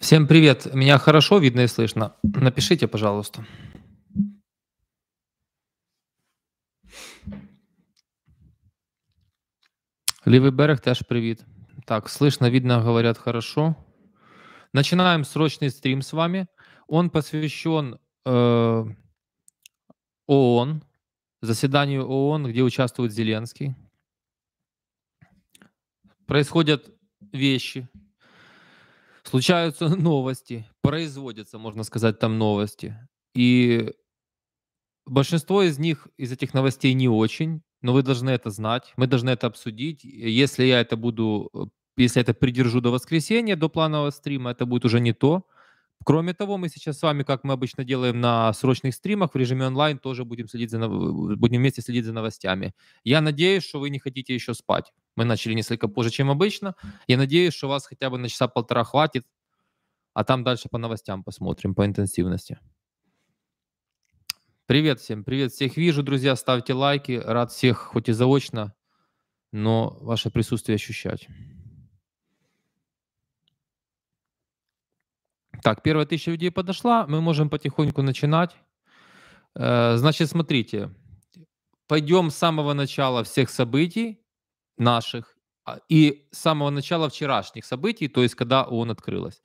Всем привет. Меня хорошо видно и слышно. Напишите, пожалуйста. Левый берег теж привет. Так, слышно, видно, говорят хорошо. Начинаем срочный стрим с вами. Он посвящен э, ООН, заседанию ООН, где участвует Зеленский. Происходят вещи, случаются новости, производятся, можно сказать, там новости. И большинство из них, из этих новостей не очень, но вы должны это знать, мы должны это обсудить. Если я это буду, э, если это придержу до воскресенья, до планового стрима, это будет уже не то. Кроме того, мы сейчас с вами, как мы обычно делаем на срочных стримах, в режиме онлайн тоже будем, следить за, будем вместе следить за новостями. Я надеюсь, что вы не хотите еще спать. Мы начали несколько позже, чем обычно. Я надеюсь, что у вас хотя бы на часа полтора хватит, а там дальше по новостям посмотрим, по интенсивности. Привет всем, привет всех вижу, друзья, ставьте лайки, рад всех, хоть и заочно, но ваше присутствие ощущать. Так, первая тысяча людей подошла, мы можем потихоньку начинать. Э, значит, смотрите, пойдем с самого начала всех событий, наших а, и с самого начала вчерашних событий, то есть когда он открылась.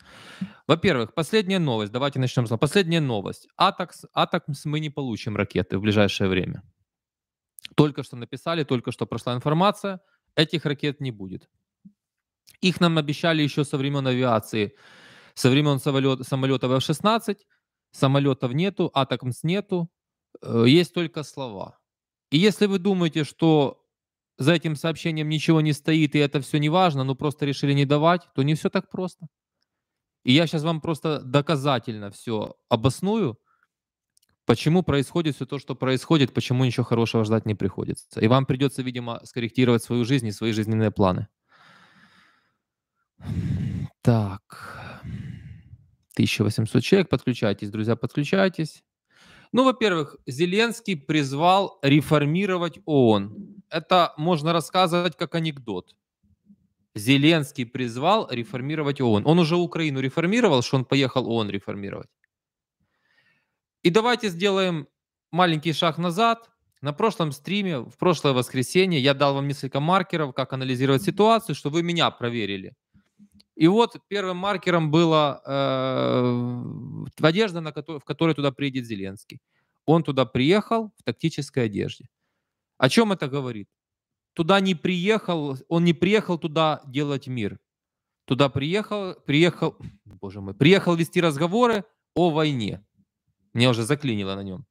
Во-первых, последняя новость, давайте начнем с Последняя новость. Атакс, Атакс мы не получим ракеты в ближайшее время. Только что написали, только что прошла информация, этих ракет не будет. Их нам обещали еще со времен авиации, со времен самолет, самолетов F-16, самолетов нету, Атакмс нету, э, есть только слова. И если вы думаете, что за этим сообщением ничего не стоит, и это все не важно, но просто решили не давать, то не все так просто. И я сейчас вам просто доказательно все обосную, почему происходит все то, что происходит, почему ничего хорошего ждать не приходится. И вам придется, видимо, скорректировать свою жизнь и свои жизненные планы. Так. 1800 человек, подключайтесь, друзья, подключайтесь. Ну, во-первых, Зеленский призвал реформировать ООН это можно рассказывать как анекдот. Зеленский призвал реформировать ООН. Он уже Украину реформировал, что он поехал ООН реформировать. И давайте сделаем маленький шаг назад. На прошлом стриме, в прошлое воскресенье, я дал вам несколько маркеров, как анализировать ситуацию, что вы меня проверили. И вот первым маркером была э, одежда, на которой, в которой туда приедет Зеленский. Он туда приехал в тактической одежде. О чем это говорит? Туда не приехал, он не приехал туда делать мир. Туда приехал, приехал, боже мой, приехал вести разговоры о войне. Мне уже заклинило на нем.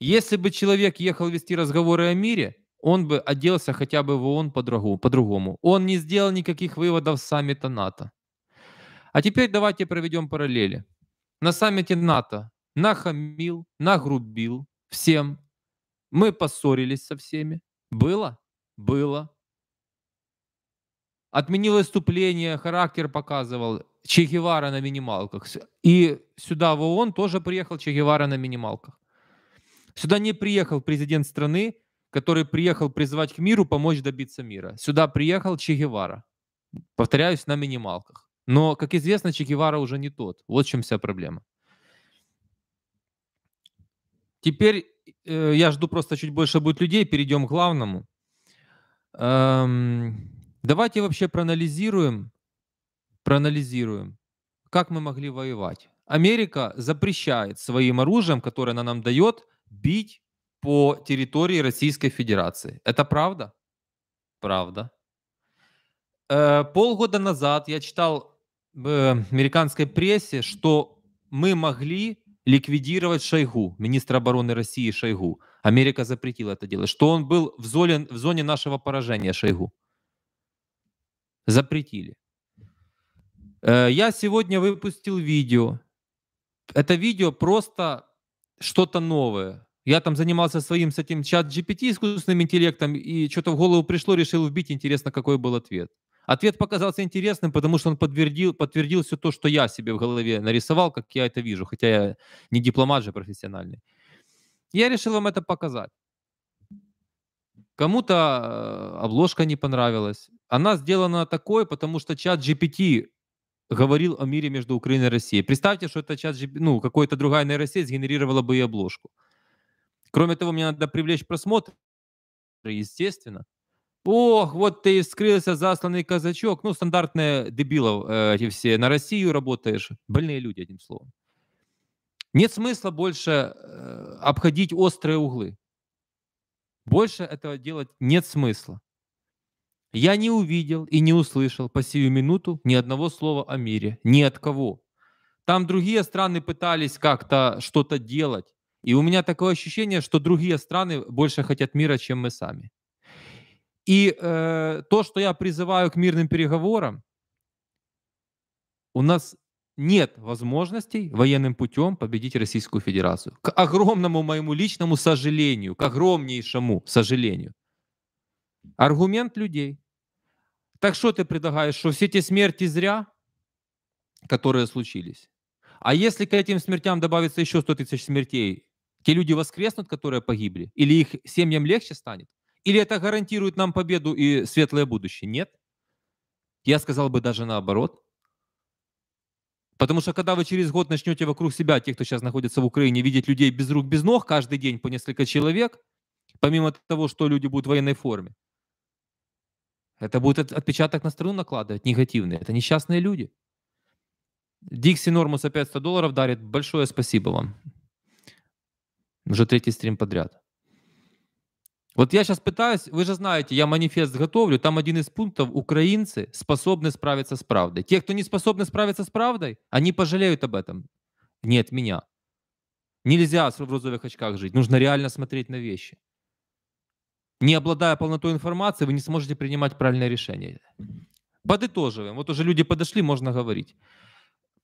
Если бы человек ехал вести разговоры о мире, он бы оделся хотя бы в ООН по-другому. По он не сделал никаких выводов с саммита НАТО. А теперь давайте проведем параллели. На саммите НАТО нахамил, нагрубил всем мы поссорились со всеми. Было? Было. Отменил выступление, характер показывал. Че Гевара на минималках. И сюда в ООН тоже приехал Че Гевара на минималках. Сюда не приехал президент страны, который приехал призвать к миру, помочь добиться мира. Сюда приехал Че Гевара. Повторяюсь, на минималках. Но, как известно, Че Гевара уже не тот. Вот в чем вся проблема. Теперь Э, я жду просто чуть больше будет людей, перейдем к главному. Эм, давайте вообще проанализируем, проанализируем, как мы могли воевать. Америка запрещает своим оружием, которое она нам дает, бить по территории Российской Федерации. Это правда? Правда. Э, полгода назад я читал в американской прессе, что мы могли ликвидировать Шойгу, министра обороны России Шойгу. Америка запретила это делать. Что он был в зоне, в зоне нашего поражения Шойгу. Запретили. Э, я сегодня выпустил видео. Это видео просто что-то новое. Я там занимался своим с этим чат GPT, искусственным интеллектом, и что-то в голову пришло, решил вбить, интересно, какой был ответ. Ответ показался интересным, потому что он подтвердил, подтвердил все то, что я себе в голове нарисовал, как я это вижу, хотя я не дипломат же профессиональный. Я решил вам это показать. Кому-то э, обложка не понравилась. Она сделана такой, потому что чат GPT говорил о мире между Украиной и Россией. Представьте, что это чат, ну, какой-то другая нейросеть сгенерировала бы и обложку. Кроме того, мне надо привлечь просмотр, естественно. Ох, вот ты и скрылся, засланный казачок. Ну, стандартные дебилов э, эти все. На Россию работаешь. Больные люди, одним словом. Нет смысла больше э, обходить острые углы. Больше этого делать нет смысла. Я не увидел и не услышал по сию минуту ни одного слова о мире, ни от кого. Там другие страны пытались как-то что-то делать. И у меня такое ощущение, что другие страны больше хотят мира, чем мы сами. И э, то, что я призываю к мирным переговорам, у нас нет возможностей военным путем победить Российскую Федерацию. К огромному моему личному сожалению, к огромнейшему сожалению. Аргумент людей. Так что ты предлагаешь, что все эти смерти зря, которые случились? А если к этим смертям добавится еще 100 тысяч смертей, те люди воскреснут, которые погибли? Или их семьям легче станет? Или это гарантирует нам победу и светлое будущее? Нет. Я сказал бы даже наоборот. Потому что когда вы через год начнете вокруг себя, тех, кто сейчас находится в Украине, видеть людей без рук, без ног, каждый день по несколько человек, помимо того, что люди будут в военной форме, это будет отпечаток на страну накладывать негативный. Это несчастные люди. Дикси опять 500 долларов дарит. Большое спасибо вам. Уже третий стрим подряд. Вот я сейчас пытаюсь, вы же знаете, я манифест готовлю, там один из пунктов, украинцы способны справиться с правдой. Те, кто не способны справиться с правдой, они пожалеют об этом. Нет, меня. Нельзя в розовых очках жить, нужно реально смотреть на вещи. Не обладая полнотой информации, вы не сможете принимать правильное решение. Подытоживаем. Вот уже люди подошли, можно говорить.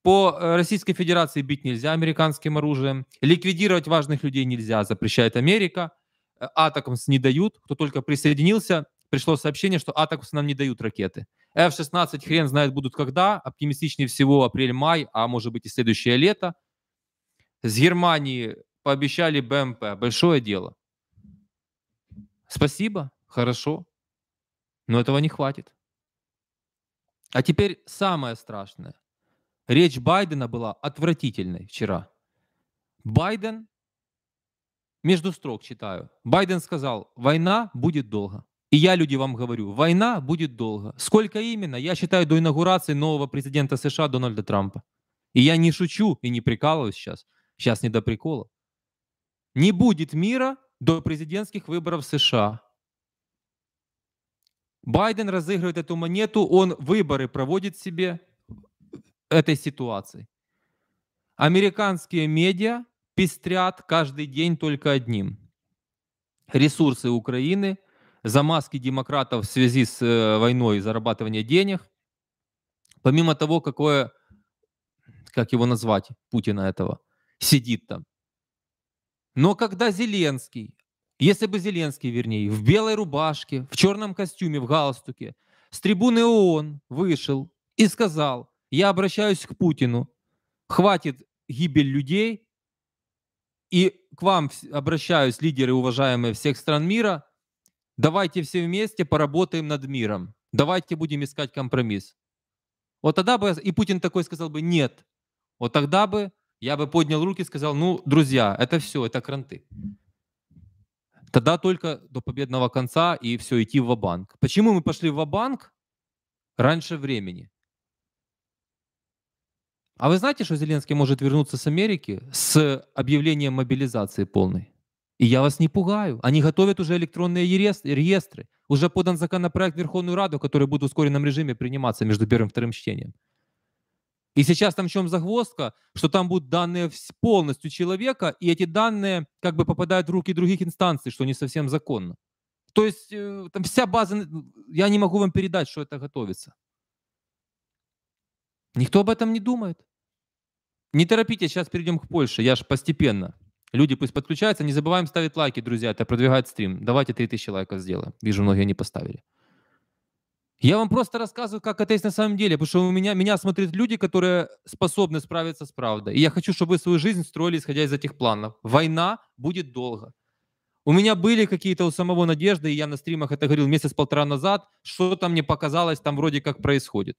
По э, Российской Федерации бить нельзя американским оружием. Ликвидировать важных людей нельзя, запрещает Америка – Э, Атакомс не дают, кто только присоединился, пришло сообщение, что Атакус нам не дают ракеты. F-16 хрен знает будут когда, оптимистичнее всего апрель-май, а может быть и следующее лето. С Германии пообещали БМП, большое дело. Спасибо, хорошо, но этого не хватит. А теперь самое страшное. Речь Байдена была отвратительной вчера. Байден между строк читаю. Байден сказал, война будет долго. И я, люди, вам говорю, война будет долго. Сколько именно, я считаю, до инаугурации нового президента США Дональда Трампа. И я не шучу и не прикалываюсь сейчас. Сейчас не до прикола. Не будет мира до президентских выборов США. Байден разыгрывает эту монету, он выборы проводит себе этой ситуации. Американские медиа пестрят каждый день только одним. Ресурсы Украины, замазки демократов в связи с э, войной и зарабатывание денег. Помимо того, какое, как его назвать, Путина этого, сидит там. Но когда Зеленский, если бы Зеленский, вернее, в белой рубашке, в черном костюме, в галстуке, с трибуны ООН вышел и сказал, я обращаюсь к Путину, хватит гибель людей, и к вам обращаюсь, лидеры уважаемые всех стран мира, давайте все вместе поработаем над миром, давайте будем искать компромисс. Вот тогда бы, и Путин такой сказал бы, нет. Вот тогда бы я бы поднял руки и сказал, ну, друзья, это все, это кранты. Тогда только до победного конца и все, идти в банк Почему мы пошли в банк раньше времени? А вы знаете, что Зеленский может вернуться с Америки с объявлением мобилизации полной? И я вас не пугаю. Они готовят уже электронные реестры. Уже подан законопроект в Верховную Раду, который будет в ускоренном режиме приниматься между первым и вторым чтением. И сейчас там в чем загвоздка, что там будут данные полностью человека, и эти данные как бы попадают в руки других инстанций, что не совсем законно. То есть э, там вся база, я не могу вам передать, что это готовится. Никто об этом не думает. Не торопитесь, сейчас перейдем к Польше. Я же постепенно. Люди пусть подключаются. Не забываем ставить лайки, друзья. Это продвигает стрим. Давайте 3000 лайков сделаем. Вижу, многие не поставили. Я вам просто рассказываю, как это есть на самом деле, потому что у меня, меня смотрят люди, которые способны справиться с правдой. И я хочу, чтобы вы свою жизнь строили, исходя из этих планов. Война будет долго. У меня были какие-то у самого надежды, и я на стримах это говорил месяц-полтора назад, что там мне показалось, там вроде как происходит.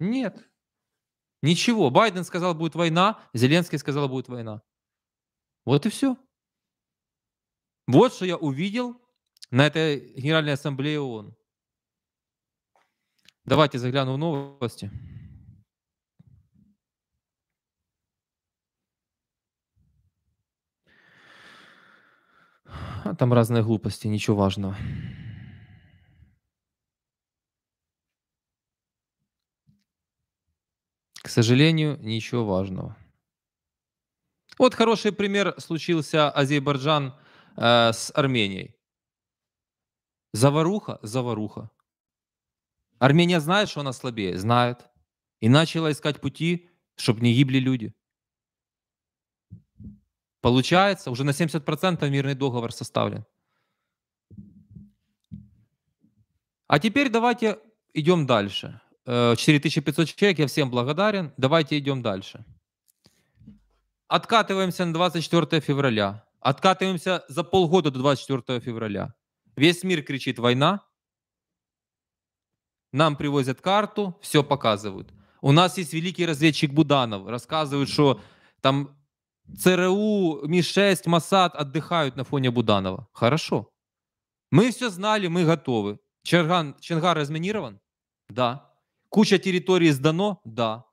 Нет. Ничего. Байден сказал, будет война, Зеленский сказал, будет война. Вот и все. Вот что я увидел на этой Генеральной Ассамблее ООН. Давайте загляну в новости. А там разные глупости, ничего важного. К сожалению, ничего важного. Вот хороший пример случился Азербайджан э, с Арменией. Заваруха, заваруха. Армения знает, что она слабее? Знает. И начала искать пути, чтобы не гибли люди. Получается, уже на 70% мирный договор составлен. А теперь давайте идем дальше. 4500 э, человек, я всем благодарен. Давайте идем дальше. Откатываемся на 24 февраля. Откатываемся за полгода до 24 февраля. Весь мир кричит «война». Нам привозят карту, все показывают. У нас есть великий разведчик Буданов. Рассказывают, что там ЦРУ, Ми-6, Масад отдыхают на фоне Буданова. Хорошо. Мы все знали, мы готовы. Черган, Чангар разминирован? Да. Куча территорий сдано? Да.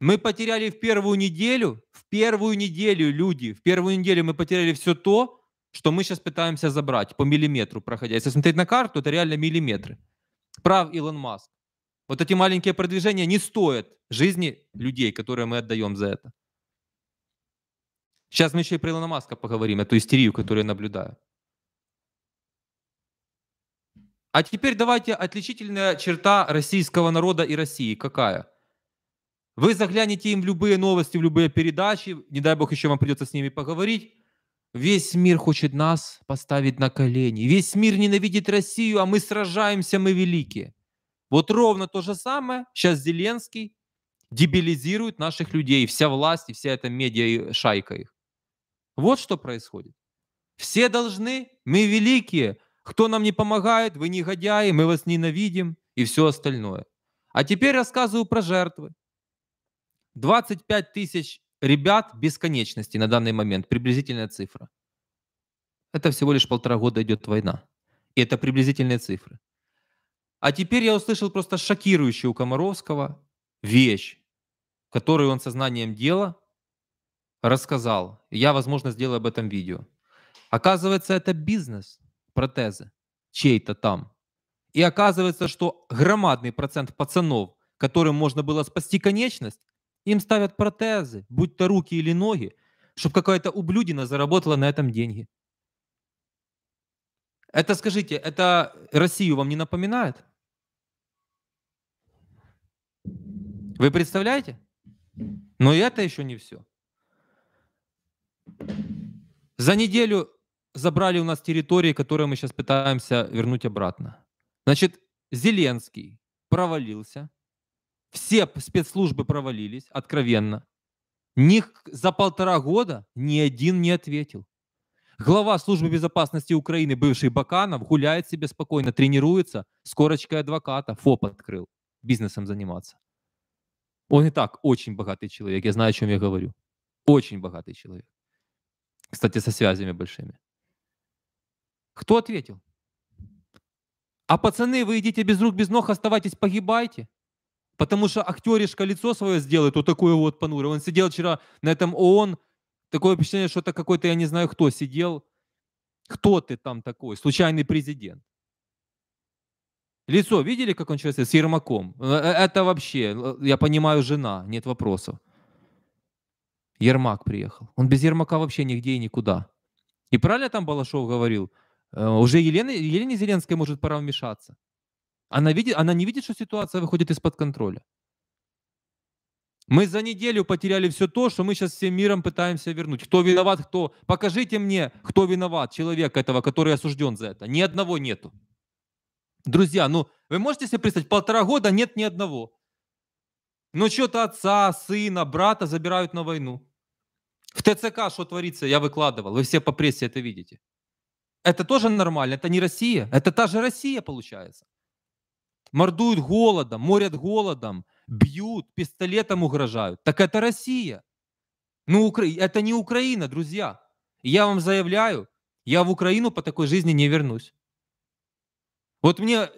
Мы потеряли в первую неделю, в первую неделю, люди, в первую неделю мы потеряли все то, что мы сейчас пытаемся забрать по миллиметру проходя. Если смотреть на карту, это реально миллиметры. Прав Илон Маск. Вот эти маленькие продвижения не стоят жизни людей, которые мы отдаем за это. Сейчас мы еще и про Илона Маска поговорим, эту истерию, которую я наблюдаю. А теперь давайте отличительная черта российского народа и России какая? Вы заглянете им в любые новости, в любые передачи, не дай бог еще вам придется с ними поговорить. Весь мир хочет нас поставить на колени. Весь мир ненавидит Россию, а мы сражаемся, мы великие. Вот ровно то же самое сейчас Зеленский дебилизирует наших людей, вся власть и вся эта медиа шайка их. Вот что происходит. Все должны, мы великие, кто нам не помогает, вы негодяи, мы вас ненавидим и все остальное. А теперь рассказываю про жертвы. 25 тысяч ребят бесконечности на данный момент, приблизительная цифра. Это всего лишь полтора года идет война. И это приблизительные цифры. А теперь я услышал просто шокирующую у Комаровского вещь, которую он сознанием дела рассказал. Я, возможно, сделаю об этом видео. Оказывается, это бизнес протезы чей-то там. И оказывается, что громадный процент пацанов, которым можно было спасти конечность, им ставят протезы, будь то руки или ноги, чтобы какая-то ублюдина заработала на этом деньги. Это, скажите, это Россию вам не напоминает? Вы представляете? Но и это еще не все. За неделю забрали у нас территории, которые мы сейчас пытаемся вернуть обратно. Значит, Зеленский провалился. Все спецслужбы провалились, откровенно. Них за полтора года ни один не ответил. Глава службы безопасности Украины, бывший Баканов, гуляет себе спокойно, тренируется с корочкой адвоката, ФОП открыл, бизнесом заниматься. Он и так очень богатый человек, я знаю, о чем я говорю. Очень богатый человек. Кстати, со связями большими. Кто ответил? А пацаны, вы идите без рук, без ног, оставайтесь, погибайте. Потому что актеришка лицо свое сделает, вот такое вот понурое. Он сидел вчера на этом ООН, такое впечатление, что это какой-то, я не знаю кто, сидел. Кто ты там такой? Случайный президент. Лицо, видели, как он сейчас с Ермаком? Э, э, это вообще, э, я понимаю, жена, нет вопросов. Ермак приехал. Он без Ермака вообще нигде и никуда. И правильно там Балашов говорил – Э, уже Елена, Елене Зеленской может пора вмешаться. Она, видит, она не видит, что ситуация выходит из-под контроля. Мы за неделю потеряли все то, что мы сейчас всем миром пытаемся вернуть. Кто виноват, кто... Покажите мне, кто виноват, человек этого, который осужден за это. Ни одного нету. Друзья, ну вы можете себе представить, полтора года нет ни одного. Но что-то отца, сына, брата забирают на войну. В ТЦК что творится, я выкладывал. Вы все по прессе это видите. Это тоже нормально, это не Россия. Это та же Россия получается. Мордуют голодом, морят голодом, бьют, пистолетом угрожают. Так это Россия. Ну, Укра... это не Украина, друзья. Я вам заявляю, я в Украину по такой жизни не вернусь. Вот мне э,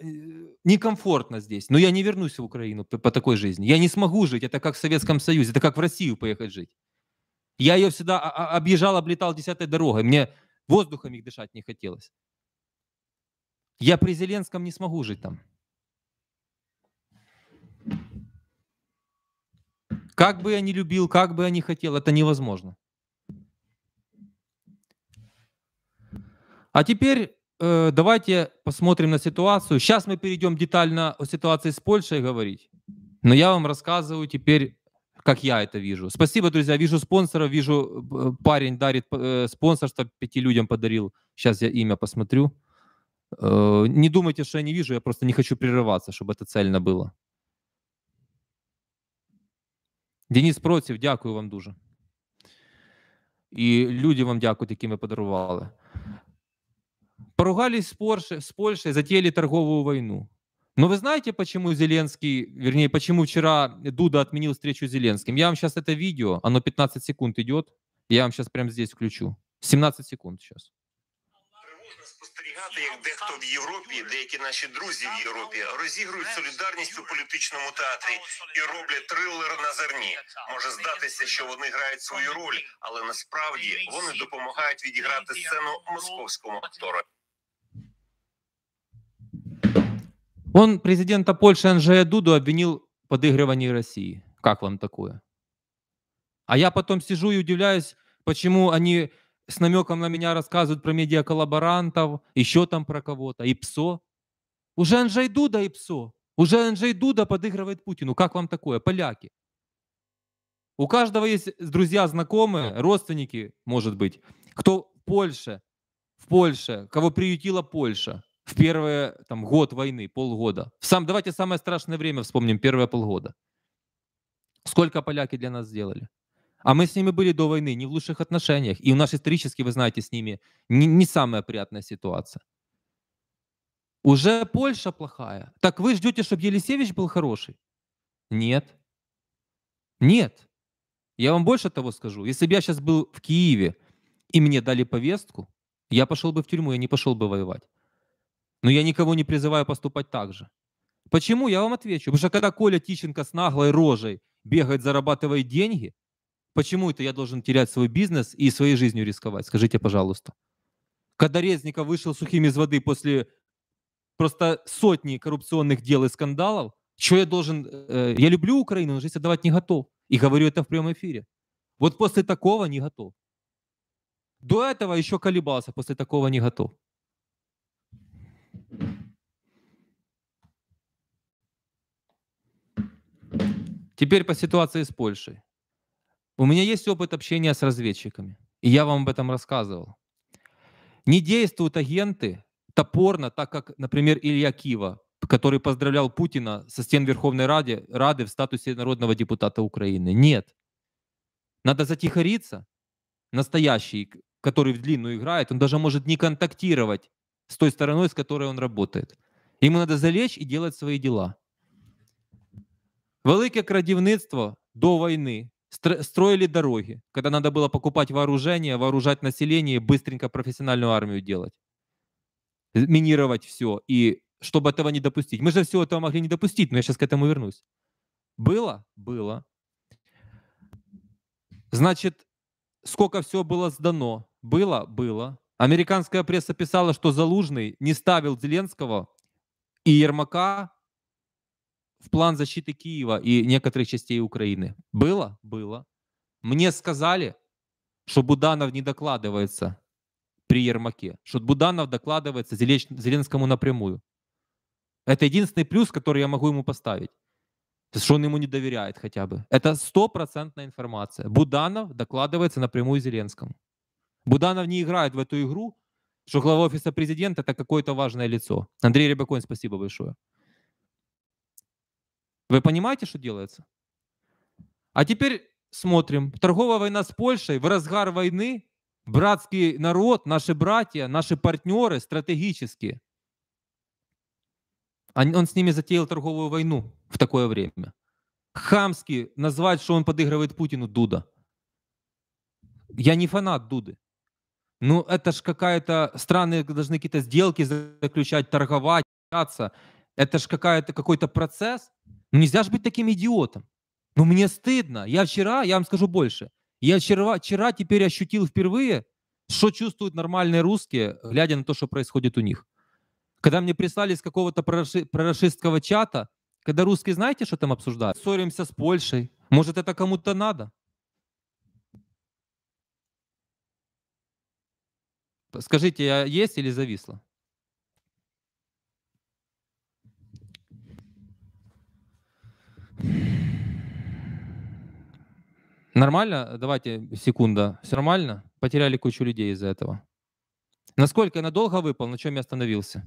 некомфортно здесь, но я не вернусь в Украину по такой жизни. Я не смогу жить, это как в Советском Союзе, это как в Россию поехать жить. Я ее всегда а, а, объезжал, облетал десятой дорогой. Мне Воздухом их дышать не хотелось. Я при Зеленском не смогу жить там. Как бы я ни любил, как бы я ни хотел, это невозможно. А теперь э, давайте посмотрим на ситуацию. Сейчас мы перейдем детально о ситуации с Польшей говорить, но я вам рассказываю теперь как я это вижу. Спасибо, друзья. Вижу спонсора, вижу э, парень дарит э, спонсорство, пяти людям подарил. Сейчас я имя посмотрю. Э, не думайте, что я не вижу, я просто не хочу прерываться, чтобы это цельно было. Денис Проців, дякую вам дуже. И люди вам дякую які ми подарували. Поругались с Польщею, с Польшей, затеяли торговую войну. Но вы знаете, почему Зеленский, вернее, почему вчера Дуда отменил встречу с Зеленским? Я вам сейчас это видео, оно 15 секунд идет, я вам сейчас прямо здесь включу. 17 секунд сейчас. Спостерігати, як дехто в Європі, деякі наші друзі в Європі розігрують солідарність у політичному театрі і роблять трилер на зерні. Може здатися, що вони грають свою роль, але насправді вони допомагають відіграти сцену московському актору. Он президента Польши Анжея Дуду обвинил в подыгрывании России. Как вам такое? А я потом сижу и удивляюсь, почему они с намеком на меня рассказывают про медиаколлаборантов, еще там про кого-то, и ПСО. Уже Анжей Дуда и ПСО. Уже Анжей Дуда подыгрывает Путину. Как вам такое, поляки? У каждого есть друзья, знакомые, родственники, может быть, кто в Польше, в Польше, кого приютила Польша – в первый там, год войны, полгода. Сам, давайте самое страшное время вспомним, первое полгода. Сколько поляки для нас сделали? А мы с ними были до войны не в лучших отношениях. И у нас исторически, вы знаете, с ними не, не самая приятная ситуация. Уже Польша плохая. Так вы ждете, чтобы Елисевич был хороший? Нет. Нет. Я вам больше того скажу. Если бы я сейчас был в Киеве, и мне дали повестку, я пошел бы в тюрьму, я не пошел бы воевать. Но я никого не призываю поступать так же. Почему? Я вам отвечу. Потому что когда Коля Тищенко с наглой рожей бегает, зарабатывает деньги, почему это я должен терять свой бизнес и своей жизнью рисковать? Скажите, пожалуйста. Когда Резников вышел сухим из воды после просто сотни коррупционных дел и скандалов, что я должен... Э, я люблю Украину, но жизнь отдавать не готов. И говорю это в прямом эфире. Вот после такого не готов. До этого еще колебался, после такого не готов. Теперь по ситуации с Польшей. У меня есть опыт общения с разведчиками, и я вам об этом рассказывал. Не действуют агенты топорно, так как, например, Илья Кива, который поздравлял Путина со стен Верховной Ради, Рады в статусе народного депутата Украины. Нет. Надо затихариться. Настоящий, который в длину играет, он даже может не контактировать с той стороной, с которой он работает. Ему надо залечь и делать свои дела. Великое крадівництво до войны строили дороги, когда надо было покупать вооружение, вооружать население, и быстренько профессиональную армию делать, минировать все, и чтобы этого не допустить. Мы же все этого могли не допустить, но я сейчас к этому вернусь. Было? Было. Значит, сколько всего было сдано? Было? Было. Американская пресса писала, что Залужный не ставил Зеленского и Ермака в план защиты Киева и некоторых частей Украины. Было? Было. Мне сказали, что Буданов не докладывается при Ермаке, что Буданов докладывается Зеленскому напрямую. Это единственный плюс, который я могу ему поставить. Что он ему не доверяет хотя бы. Это стопроцентная информация. Буданов докладывается напрямую Зеленскому. Буданов не играет в эту игру, что глава офиса президента – это какое-то важное лицо. Андрей Рябаконь, спасибо большое. Вы понимаете, что делается? А теперь смотрим. Торговая война с Польшей, в разгар войны братский народ, наши братья, наши партнеры стратегические. Он с ними затеял торговую войну в такое время. Хамский назвать, что он подыгрывает Путину, Дуда. Я не фанат Дуды. Ну, это ж какая-то... Страны должны какие-то сделки заключать, торговать, общаться. Это ж какая-то, какой-то процесс. Ну, нельзя же быть таким идиотом. Ну, мне стыдно. Я вчера, я вам скажу больше, я вчера, вчера теперь ощутил впервые, что чувствуют нормальные русские, глядя на то, что происходит у них. Когда мне прислали из какого-то прорашистского чата, когда русские, знаете, что там обсуждают? Ссоримся с Польшей. Может, это кому-то надо? Скажите, а есть или зависло? Нормально? Давайте, секунда. Все нормально? Потеряли кучу людей из-за этого. Насколько я надолго выпал, на чем я остановился?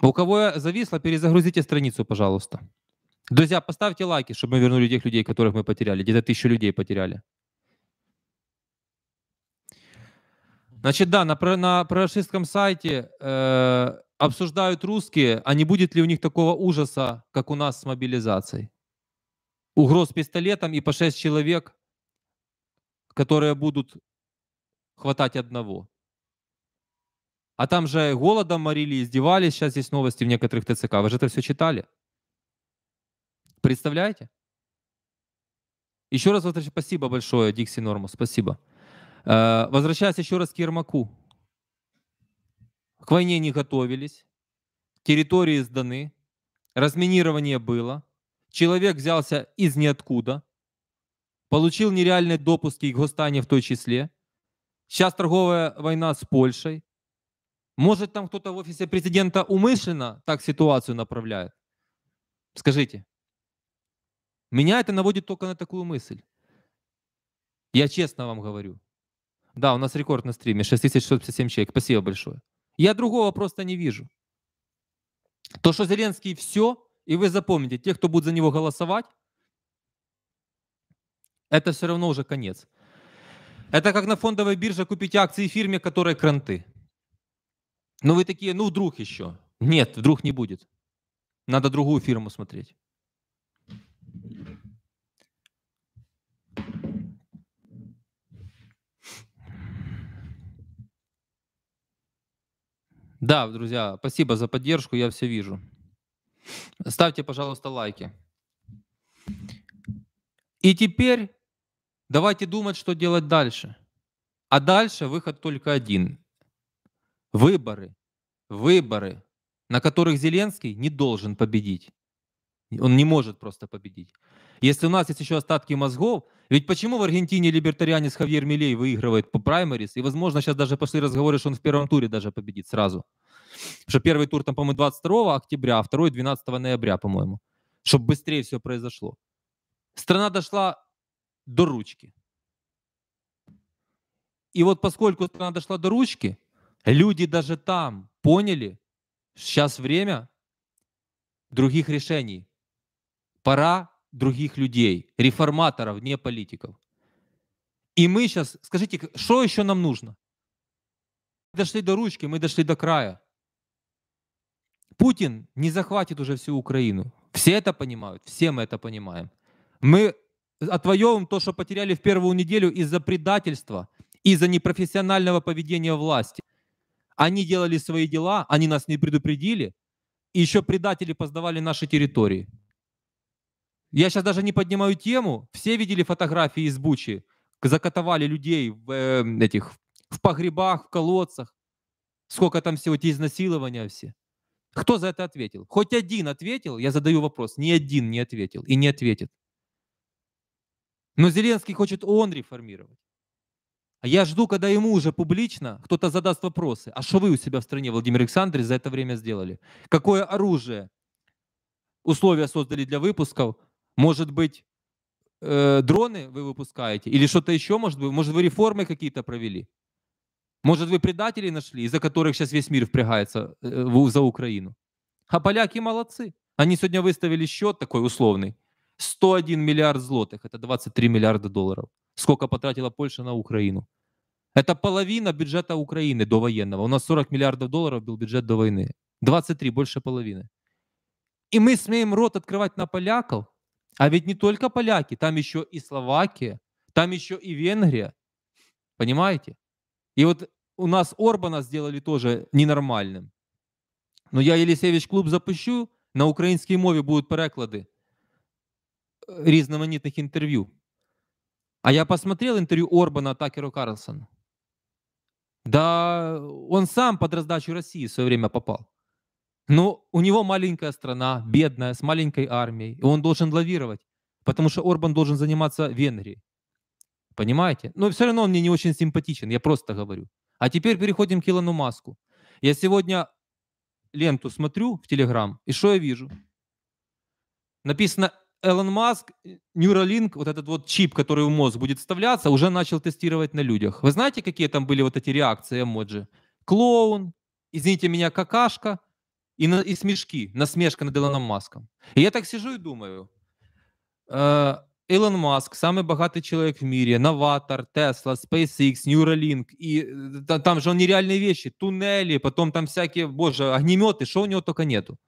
У кого я зависла? перезагрузите страницу, пожалуйста. Друзья, поставьте лайки, чтобы мы вернули тех людей, которых мы потеряли. Где-то тысячу людей потеряли. Значит, да, на, на прорашистском сайте э, обсуждают русские, а не будет ли у них такого ужаса, как у нас с мобилизацией? Угроз пистолетом и по шесть человек, которые будут хватать одного. А там же голодом морили, издевались. Сейчас здесь новости в некоторых ТЦК. Вы же это все читали? Представляете? Еще раз возвращаюсь. Спасибо большое, Дикси Норму, Спасибо. Э, возвращаясь еще раз к Ермаку. К войне не готовились. Территории сданы. Разминирование было. Человек взялся из ниоткуда. Получил нереальные допуски и гостания в том числе. Сейчас торговая война с Польшей. Может, там кто-то в офисе президента умышленно так ситуацию направляет? Скажите. Меня это наводит только на такую мысль. Я честно вам говорю. Да, у нас рекорд на стриме, 6657 человек. Спасибо большое. Я другого просто не вижу. То, что Зеленский все, и вы запомните, те, кто будет за него голосовать, это все равно уже конец. Это как на фондовой бирже купить акции фирме, которой кранты. Но ну, вы такие, ну вдруг еще. Нет, вдруг не будет. Надо другую фирму смотреть. Да, друзья, спасибо за поддержку, я все вижу. Ставьте, пожалуйста, лайки. И теперь давайте думать, что делать дальше. А дальше выход только один. Выборы. Выборы, на которых Зеленский не должен победить. Он не может просто победить. Если у нас есть еще остатки мозгов, ведь почему в Аргентине либертарианец Хавьер Милей выигрывает по праймерис, и, возможно, сейчас даже пошли разговоры, что он в первом туре даже победит сразу. что первый тур, там, по-моему, 22 октября, а второй 12 ноября, по-моему. Чтобы быстрее все произошло. Страна дошла до ручки. И вот поскольку страна дошла до ручки, люди даже там поняли, сейчас время других решений. Пора других людей, реформаторов, не политиков. И мы сейчас, скажите, что еще нам нужно? Мы дошли до ручки, мы дошли до края. Путин не захватит уже всю Украину. Все это понимают, все мы это понимаем. Мы отвоевываем то, что потеряли в первую неделю из-за предательства, из-за непрофессионального поведения власти. Они делали свои дела, они нас не предупредили, и еще предатели поздавали наши территории. Я сейчас даже не поднимаю тему. Все видели фотографии из Бучи. Закатовали людей в, э, этих, в погребах, в колодцах. Сколько там всего эти изнасилования все. Кто за это ответил? Хоть один ответил, я задаю вопрос, ни один не ответил и не ответит. Но Зеленский хочет он реформировать. А я жду, когда ему уже публично кто-то задаст вопросы. А что вы у себя в стране, Владимир Александрович, за это время сделали? Какое оружие условия создали для выпусков? Может быть, э, дроны вы выпускаете или что-то еще, может быть, может вы реформы какие-то провели? Может вы предателей нашли, из-за которых сейчас весь мир впрягается э, в, за Украину? А поляки молодцы. Они сегодня выставили счет такой условный. 101 миллиард злотых, это 23 миллиарда долларов. Сколько потратила Польша на Украину? Это половина бюджета Украины до военного. У нас 40 миллиардов долларов был бюджет до войны. 23, больше половины. И мы смеем рот открывать на поляков, а ведь не только поляки, там еще и Словакия, там еще и Венгрия. Понимаете? И вот у нас Орбана сделали тоже ненормальным. Но я Єлісевич клуб запущу, на українській мове будут переклады э, різноманітних интервью. А я посмотрел интервью Орбана Такеру Карлсона. Да он сам под раздачу России в свое время попал. Но ну, у него маленькая страна, бедная, с маленькой армией, и он должен лавировать, потому что Орбан должен заниматься Венгрией. Понимаете? Но все равно он мне не очень симпатичен, я просто говорю. А теперь переходим к Илону Маску. Я сегодня ленту смотрю в Телеграм, и что я вижу? Написано Элон Маск, Neuralink, вот этот вот чип, который в мозг будет вставляться, уже начал тестировать на людях. Вы знаете, какие там были вот эти реакции эмоджи? Клоун, извините меня, какашка – и, на, и смешки, насмешка над Ілоном Маском. І я так сижу і думаю: е, э, Ілон Маск, самий багатий чоловік в мірі, новатор, Тесла, SpaceX, Neuralink, і э, та, там же он нереальні вещи, туннелі, потім там всякі, боже, огнемети, що у нього тільки нету.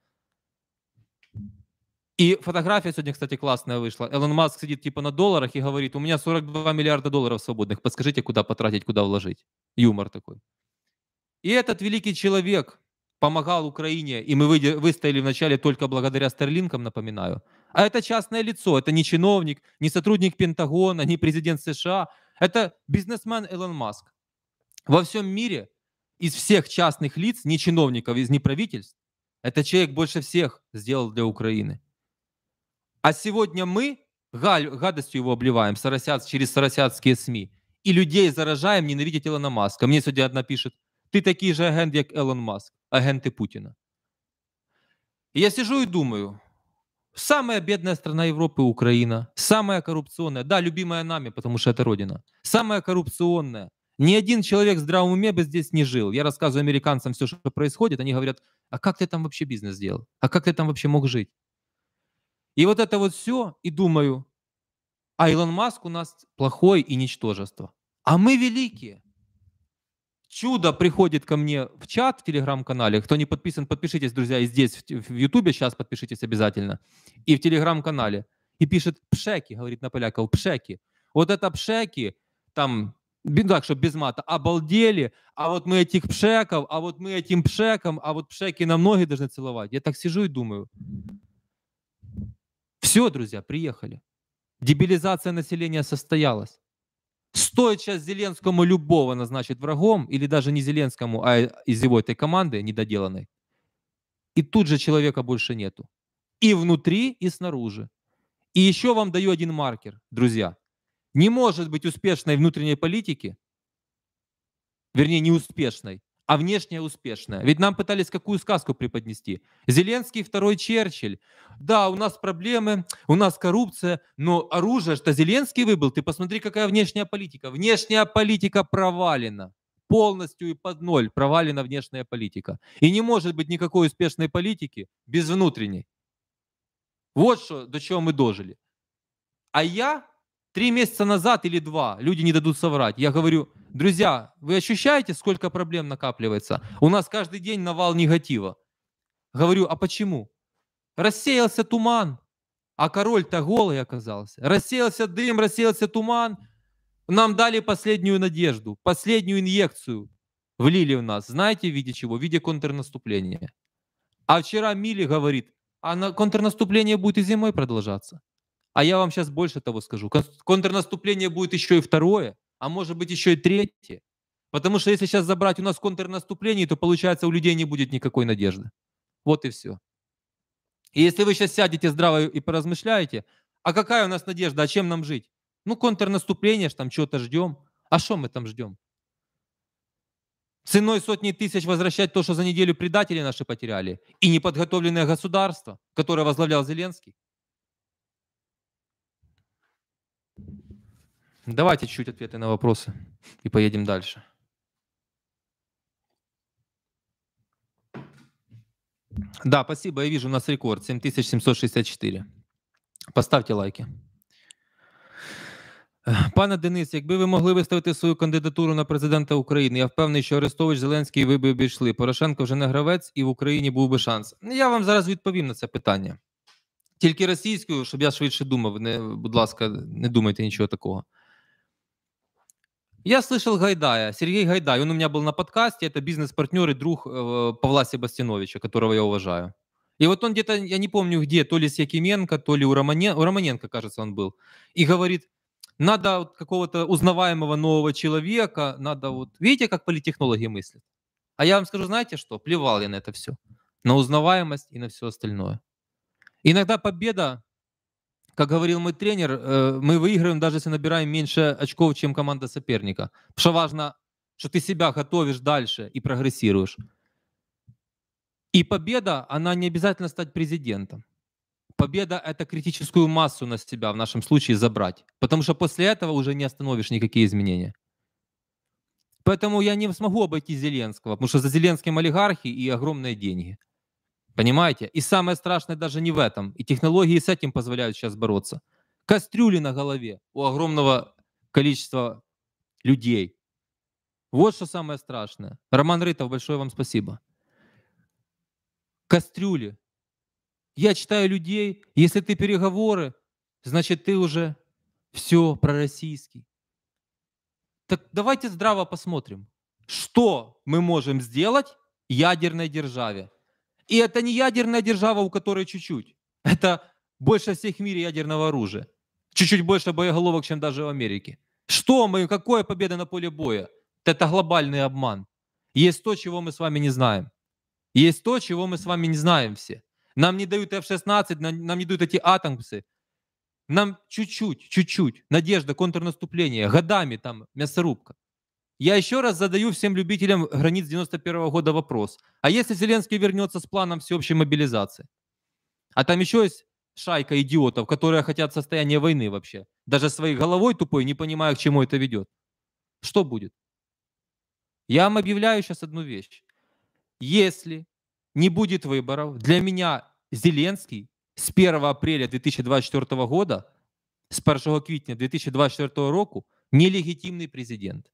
И фотография сегодня, кстати, классная вышла. Элон Маск сидит типа на долларах и говорит, у меня 42 миллиарда долларов свободных, подскажите, куда потратить, куда вложить. Юмор такой. И этот великий человек, помогал Украине, и мы выстояли вначале только благодаря Старлинкам, напоминаю. А это частное лицо, это не чиновник, не сотрудник Пентагона, не президент США, это бизнесмен Элон Маск. Во всем мире из всех частных лиц, не чиновников, из не правительств, этот человек больше всех сделал для Украины. А сегодня мы галь, гадостью его обливаем соросят, через соросятские СМИ и людей заражаем ненавидеть Илона Маска. Мне сегодня одна пишет, ты такий же агент, як Елон Маск, агенти Путіна. И я сижу и думаю, самая бедная страна Европы Украина, самая коррупционная, да, любимая нами, потому что это родина, самая коррупционная. Ни один человек в здравом уме бы здесь не жил. Я рассказываю американцам все, что происходит, они говорят, а как ты там вообще бизнес делал? А как ты там вообще мог жить? И вот это вот все, и думаю, а Илон Маск у нас плохой и ничтожество. А мы великие чудо приходит ко мне в чат в телеграм-канале. Кто не подписан, подпишитесь, друзья, и здесь в ютубе сейчас подпишитесь обязательно. И в телеграм-канале. И пишет пшеки, говорит на поляков, пшеки. Вот это пшеки, там, ну так чтобы без мата, обалдели, а вот мы этих пшеков, а вот мы этим пшеком, а вот пшеки на ноги должны целовать. Я так сижу и думаю. Все, друзья, приехали. Дебилизация населения состоялась. Стоит сейчас Зеленскому любого назначить врагом, или даже не Зеленскому, а из его этой команды недоделанной. И тут же человека больше нету. И внутри, и снаружи. И еще вам даю один маркер, друзья. Не может быть успешной внутренней политики, вернее, неуспешной, а внешне успешная. Ведь нам пытались какую сказку преподнести? Зеленский второй Черчилль. Да, у нас проблемы, у нас коррупция, но оружие что Зеленский выбыл. Ты посмотри, какая внешняя политика. Внешняя политика провалена полностью и под ноль провалена внешняя политика. И не может быть никакой успешной политики без внутренней. Вот что, до чего мы дожили. А я Три месяца назад или два люди не дадут соврать. Я говорю, друзья, вы ощущаете, сколько проблем накапливается? У нас каждый день навал негатива. Говорю, а почему? Рассеялся туман, а король-то голый оказался. Рассеялся дым, рассеялся туман. Нам дали последнюю надежду, последнюю инъекцию влили в нас. Знаете, в виде чего? В виде контрнаступления. А вчера Мили говорит, а на контрнаступление будет и зимой продолжаться. А я вам сейчас больше того скажу. Контрнаступление будет еще и второе, а может быть еще и третье. Потому что если сейчас забрать у нас контрнаступление, то получается у людей не будет никакой надежды. Вот и все. И если вы сейчас сядете здраво и поразмышляете, а какая у нас надежда, а чем нам жить? Ну, контрнаступление что там, что-то ждем. А что мы там ждем? Ценой сотни тысяч возвращать то, что за неделю предатели наши потеряли, и неподготовленное государство, которое возглавлял Зеленский. Давайте чуть ответы на вопросы и поедем дальше. Да, спасибо, я вижу, у нас рекорд 7764. Поставте лайки. Пане Денис, якби ви могли виставити свою кандидатуру на президента України, я впевнений, що Арестович Зеленський ви би обійшли. Порошенко вже не гравець, і в Україні був би шанс. Я вам зараз відповім на це питання. Тільки російською, щоб я швидше думав. Не, Будь ласка, не думайте нічого такого. Я слышал Гайдая, Сергей Гайдай, он у меня был на подкасте, это бизнес-партнер и друг э, Павла Себастьяновича, которого я уважаю. И вот он где-то, я не помню где, то ли с Якименко, то ли у, Романе... у Романенко, кажется, он был, и говорит, надо вот какого-то узнаваемого нового человека, надо вот... Видите, как политтехнологи мыслят? А я вам скажу, знаете что? Плевал я на это все. На узнаваемость и на все остальное. Иногда победа как говорил мой тренер, э, мы выигрываем, даже если набираем меньше очков, чем команда соперника. Потому что важно, что ты себя готовишь дальше и прогрессируешь. И победа, она не обязательно стать президентом. Победа — это критическую массу на себя в нашем случае забрать. Потому что после этого уже не остановишь никакие изменения. Поэтому я не смогу обойти Зеленского, потому что за Зеленским олигархи и огромные деньги — Понимаете? И самое страшное даже не в этом. И технологии с этим позволяют сейчас бороться. Кастрюли на голове у огромного количества людей. Вот что самое страшное. Роман Рытов, большое вам спасибо. Кастрюли. Я читаю людей, если ты переговоры, значит ты уже все пророссийский. Так давайте здраво посмотрим, что мы можем сделать ядерной державе. И это не ядерная держава, у которой чуть-чуть. Это больше всех в мире ядерного оружия. Чуть-чуть больше боеголовок, чем даже в Америке. Что мы, какое победа на поле боя? Это глобальный обман. Есть то, чего мы с вами не знаем. Есть то, чего мы с вами не знаем все. Нам не дают F-16, нам, не дают эти атомсы. Нам чуть-чуть, чуть-чуть, надежда, контрнаступление, годами там мясорубка. Я еще раз задаю всем любителям границ 91 года вопрос. А если Зеленский вернется с планом всеобщей мобилизации? А там еще есть шайка идиотов, которые хотят состояния войны вообще. Даже своей головой тупой, не понимая, к чему это ведет. Что будет? Я вам объявляю сейчас одну вещь. Если не будет выборов, для меня Зеленский с 1 апреля 2024 года, с 1 квітня 2024 року, нелегитимный президент.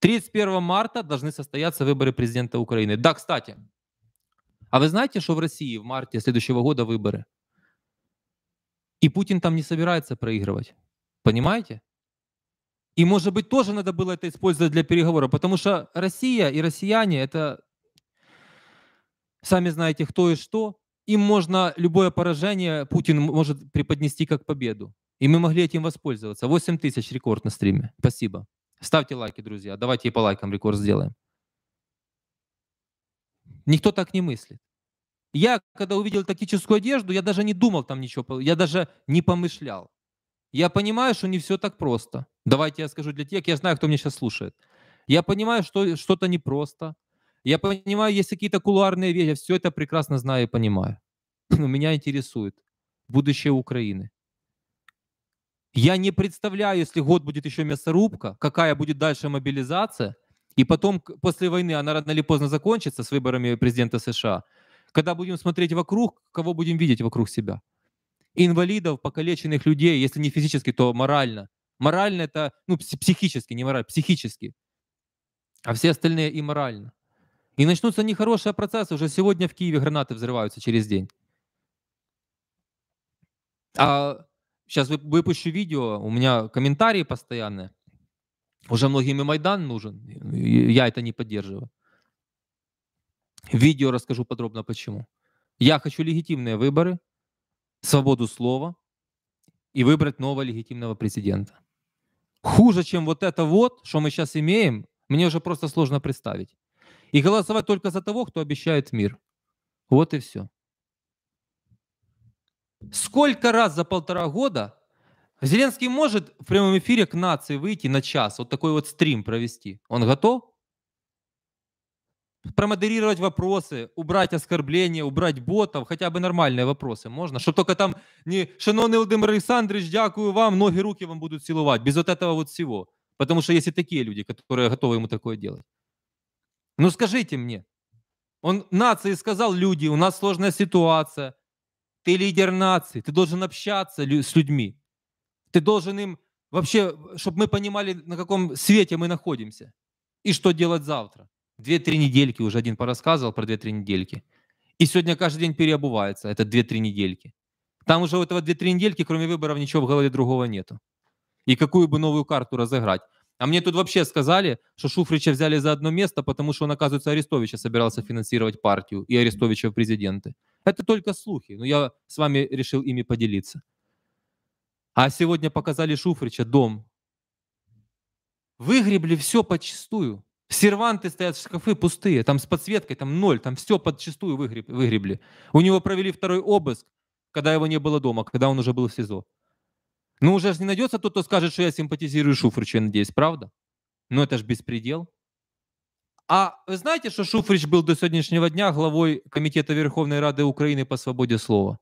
31 марта должны состояться выборы президента Украины. Да, кстати, а вы знаете, что в России в марте следующего года выборы? И Путин там не собирается проигрывать. Понимаете? И, может быть, тоже надо было это использовать для переговоров, потому что Россия и россияне — это, сами знаете, кто и что. Им можно любое поражение, Путин может преподнести как победу. И мы могли этим воспользоваться. 8 тысяч рекорд на стриме. Спасибо. Ставьте лайки, друзья. Давайте и по лайкам рекорд сделаем. Никто так не мыслит. Я, когда увидел тактическую одежду, я даже не думал там ничего, я даже не помышлял. Я понимаю, что не все так просто. Давайте я скажу для тех, я знаю, кто меня сейчас слушает. Я понимаю, что что-то непросто. Я понимаю, есть какие-то кулуарные вещи. Я все это прекрасно знаю и понимаю. Но меня интересует будущее Украины. Я не представляю, если год будет еще мясорубка, какая будет дальше мобилизация, и потом после войны она рано или поздно закончится с выборами президента США. Когда будем смотреть вокруг, кого будем видеть вокруг себя? Инвалидов, покалеченных людей, если не физически, то морально. Морально это, ну, психически, не морально, психически. А все остальные и морально. И начнутся нехорошие процессы. Уже сегодня в Киеве гранаты взрываются через день. А сейчас выпущу видео, у меня комментарии постоянные. Уже многим и Майдан нужен, я это не поддерживаю. видео расскажу подробно почему. Я хочу легитимные выборы, свободу слова и выбрать нового легитимного президента. Хуже, чем вот это вот, что мы сейчас имеем, мне уже просто сложно представить. И голосовать только за того, кто обещает мир. Вот и все. Сколько раз за полтора года Зеленский может в прямом эфире к нации выйти на час, вот такой вот стрим провести? Он готов? Промодерировать вопросы, убрать оскорбления, убрать ботов, хотя бы нормальные вопросы можно, чтобы только там не «Шановный Владимир Александрович, дякую вам, ноги, руки вам будут силовать», без вот этого вот всего. Потому что есть и такие люди, которые готовы ему такое делать. Ну скажите мне, он нации сказал, люди, у нас сложная ситуация – ты лидер нации, ты должен общаться с людьми. Ты должен им вообще, чтобы мы понимали, на каком свете мы находимся и что делать завтра. Две-три недельки, уже один порассказывал про две-три недельки. И сегодня каждый день переобувается, это две-три недельки. Там уже у этого две-три недельки, кроме выборов, ничего в голове другого нету. И какую бы новую карту разыграть. А мне тут вообще сказали, что Шуфрича взяли за одно место, потому что он, оказывается, Арестовича собирался финансировать партию и Арестовича в президенты. Это только слухи, но я с вами решил ими поделиться. А сегодня показали Шуфрича дом. Выгребли все подчистую. Серванты стоят, шкафы пустые, там с подсветкой, там ноль, там все подчистую выгреб, выгребли. У него провели второй обыск, когда его не было дома, когда он уже был в СИЗО. Ну уже же не найдется тот, кто скажет, что я симпатизирую Шуфричу, я надеюсь, правда? Но это же беспредел. А вы знаете, что Шуфрич был до сегодняшнего дня главой Комитета Верховной Рады Украины по свободе слова?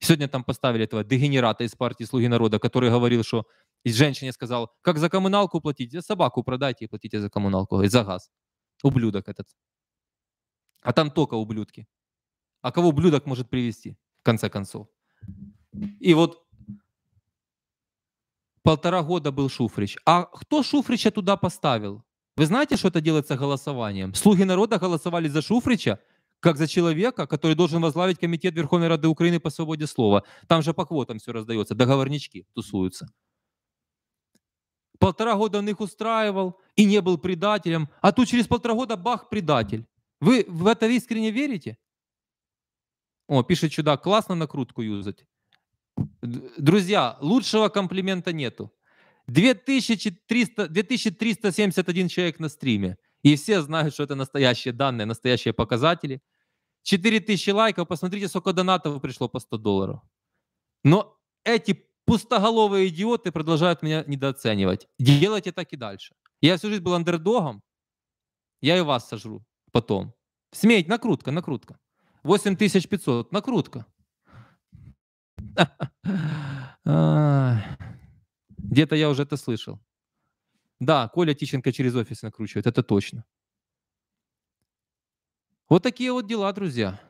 Сегодня там поставили этого дегенерата из партии «Слуги народа», который говорил, что и женщине сказал, как за коммуналку платить, собаку продайте и платите за коммуналку, и за газ. Ублюдок этот. А там только ублюдки. А кого ублюдок может привести, в конце концов? И вот полтора года был Шуфрич. А кто Шуфрича туда поставил? Вы знаете, что это делается голосованием? Слуги народа голосовали за Шуфрича, как за человека, который должен возглавить Комитет Верховной Рады Украины по свободе слова. Там же по квотам все раздается, договорнички тусуются. Полтора года он их устраивал и не был предателем, а тут через полтора года бах, предатель. Вы в это искренне верите? О, пишет чудак, классно накрутку юзать. Друзья, лучшего комплимента нету. 2300, 2371 человек на стриме. И все знают, что это настоящие данные, настоящие показатели. 4000 лайков. Посмотрите, сколько донатов пришло по 100 долларов. Но эти пустоголовые идиоты продолжают меня недооценивать. Делайте так и дальше. Я всю жизнь был андердогом. Я и вас сожру потом. Смеять, накрутка, накрутка. 8500, накрутка. Где-то я уже это слышал. Да, Коля Тищенко через офис накручивает, это точно. Вот такие вот дела, друзья.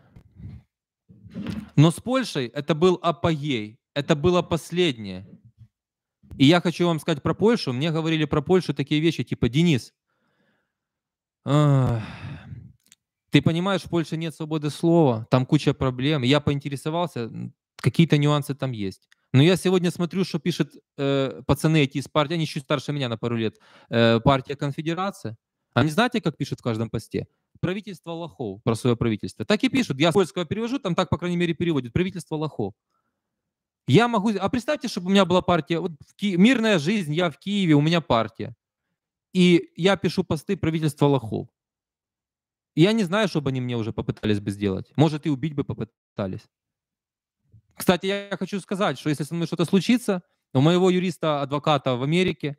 Но с Польшей это был апогей, это было последнее. И я хочу вам сказать про Польшу. Мне говорили про Польшу такие вещи, типа, Денис, ты понимаешь, в Польше нет свободы слова, там куча проблем. Я поинтересовался, какие-то нюансы там есть. Но я сегодня смотрю, что пишет э, пацаны эти из партии, они чуть старше меня на пару лет, э, партия Конфедерация. Они знаете, как пишут в каждом посте? Правительство лохов, про свое правительство. Так и пишут. Я с польского перевожу, там так, по крайней мере, переводят. Правительство лохов. Я могу... А представьте, чтобы у меня была партия... Вот Ки... Мирная жизнь, я в Киеве, у меня партия. И я пишу посты правительства лохов. Я не знаю, чтобы они мне уже попытались бы сделать. Может, и убить бы попытались. Кстати, я хочу сказать, что если со мной что-то случится, у моего юриста-адвоката в Америке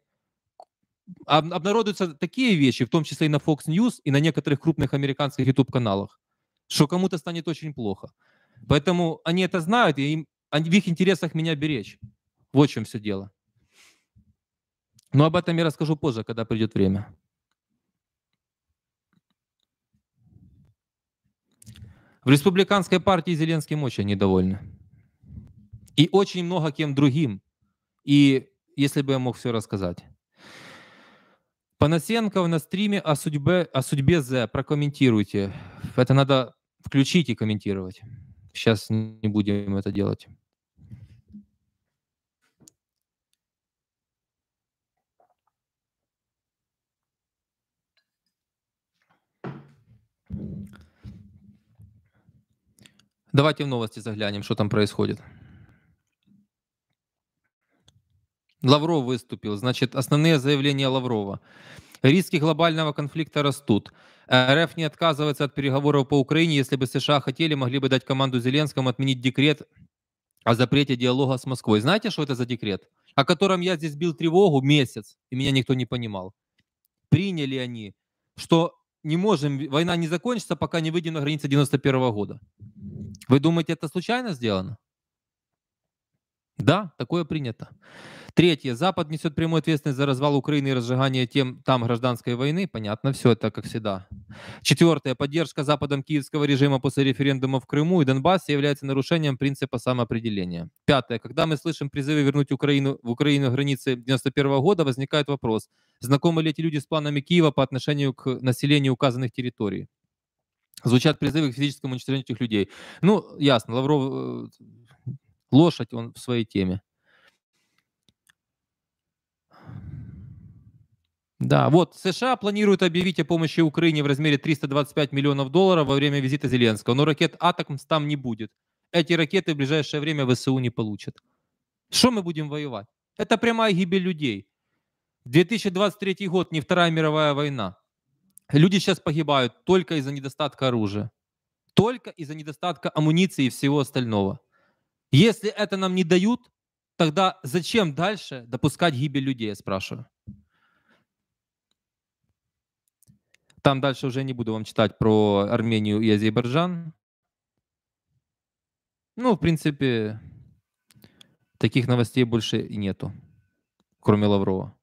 обнародуются такие вещи, в том числе и на Fox News, и на некоторых крупных американских YouTube-каналах, что кому-то станет очень плохо. Поэтому они это знают, и им, в их интересах меня беречь. Вот в чем все дело. Но об этом я расскажу позже, когда придет время. В республиканской партии Зеленским очень недовольны и очень много кем другим. И если бы я мог все рассказать. Панасенков на стриме о судьбе, о судьбе З прокомментируйте. Это надо включить и комментировать. Сейчас не будем это делать. Давайте в новости заглянем, что там происходит. Лавров выступил. Значит, основные заявления Лаврова. Риски глобального конфликта растут. РФ не отказывается от переговоров по Украине. Если бы США хотели, могли бы дать команду Зеленскому отменить декрет о запрете диалога с Москвой. Знаете, что это за декрет? О котором я здесь бил тревогу месяц, и меня никто не понимал. Приняли они, что не можем, война не закончится, пока не выйдем на границы 91 года. Вы думаете, это случайно сделано? Да, такое принято. Третье. Запад несет прямую ответственность за развал Украины и разжигание тем там гражданской войны. Понятно, все это как всегда. Четвертое. Поддержка Западом киевского режима после референдума в Крыму и Донбассе является нарушением принципа самоопределения. Пятое. Когда мы слышим призывы вернуть Украину в Украину границы 91 года, возникает вопрос, знакомы ли эти люди с планами Киева по отношению к населению указанных территорий? Звучат призывы к физическому уничтожению этих людей. Ну, ясно, Лавров э, лошадь, он в своей теме. Да, вот США планируют объявить о помощи Украине в размере 325 миллионов долларов во время визита Зеленского, но ракет «Атакмс» там не будет. Эти ракеты в ближайшее время ВСУ не получат. Что мы будем воевать? Это прямая гибель людей. 2023 год, не Вторая мировая война. Люди сейчас погибают только из-за недостатка оружия, только из-за недостатка амуниции и всего остального. Если это нам не дают, тогда зачем дальше допускать гибель людей, я спрашиваю. Там дальше уже не буду вам читать про Армению и Азербайджан. Ну, в принципе, таких новостей больше и нету, кроме Лаврова.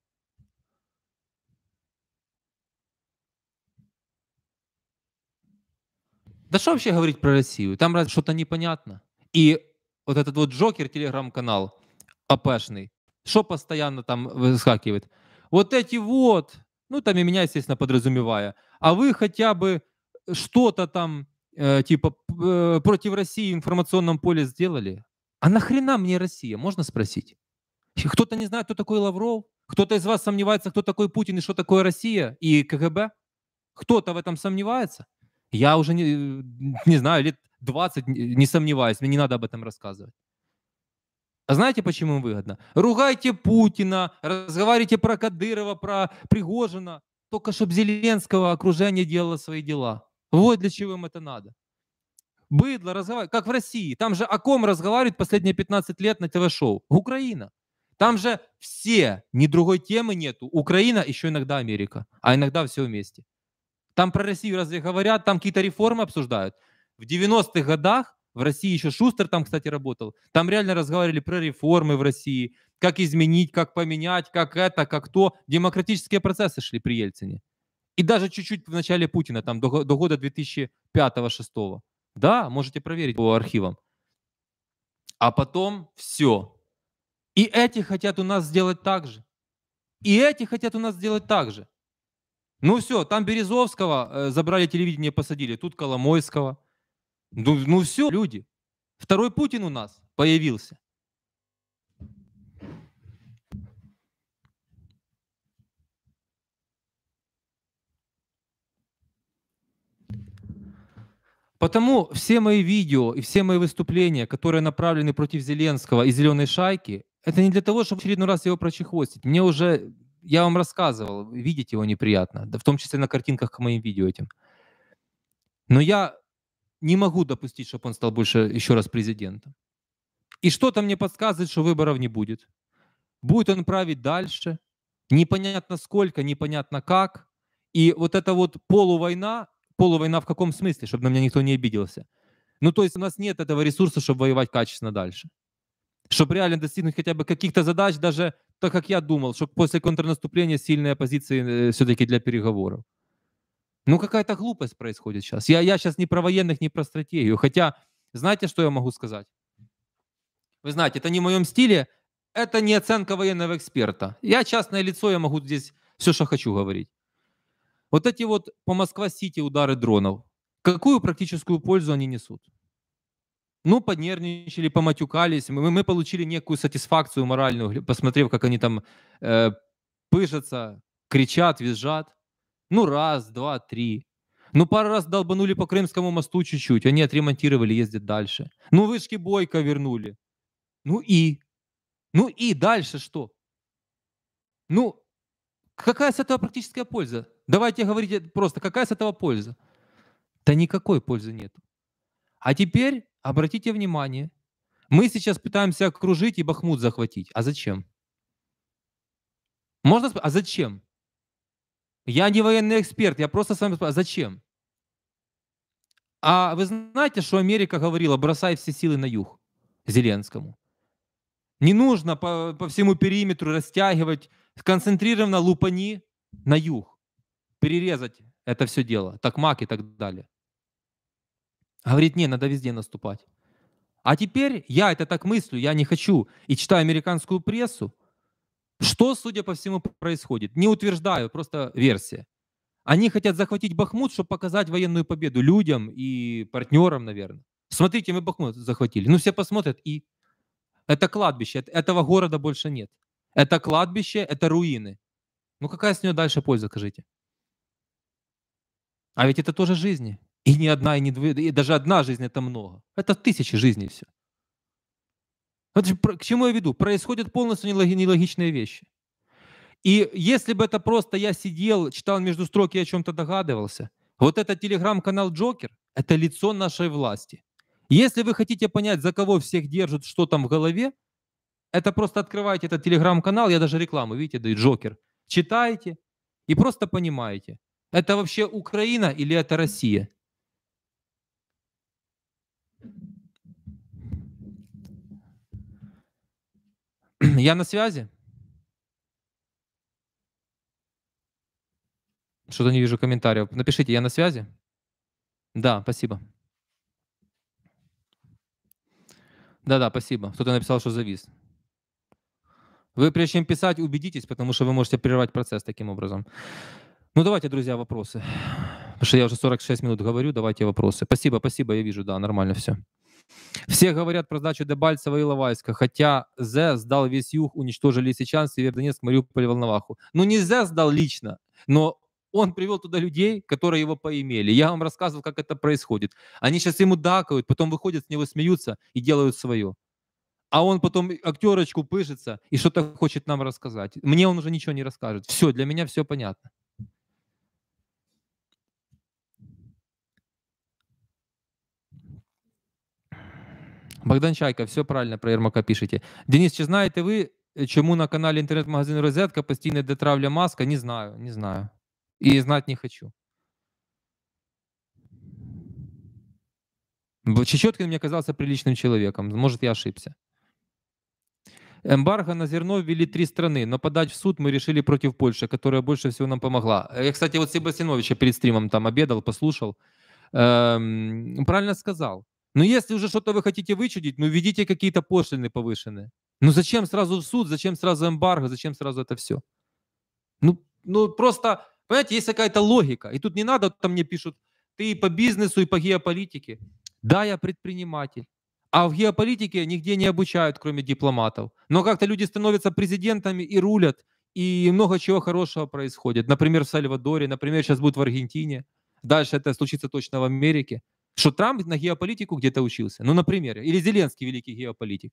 Да что вообще говорить про Россию? Там раз что-то непонятно. И вот этот вот Джокер, телеграм-канал, АПшный, что постоянно там выскакивает? Вот эти вот, ну там и меня, естественно, подразумевая – а вы хотя бы э, что-то там э, типа э, против России в информационном поле сделали? А нахрена мне Россия, можно спросить? Кто-то не знает, кто такой Лавров? Кто-то из вас сомневается, кто такой Путин и что такое Россия и КГБ? Кто-то в этом сомневается? Я уже не, э, не знаю, лет 20 не сомневаюсь, мне не надо об этом рассказывать. А знаете, почему выгодно? Ругайте Путина, разговаривайте про Кадырова, про Пригожина только чтобы Зеленского окружение делало свои дела. Вот для чего им это надо. Быдло разговаривает, как в России. Там же о ком разговаривают последние 15 лет на ТВ-шоу? Украина. Там же все, ни другой темы нету. Украина, еще иногда Америка, а иногда все вместе. Там про Россию разве говорят, там какие-то реформы обсуждают. В 90-х годах в России еще Шустер там, кстати, работал. Там реально разговаривали про реформы в России, как изменить, как поменять, как это, как то. Демократические процессы шли при Ельцине. И даже чуть-чуть в начале Путина, там до, до года 2005-2006. Да, можете проверить по архивам. А потом все. И эти хотят у нас сделать так же. И эти хотят у нас сделать так же. Ну все, там Березовского э, забрали телевидение, посадили, тут Коломойского – ну, ну все, люди. Второй Путин у нас появился. Потому все мои видео и все мои выступления, которые направлены против Зеленского и «Зеленой шайки», это не для того, чтобы в очередной раз его прочехвостить. Мне уже, я вам рассказывал, видеть его неприятно, да в том числе на картинках к моим видео этим. Но я не могу допустить, чтобы он стал больше еще раз президентом. И что-то мне подсказывает, что выборов не будет. Будет он править дальше, непонятно сколько, непонятно как. И вот эта вот полувойна, полувойна в каком смысле, чтобы на меня никто не обиделся. Ну, то есть у нас нет этого ресурса, чтобы воевать качественно дальше. Чтобы реально достигнуть хотя бы каких-то задач, даже так, как я думал, чтобы после контрнаступления сильные оппозиции э, все-таки для переговоров. Ну какая-то глупость происходит сейчас. Я, я сейчас не про военных, не про стратегию. Хотя, знаете, что я могу сказать? Вы знаете, это не в моем стиле, это не оценка военного эксперта. Я частное лицо, я могу здесь все, что хочу говорить. Вот эти вот по Москва-Сити удары дронов, какую практическую пользу они несут? Ну, поднервничали, поматюкались, мы, мы получили некую сатисфакцию моральную, посмотрев, как они там э, пыжатся, кричат, визжат. Ну, раз, два, три. Ну, пару раз долбанули по Крымскому мосту чуть-чуть. Они отремонтировали, ездят дальше. Ну, вышки Бойко вернули. Ну и? Ну и дальше что? Ну, какая с этого практическая польза? Давайте говорить просто, какая с этого польза? Да никакой пользы нет. А теперь обратите внимание, мы сейчас пытаемся окружить и Бахмут захватить. А зачем? Можно спросить, а зачем? Я не военный эксперт, я просто с вами спрашиваю, зачем? А вы знаете, что Америка говорила, бросай все силы на юг Зеленскому. Не нужно по, по всему периметру растягивать, сконцентрированно лупани на юг, перерезать это все дело, так Мак и так далее. Говорит, не, надо везде наступать. А теперь я это так мыслю, я не хочу. И читаю американскую прессу, что, судя по всему, происходит? Не утверждаю, просто версия. Они хотят захватить Бахмут, чтобы показать военную победу людям и партнерам, наверное. Смотрите, мы Бахмут захватили. Ну, все посмотрят, и это кладбище, этого города больше нет. Это кладбище, это руины. Ну, какая с нее дальше польза, скажите? А ведь это тоже жизни. И не одна, и не две, и даже одна жизнь это много. Это тысячи жизней все. Вот к чему я веду? Происходят полностью нелогичные вещи. И если бы это просто я сидел, читал между строк и о чем-то догадывался, вот этот телеграм-канал Джокер — это лицо нашей власти. Если вы хотите понять, за кого всех держат, что там в голове, это просто открываете этот телеграм-канал, я даже рекламу, видите, даю Джокер, Читайте и просто понимаете, это вообще Украина или это Россия. Я на связи? Что-то не вижу комментариев. Напишите, я на связи? Да, спасибо. Да-да, спасибо. Кто-то написал, что завис. Вы прежде чем писать, убедитесь, потому что вы можете прервать процесс таким образом. Ну давайте, друзья, вопросы. Потому что я уже 46 минут говорю, давайте вопросы. Спасибо, спасибо, я вижу, да, нормально все. Все говорят про сдачу Дебальцева и Лавайска, хотя Зе сдал весь юг, уничтожили Сечан, Севердонецк, Мариуполь, Волноваху. Ну не Зе сдал лично, но он привел туда людей, которые его поимели. Я вам рассказывал, как это происходит. Они сейчас ему дакают, потом выходят с него, смеются и делают свое. А он потом актерочку пышется и что-то хочет нам рассказать. Мне он уже ничего не расскажет. Все, для меня все понятно. Богдан Чайка, все правильно про Ермака пишете. Денис, чи знаєте ви, чому на каналі інтернет-магазин Розетка постійно де травля маска? Не знаю, не знаю. І знати не хочу. Чечеткин мне казался приличным человеком. Может, я ошибся. Эмбарго на зерно ввели три страны, но подать в суд мы решили против Польши, которая больше всего нам помогла. Э, я, кстати, вот Себастьяновича перед стримом там обедал, послушал. Эм, правильно сказал. Но «Ну, если уже что-то вы хотите вычудить, ну введите какие-то пошлины повышенные. Ну зачем сразу в суд, зачем сразу эмбарго, зачем сразу это все? Ну, ну просто, понимаете, есть какая-то логика. И тут не надо, там мне пишут, ты и по бизнесу, и по геополитике. Да, я предприниматель. А в геополитике нигде не обучают, кроме дипломатов. Но как-то люди становятся президентами и рулят, и много чего хорошего происходит. Например, в Сальвадоре, например, сейчас будет в Аргентине. Дальше это случится точно в Америке. Что Трамп на геополитику где-то учился. Ну, например, или Зеленский великий геополитик.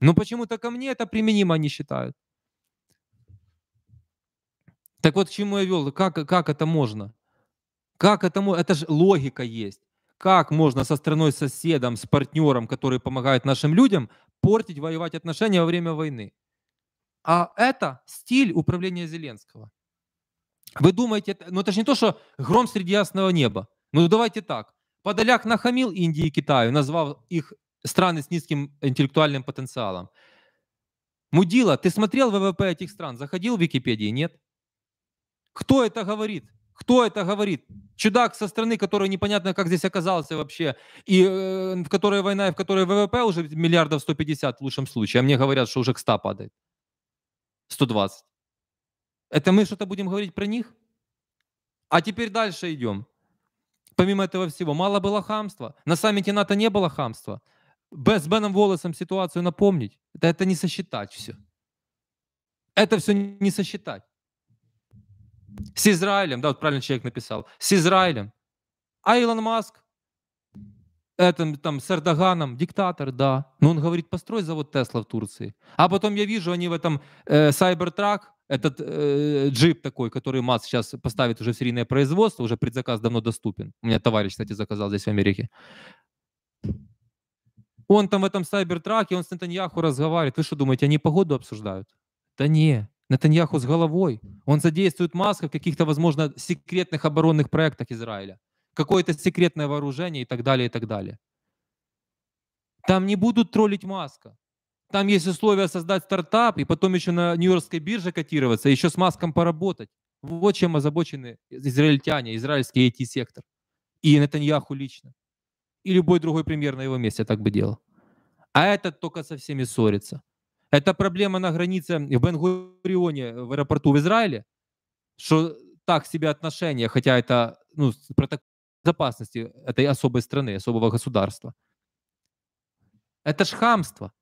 Но ну, почему-то ко мне это применимо они считают. Так вот, к чему я вел? Как, как это можно? Как это можно? Это же логика есть. Как можно со страной, с соседом, с партнером, который помогает нашим людям, портить, воевать отношения во время войны? А это стиль управления Зеленского. Вы думаете, ну это же не то, что гром среди ясного неба. Ну давайте так. Подоляк нахамил Индии и Китаю, назвав их страны с низким интеллектуальным потенциалом. Мудила, ты смотрел ВВП этих стран? Заходил в Википедии? Нет? Кто это говорит? Кто это говорит? Чудак со страны, который непонятно, как здесь оказался вообще, и э, в которой война, и в которой ВВП уже миллиардов 150 в лучшем случае, а мне говорят, что уже к 100 падает. 120. Это мы что-то будем говорить про них? А теперь дальше идем. Помимо этого всего, мало было хамства. На саммите НАТО не было хамства. С Беном Волосом ситуацию напомнить, это, это не сосчитать все. Это все не сосчитать. С Израилем, да, вот правильно человек написал, с Израилем. А Илон Маск, этом, там, с Эрдоганом, диктатор, да. Но он говорит, построй завод Тесла в Турции. А потом я вижу, они в этом э, Cybertruck этот э, джип такой, который МАЗ сейчас поставит уже в серийное производство, уже предзаказ давно доступен. У меня товарищ, кстати, заказал здесь в Америке. Он там в этом Сайбертраке, он с Нетаньяху разговаривает. Вы что думаете, они погоду обсуждают? Да не, Нетаньяху с головой. Он задействует Маска в каких-то, возможно, секретных оборонных проектах Израиля. Какое-то секретное вооружение и так далее, и так далее. Там не будут троллить Маска. Там есть условия создать стартап и потом еще на Нью-Йоркской бирже котироваться, еще с Маском поработать. Вот чем озабочены израильтяне, израильский IT-сектор. И Нетаньяху лично. И любой другой премьер на его месте так бы делал. А этот только со всеми ссорится. Это проблема на границе в Бенгурионе, в аэропорту в Израиле, что так себе отношения, хотя это ну, протокол безопасности этой особой страны, особого государства. Это ж хамство.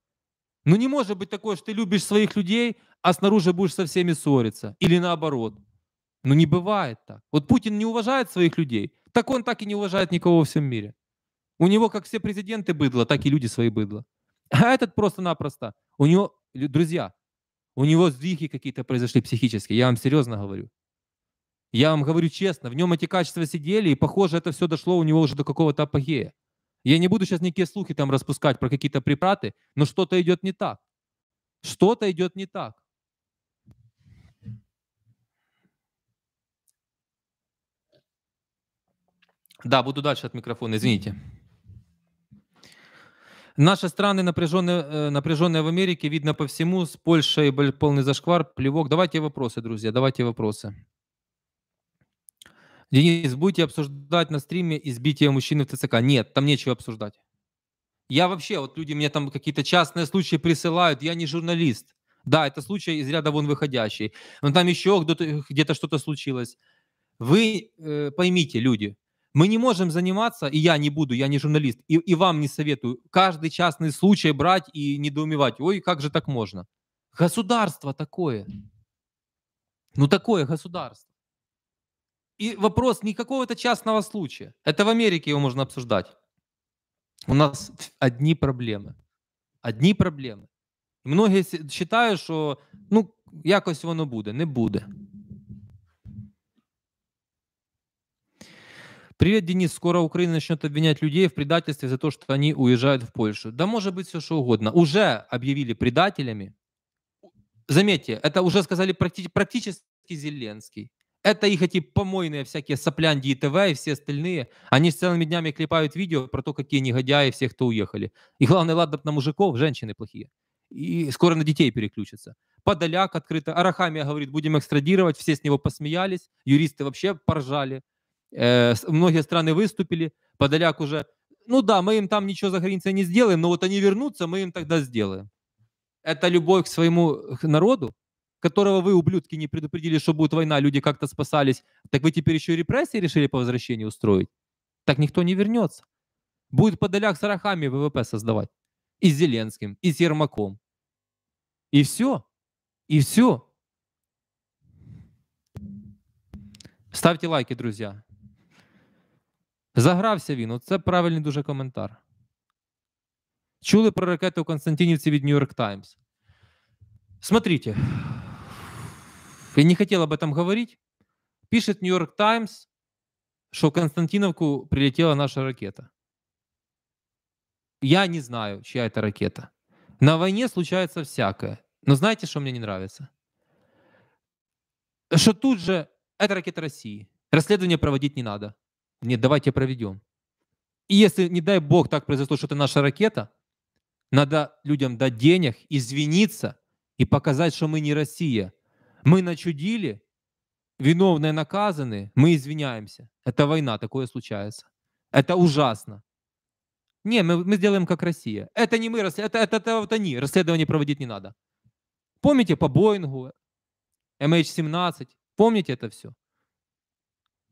Ну не может быть такое, что ты любишь своих людей, а снаружи будешь со всеми ссориться. Или наоборот. Но ну, не бывает так. Вот Путин не уважает своих людей, так он так и не уважает никого во всем мире. У него как все президенты быдло, так и люди свои быдло. А этот просто-напросто. У него, друзья, у него сдвиги какие-то произошли психически. я вам серьезно говорю. Я вам говорю честно, в нем эти качества сидели, и похоже, это все дошло у него уже до какого-то апогея. Я не буду сейчас никакие слухи там распускать про какие-то препараты, но что-то идет не так. Что-то идет не так. Да, буду дальше от микрофона, извините. Наши страны напряженные, э, напряженные в Америке, видно по всему, с Польшей полный зашквар, плевок. Давайте вопросы, друзья, давайте вопросы. Денис, будете обсуждать на стриме избитие мужчины в ТЦК? Нет, там нечего обсуждать. Я вообще, вот люди мне там какие-то частные случаи присылают, я не журналист. Да, это случай из ряда вон выходящий. Но там еще где-то, где что-то случилось. Вы э, поймите, люди, мы не можем заниматься, и я не буду, я не журналист, и, и вам не советую, каждый частный случай брать и недоумевать. Ой, как же так можно? Государство такое. Ну такое государство и вопрос не какого-то частного случая. Это в Америке его можно обсуждать. У нас одни проблеми. Одні проблеми. Многие считают, что ну, якось воно буде, не буде. Привет, Денис. Скоро Украина начнет обвинять людей в предательстве за то, что они уезжают в Польшу. Да может быть все что угодно. Уже объявили предателями. Заметьте, это уже сказали практически Зеленский. Это их эти помойные всякие соплянди и ТВ и все остальные. Они с целыми днями клепают видео про то, какие негодяи все, кто уехали. И главное, ладно на мужиков, женщины плохие. И скоро на детей переключатся. Подоляк открыто. Арахамия говорит, будем экстрадировать. Все с него посмеялись. Юристы вообще поржали. Э, многие страны выступили. Подоляк уже, ну да, мы им там ничего за границей не сделаем, но вот они вернутся, мы им тогда сделаем. Это любовь к своему народу, которого вы, ублюдки, не предупредили, что будет война, люди как-то спасались, так вы теперь еще и репрессии решили по возвращению устроить? Так никто не вернется. Будет по долях с Арахами ВВП создавать. И с Зеленским, и с Ермаком. И все. И все. Ставьте лайки, друзья. Загрався він. Оце правильний дуже коментар. Чули про ракети у Константинівці від New York Times? Смотрите я не хотел об этом говорить, пишет Нью-Йорк Таймс, что в Константиновку прилетела наша ракета. Я не знаю, чья это ракета. На войне случается всякое. Но знаете, что мне не нравится? Что тут же это ракета России. Расследование проводить не надо. Нет, давайте проведем. И если, не дай бог, так произошло, что это наша ракета, надо людям дать денег, извиниться и показать, что мы не Россия – мы начудили, виновные наказаны, мы извиняемся. Это война, такое случается. Это ужасно. Не, мы, мы сделаем как Россия. Это не мы, это, это, это вот они. Расследование проводить не надо. Помните по Боингу, MH17? Помните это все?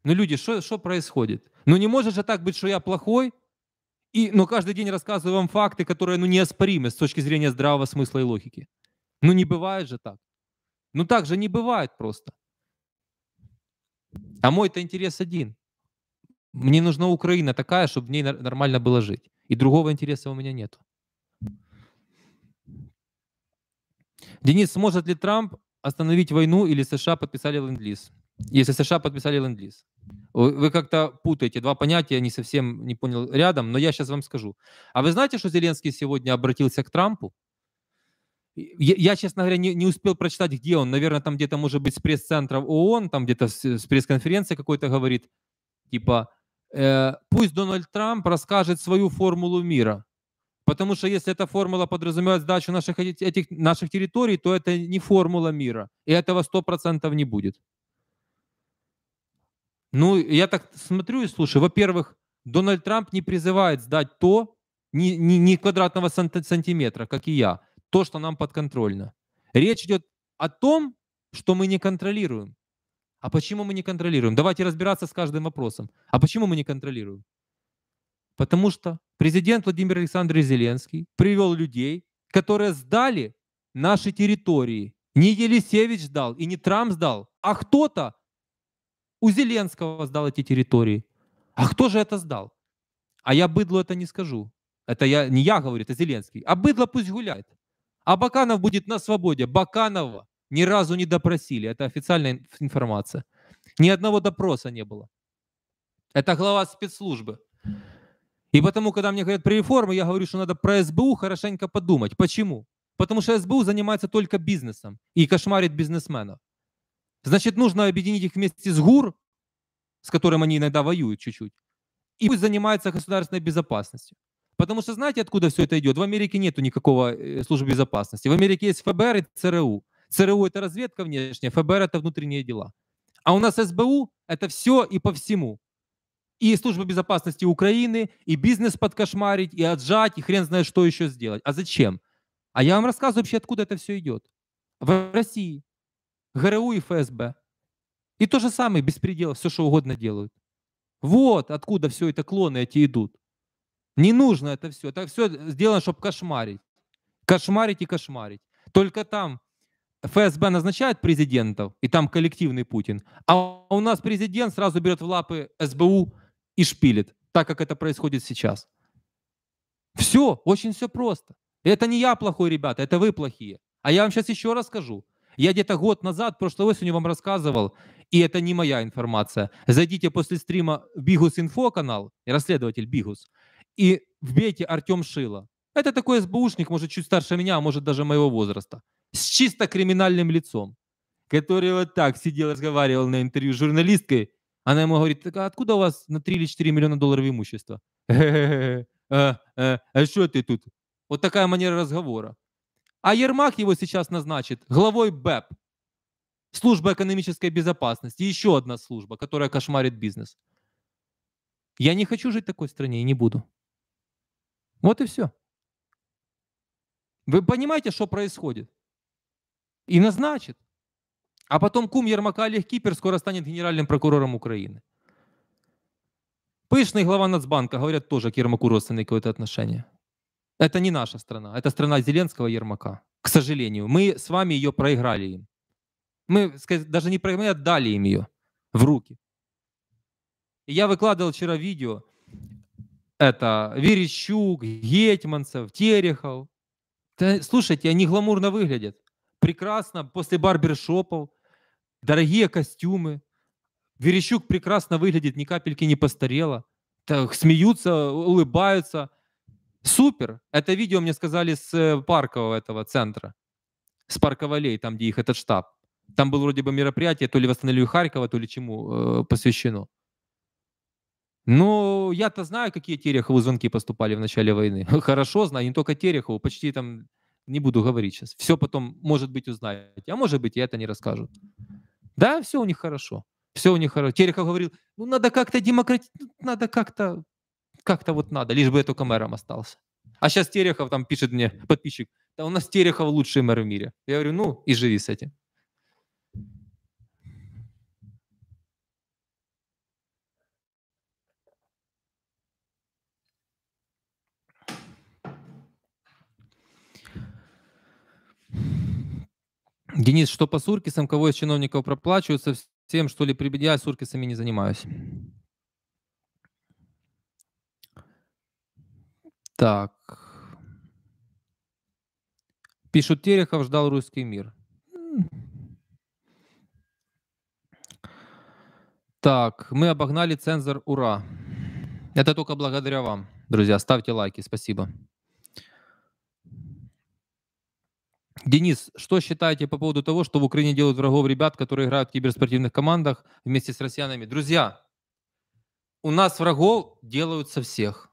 Ну, люди, что происходит? Ну, не может же так быть, что я плохой, и, но ну, каждый день рассказываю вам факты, которые ну, неоспоримы с точки зрения здравого смысла и логики. Ну, не бывает же так. Ну так же не бывает просто. А мой-то интерес один. Мне нужна Украина такая, чтобы в ней нормально было жить. И другого интереса у меня нет. Денис, сможет ли Трамп остановить войну или США подписали ленд-лиз? Если США подписали ленд-лиз. Вы как-то путаете два понятия, не совсем не понял рядом, но я сейчас вам скажу. А вы знаете, что Зеленский сегодня обратился к Трампу я, я, честно говоря, не, не успел прочитать, где он. Наверное, там где-то, может быть, с пресс-центра ООН, там где-то с, с пресс-конференции какой-то говорит, типа, э, пусть Дональд Трамп расскажет свою формулу мира. Потому что если эта формула подразумевает сдачу наших, этих, наших территорий, то это не формула мира. И этого 100% не будет. Ну, я так смотрю и слушаю. Во-первых, Дональд Трамп не призывает сдать то, ни, ни, ни квадратного сантиметра, как и я то, что нам подконтрольно. Речь идет о том, что мы не контролируем. А почему мы не контролируем? Давайте разбираться с каждым вопросом. А почему мы не контролируем? Потому что президент Владимир Александрович Зеленский привел людей, которые сдали наши территории. Не Елисевич сдал и не Трамп сдал, а кто-то у Зеленского сдал эти территории. А кто же это сдал? А я быдлу это не скажу. Это я, не я говорю, это Зеленский. А быдло пусть гуляет. А Баканов будет на свободе. Баканова ни разу не допросили. Это официальная информация. Ни одного допроса не было. Это глава спецслужбы. И потому, когда мне говорят про реформы, я говорю, что надо про СБУ хорошенько подумать. Почему? Потому что СБУ занимается только бизнесом и кошмарит бизнесменов. Значит, нужно объединить их вместе с ГУР, с которым они иногда воюют чуть-чуть, и пусть занимается государственной безопасностью. Потому что знаете, откуда все это идет? В Америке нет никакого э, службы безопасности. В Америке есть ФБР и ЦРУ. ЦРУ – это разведка внешняя, ФБР – это внутренние дела. А у нас СБУ – это все и по всему. И служба безопасности Украины, и бизнес подкошмарить, и отжать, и хрен знает, что еще сделать. А зачем? А я вам рассказываю вообще, откуда это все идет. В России. ГРУ и ФСБ. И то же самое, беспредел, все что угодно делают. Вот откуда все это клоны эти идут. Не нужно это все. Это все сделано, чтобы кошмарить. Кошмарить и кошмарить. Только там ФСБ назначает президентов, и там коллективный Путин. А у нас президент сразу берет в лапы СБУ и шпилит, так как это происходит сейчас. Все, очень все просто. Это не я плохой, ребята, это вы плохие. А я вам сейчас еще расскажу. Я где-то год назад, прошлой осенью вам рассказывал, и это не моя информация. Зайдите после стрима в Бигус Инфо канал, расследователь Бигус, и в вбейте Артем Шило. Это такой СБУшник, может, чуть старше меня, а может, даже моего возраста. С чисто криминальным лицом, который вот так сидел, разговаривал на интервью с журналисткой. Она ему говорит, так, а откуда у вас на 3 или 4 миллиона долларов имущества? А, а что ты тут? Вот такая манера разговора. А Ермак его сейчас назначит главой БЭП, служба экономической безопасности, еще одна служба, которая кошмарит бизнес. Я не хочу жить в такой стране и не буду. Вот и все. Вы понимаете, что происходит? И назначит. А потом кум Ермака Олег Кипер скоро станет генеральным прокурором Украины. Пышный глава Нацбанка, говорят, тоже к Ермаку родственные какое-то отношение. Это не наша страна, это страна Зеленского Ермака. К сожалению, мы с вами ее проиграли им. Мы сказать, даже не проиграли, мы отдали им ее в руки. я выкладывал вчера видео, это Верещук, Гетьманцев, Терехов. Да, слушайте, они гламурно выглядят. Прекрасно, после барбершопов, дорогие костюмы. Верещук прекрасно выглядит, ни капельки не постарела. Так, смеются, улыбаются. Супер! Это видео мне сказали с э, паркового этого центра, с парка Валей, там, где их этот штаб. Там было вроде бы мероприятие, то ли восстановлению Харькова, то ли чему э, посвящено. Ну, я-то знаю, какие Тереховы звонки поступали в начале войны. Хорошо знаю, не только Терехову, почти там не буду говорить сейчас. Все потом, может быть, узнаете, а может быть, и это не расскажут. Да, все у них хорошо. Все у них хорошо. Терехов говорил, ну, надо как-то демократи... Ну, надо как-то... Как-то вот надо, лишь бы я только мэром остался. А сейчас Терехов там пишет мне, подписчик, да у нас Терехов лучший мэр в мире. Я говорю, ну, и живи с этим. Денис, что по Суркисам, кого из чиновников проплачиваются, всем, что ли, прибедя, я Суркисами не занимаюсь. Так. Пишут, Терехов ждал русский мир. Так, мы обогнали цензор, ура. Это только благодаря вам, друзья. Ставьте лайки, спасибо. Денис, что считаете по поводу того, что в Украине делают врагов ребят, которые играют в киберспортивных командах вместе с россиянами? Друзья, у нас врагов делают со всех.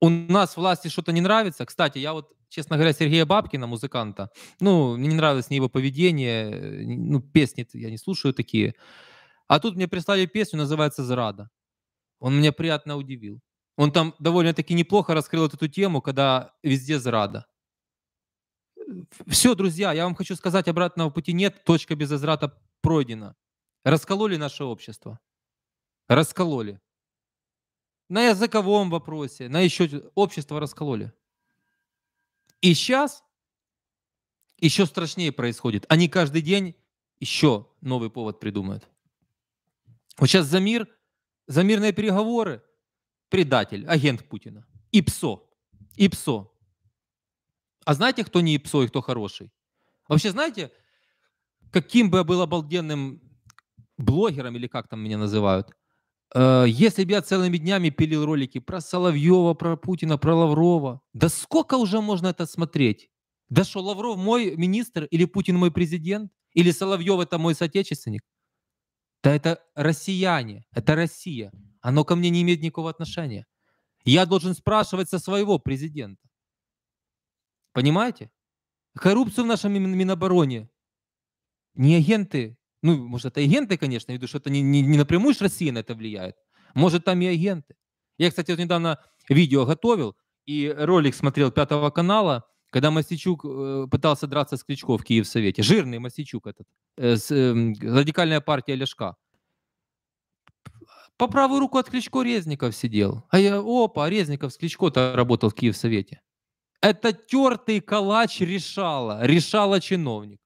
У нас власти что-то не нравится. Кстати, я вот, честно говоря, Сергея Бабкина, музыканта, ну, мне не нравилось ни его поведение, э, ну, песни я не слушаю такие. А тут мне прислали песню, называется «Зрада». Он меня приятно удивил. Он там довольно-таки неплохо раскрыл эту тему, когда везде «Зрада» все, друзья, я вам хочу сказать, обратного пути нет, точка без возврата пройдена. Раскололи наше общество. Раскололи. На языковом вопросе, на еще общество раскололи. И сейчас еще страшнее происходит. Они каждый день еще новый повод придумают. Вот сейчас за мир, за мирные переговоры предатель, агент Путина. И ПСО. И ПСО. А знаете, кто не ИПСО и кто хороший? Вообще, знаете, каким бы я был обалденным блогером, или как там меня называют, э, если бы я целыми днями пилил ролики про Соловьева, про Путина, про Лаврова, да сколько уже можно это смотреть? Да что, Лавров мой министр, или Путин мой президент, или Соловьев это мой соотечественник? Да это россияне, это Россия. Оно ко мне не имеет никакого отношения. Я должен спрашивать со своего президента. Понимаете? Коррупцию в нашем Минобороне не агенты, ну, может, это агенты, конечно, я вижу, что это не, не, не напрямую с Россией на это влияет. Может, там и агенты. Я, кстати, вот недавно видео готовил и ролик смотрел Пятого канала, когда Масичук э, пытался драться с Кличко в Киевсовете. Жирный Масичук этот, э, с, э, радикальная партия Лешка По правую руку от Кличко Резников сидел. А я, опа, Резников с Кличко-то работал в Киевсовете. Это тертый калач решала, решала чиновник.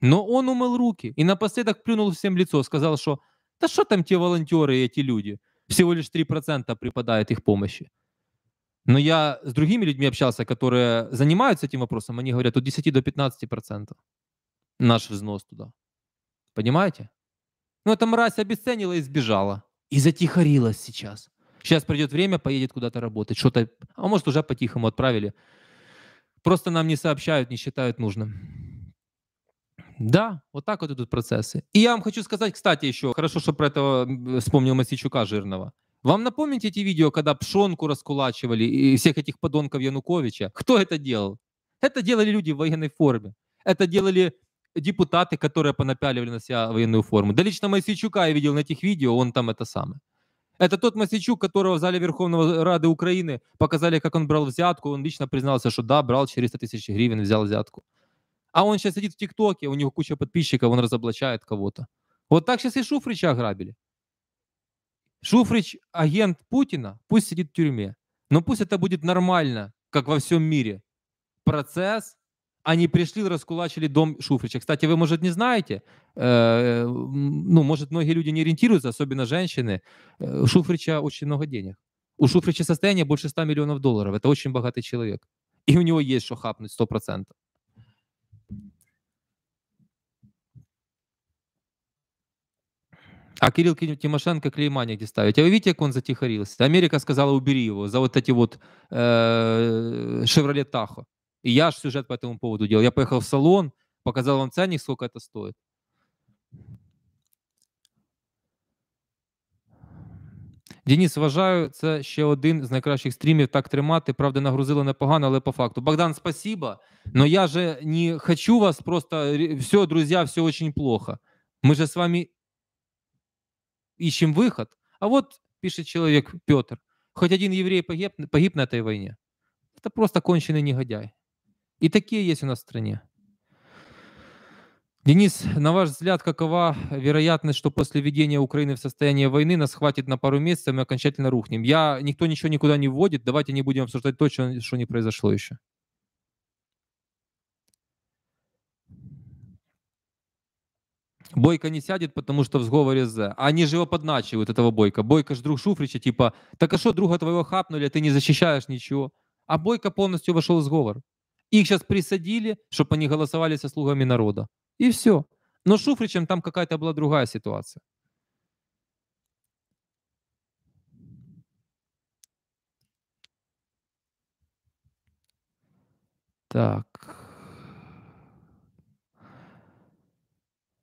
Но он умыл руки и напоследок плюнул всем лицо, сказал, что «Да что там те волонтеры и эти люди? Всего лишь 3% припадает их помощи». Но я с другими людьми общался, которые занимаются этим вопросом, они говорят, от 10 до 15% наш взнос туда. Понимаете? Ну, эта мразь обесценила и сбежала. И затихарилась сейчас. Сейчас придет время, поедет куда-то работать, что-то, а может уже по-тихому отправили. Просто нам не сообщают, не считают нужным. Да, вот так вот идут процессы. И я вам хочу сказать, кстати, еще, хорошо, что про этого вспомнил Масичука Жирного. Вам напомните эти видео, когда пшонку раскулачивали и всех этих подонков Януковича? Кто это делал? Это делали люди в военной форме. Это делали депутаты, которые понапяливали на себя военную форму. Да лично Моисейчука я видел на этих видео, он там это самое. Это тот Масичук, которого в зале Верховного Рады Украины показали, как он брал взятку. Он лично признался, что да, брал 400 тысяч гривен, взял взятку. А он сейчас сидит в ТикТоке, у него куча подписчиков, он разоблачает кого-то. Вот так сейчас и Шуфрича ограбили. Шуфрич – агент Путина, пусть сидит в тюрьме. Но пусть это будет нормально, как во всем мире. Процесс, они пришли, раскулачили дом Шуфрича. Кстати, вы, может, не знаете, э, ну, может, многие люди не ориентируются, особенно женщины. Э, у Шуфрича очень много денег. У Шуфрича состояние больше 100 миллионов долларов. Это очень богатый человек. И у него есть что хапнуть 100%. А Кирилл Тимошенко клейма где ставить. А вы видите, как он затихарился? Америка сказала, убери его за вот эти вот э, Chevrolet Tahoe. И я аж сюжет по этому поводу делал. Я поехал в салон, показал вам ценник, сколько это стоит. Денис, вважаю, це ще один з найкращих стрімів. Так тримати. Правда, нагрузили непогано, але по факту. Богдан, спасибо. Но я же не хочу вас просто. Все, друзья, все очень плохо. Мы же с вами ищем выход. А вот пишет человек Петр. Хоть один еврей погиб, погиб на этой войне. Это просто конченый негодяй. И такие есть у нас в стране. Денис, на ваш взгляд, какова вероятность, что после введения Украины в состояние войны нас хватит на пару месяцев, мы окончательно рухнем? Я, никто ничего никуда не вводит, давайте не будем обсуждать то, что, что не произошло еще. Бойко не сядет, потому что в сговоре за. Они же его подначивают, этого Бойко. Бойко ж друг Шуфрича, типа, так а что друга твоего хапнули, а ты не защищаешь ничего. А Бойко полностью вошел в сговор. Их сейчас присадили, чтобы они голосовали со слугами народа. И все. Но Шуфричем там какая-то была другая ситуация. Так.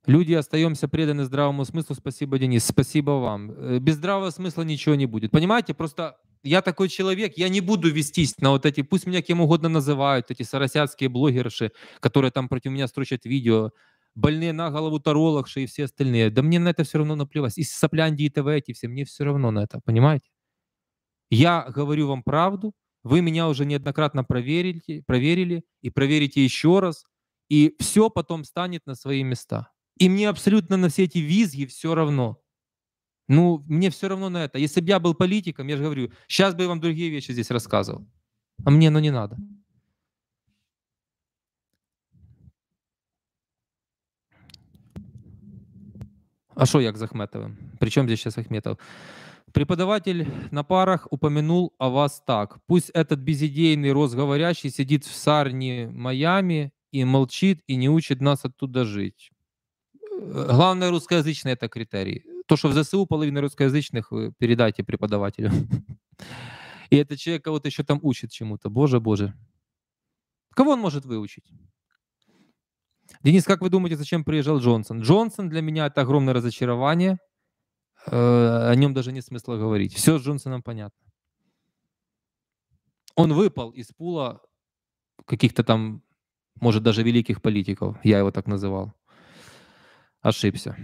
Люди, остаемся преданы здравому смыслу. Спасибо, Денис. Спасибо вам. Э, без здравого смысла ничего не будет. Понимаете, просто я такой человек, я не буду вестись на вот эти, пусть меня кем угодно называют, эти соросятские блогерши, которые там против меня строчат видео, больные на голову тарологши и все остальные. Да мне на это все равно наплевать. И сопляндии, и ТВ эти все, мне все равно на это, понимаете? Я говорю вам правду, вы меня уже неоднократно проверили, проверили и проверите еще раз, и все потом станет на свои места. И мне абсолютно на все эти визги все равно. Ну, мне все равно на это. Если бы я был политиком, я же говорю, сейчас бы я вам другие вещи здесь рассказывал. А мне оно не надо. А что я к Захметовым? Причем здесь сейчас Ахметов? Преподаватель на парах упомянул о вас так. Пусть этот безидейный розговорящий сидит в сарне Майами и молчит, и не учит нас оттуда жить. Главное русскоязычное это критерий. То, что в ЗСУ половина русскоязычных, э, передайте преподавателю. И это человек кого-то еще там учит чему-то. Боже, боже. Кого он может выучить? Денис, как вы думаете, зачем приезжал Джонсон? Джонсон для меня это огромное разочарование. Э, о нем даже нет смысла говорить. Все с Джонсоном понятно. Он выпал из пула каких-то там, может, даже великих политиков. Я его так называл. Ошибся.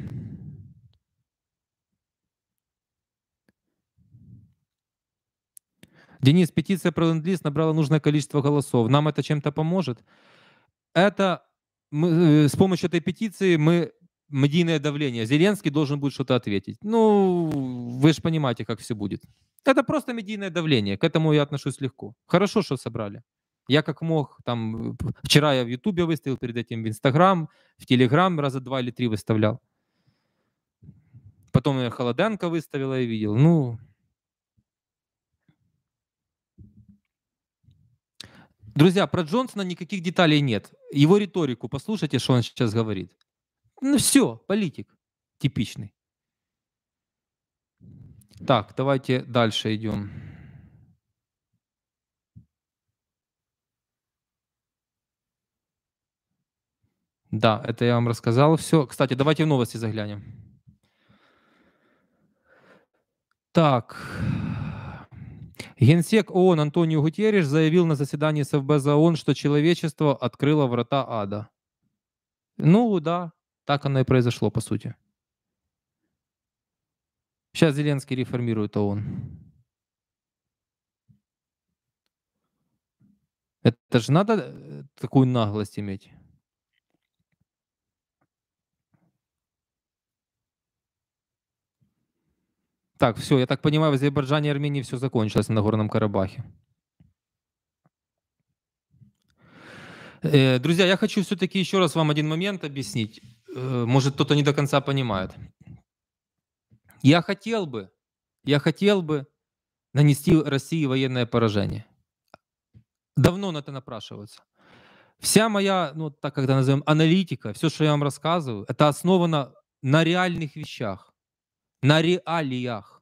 Денис, петиция про ленд набрала нужное количество голосов. Нам это чем-то поможет? Это мы, э, с помощью этой петиции мы медийное давление. Зеленский должен будет что-то ответить. Ну, вы же понимаете, как все будет. Это просто медийное давление. К этому я отношусь легко. Хорошо, что собрали. Я как мог, там, вчера я в Ютубе выставил, перед этим в Инстаграм, в Телеграм раза два или три выставлял. Потом я Холоденко выставила и видел. Ну, Друзья, про Джонсона никаких деталей нет. Его риторику послушайте, что он сейчас говорит. Ну все, политик типичный. Так, давайте дальше идем. Да, это я вам рассказал. Все. Кстати, давайте в новости заглянем. Так. Генсек ООН Антонио Гутерреш заявил на заседании Совбеза ООН, что человечество открыло врата ада. Ну да, так оно и произошло по сути. Сейчас Зеленский реформирует ООН. Это же надо э, такую наглость иметь. Так, все, я так понимаю, в Азербайджане и Армении все закончилось на горном Карабахе. Э, друзья, я хочу все-таки еще раз вам один момент объяснить. Э, может, кто-то не до конца понимает. Я хотел бы, я хотел бы нанести России военное поражение. Давно на это напрашивается. Вся моя, ну так как это назовем, аналитика, все, что я вам рассказываю, это основано на реальных вещах, на реалиях.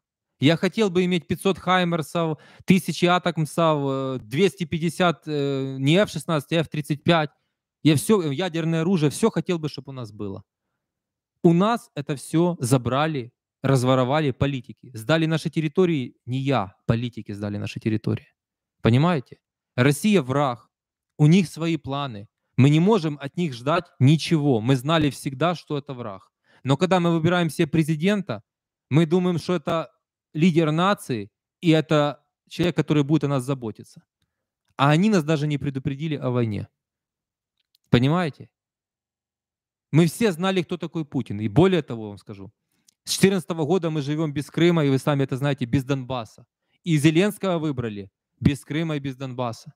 Я хотел бы иметь 500 Хаймерсов, 1000 Атакмсов, 250 э, не F-16, а F-35. Я все, ядерное оружие, все хотел бы, чтобы у нас было. У нас это все забрали, разворовали политики. Сдали наши территории не я, политики сдали наши территории. Понимаете? Россия враг, у них свои планы. Мы не можем от них ждать ничего. Мы знали всегда, что это враг. Но когда мы выбираем себе президента, мы думаем, что это лидер нации, и это человек, который будет о нас заботиться. А они нас даже не предупредили о войне. Понимаете? Мы все знали, кто такой Путин. И более того, вам скажу, с 2014 года мы живем без Крыма, и вы сами это знаете, без Донбасса. И Зеленского выбрали без Крыма и без Донбасса.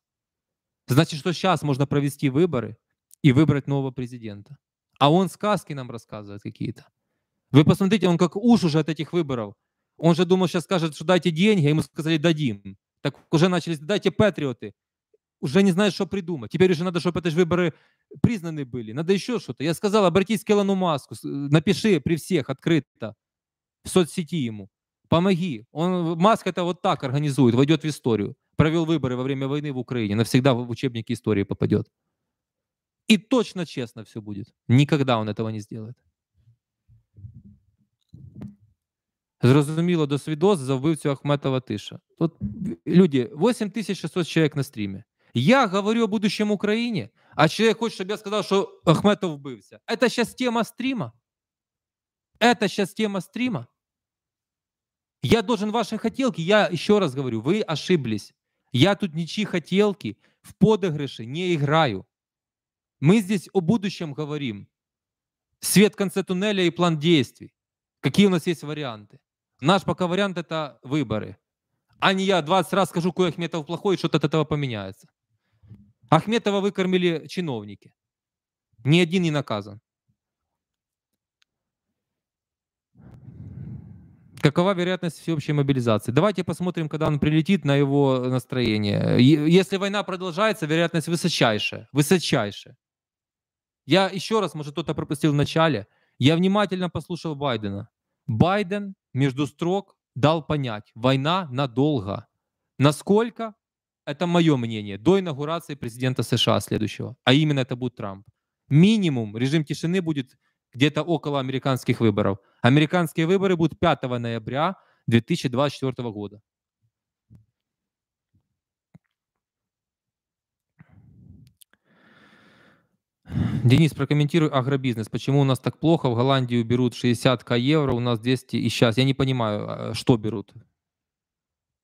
Значит, что сейчас можно провести выборы и выбрать нового президента. А он сказки нам рассказывает какие-то. Вы посмотрите, он как уж уже от этих выборов. Он же думал, сейчас скажет, что дайте деньги, а ему сказали дадим. Так уже начались, дайте патриоты. Уже не знает, что придумать. Теперь уже надо, чтобы это же выборы признаны были. Надо еще что-то. Я сказал, обратись к Элону Маску, э, напиши при всех открыто в соцсети ему. Помоги. Он, Маск это вот так организует, войдет в историю. Провел выборы во время войны в Украине. Навсегда в учебники истории попадет. И точно честно все будет. Никогда он этого не сделает. зрозуміло досвідос за вбивцю Ахметова Тиша. Тут люди, 8600 чоловік на стрімі. Я говорю о будущем Украине, а чоловік хоче, щоб я сказав, що Ахметов вбився. Це сейчас тема стріма. Це сейчас тема стріма. Я должен ваші хотілки. я ще раз говорю, ви ошиблись. Я тут нічі хотілки в подыгрыши не граю. Ми здесь о будущем говорим. Світ в конце туннеля и план действий. Какие у нас есть варианты. Наш пока вариант это выборы. А не я 20 раз скажу, какой Ахметов плохой, и что-то от этого поменяется. Ахметова выкормили чиновники. Ни один не наказан. Какова вероятность всеобщей мобилизации? Давайте посмотрим, когда он прилетит, на его настроение. Если война продолжается, вероятность высочайшая. Высочайшая. Я еще раз, может, кто-то пропустил в начале. Я внимательно послушал Байдена. Байден между строк дал понять, война надолго. Насколько? Это мое мнение. До инаугурации президента США следующего. А именно это будет Трамп. Минимум режим тишины будет где-то около американских выборов. Американские выборы будут 5 ноября 2024 года. Денис, прокомментируй агробизнес. Почему у нас так плохо? В Голландию берут 60к евро, у нас 200 и сейчас. Я не понимаю, а, что берут.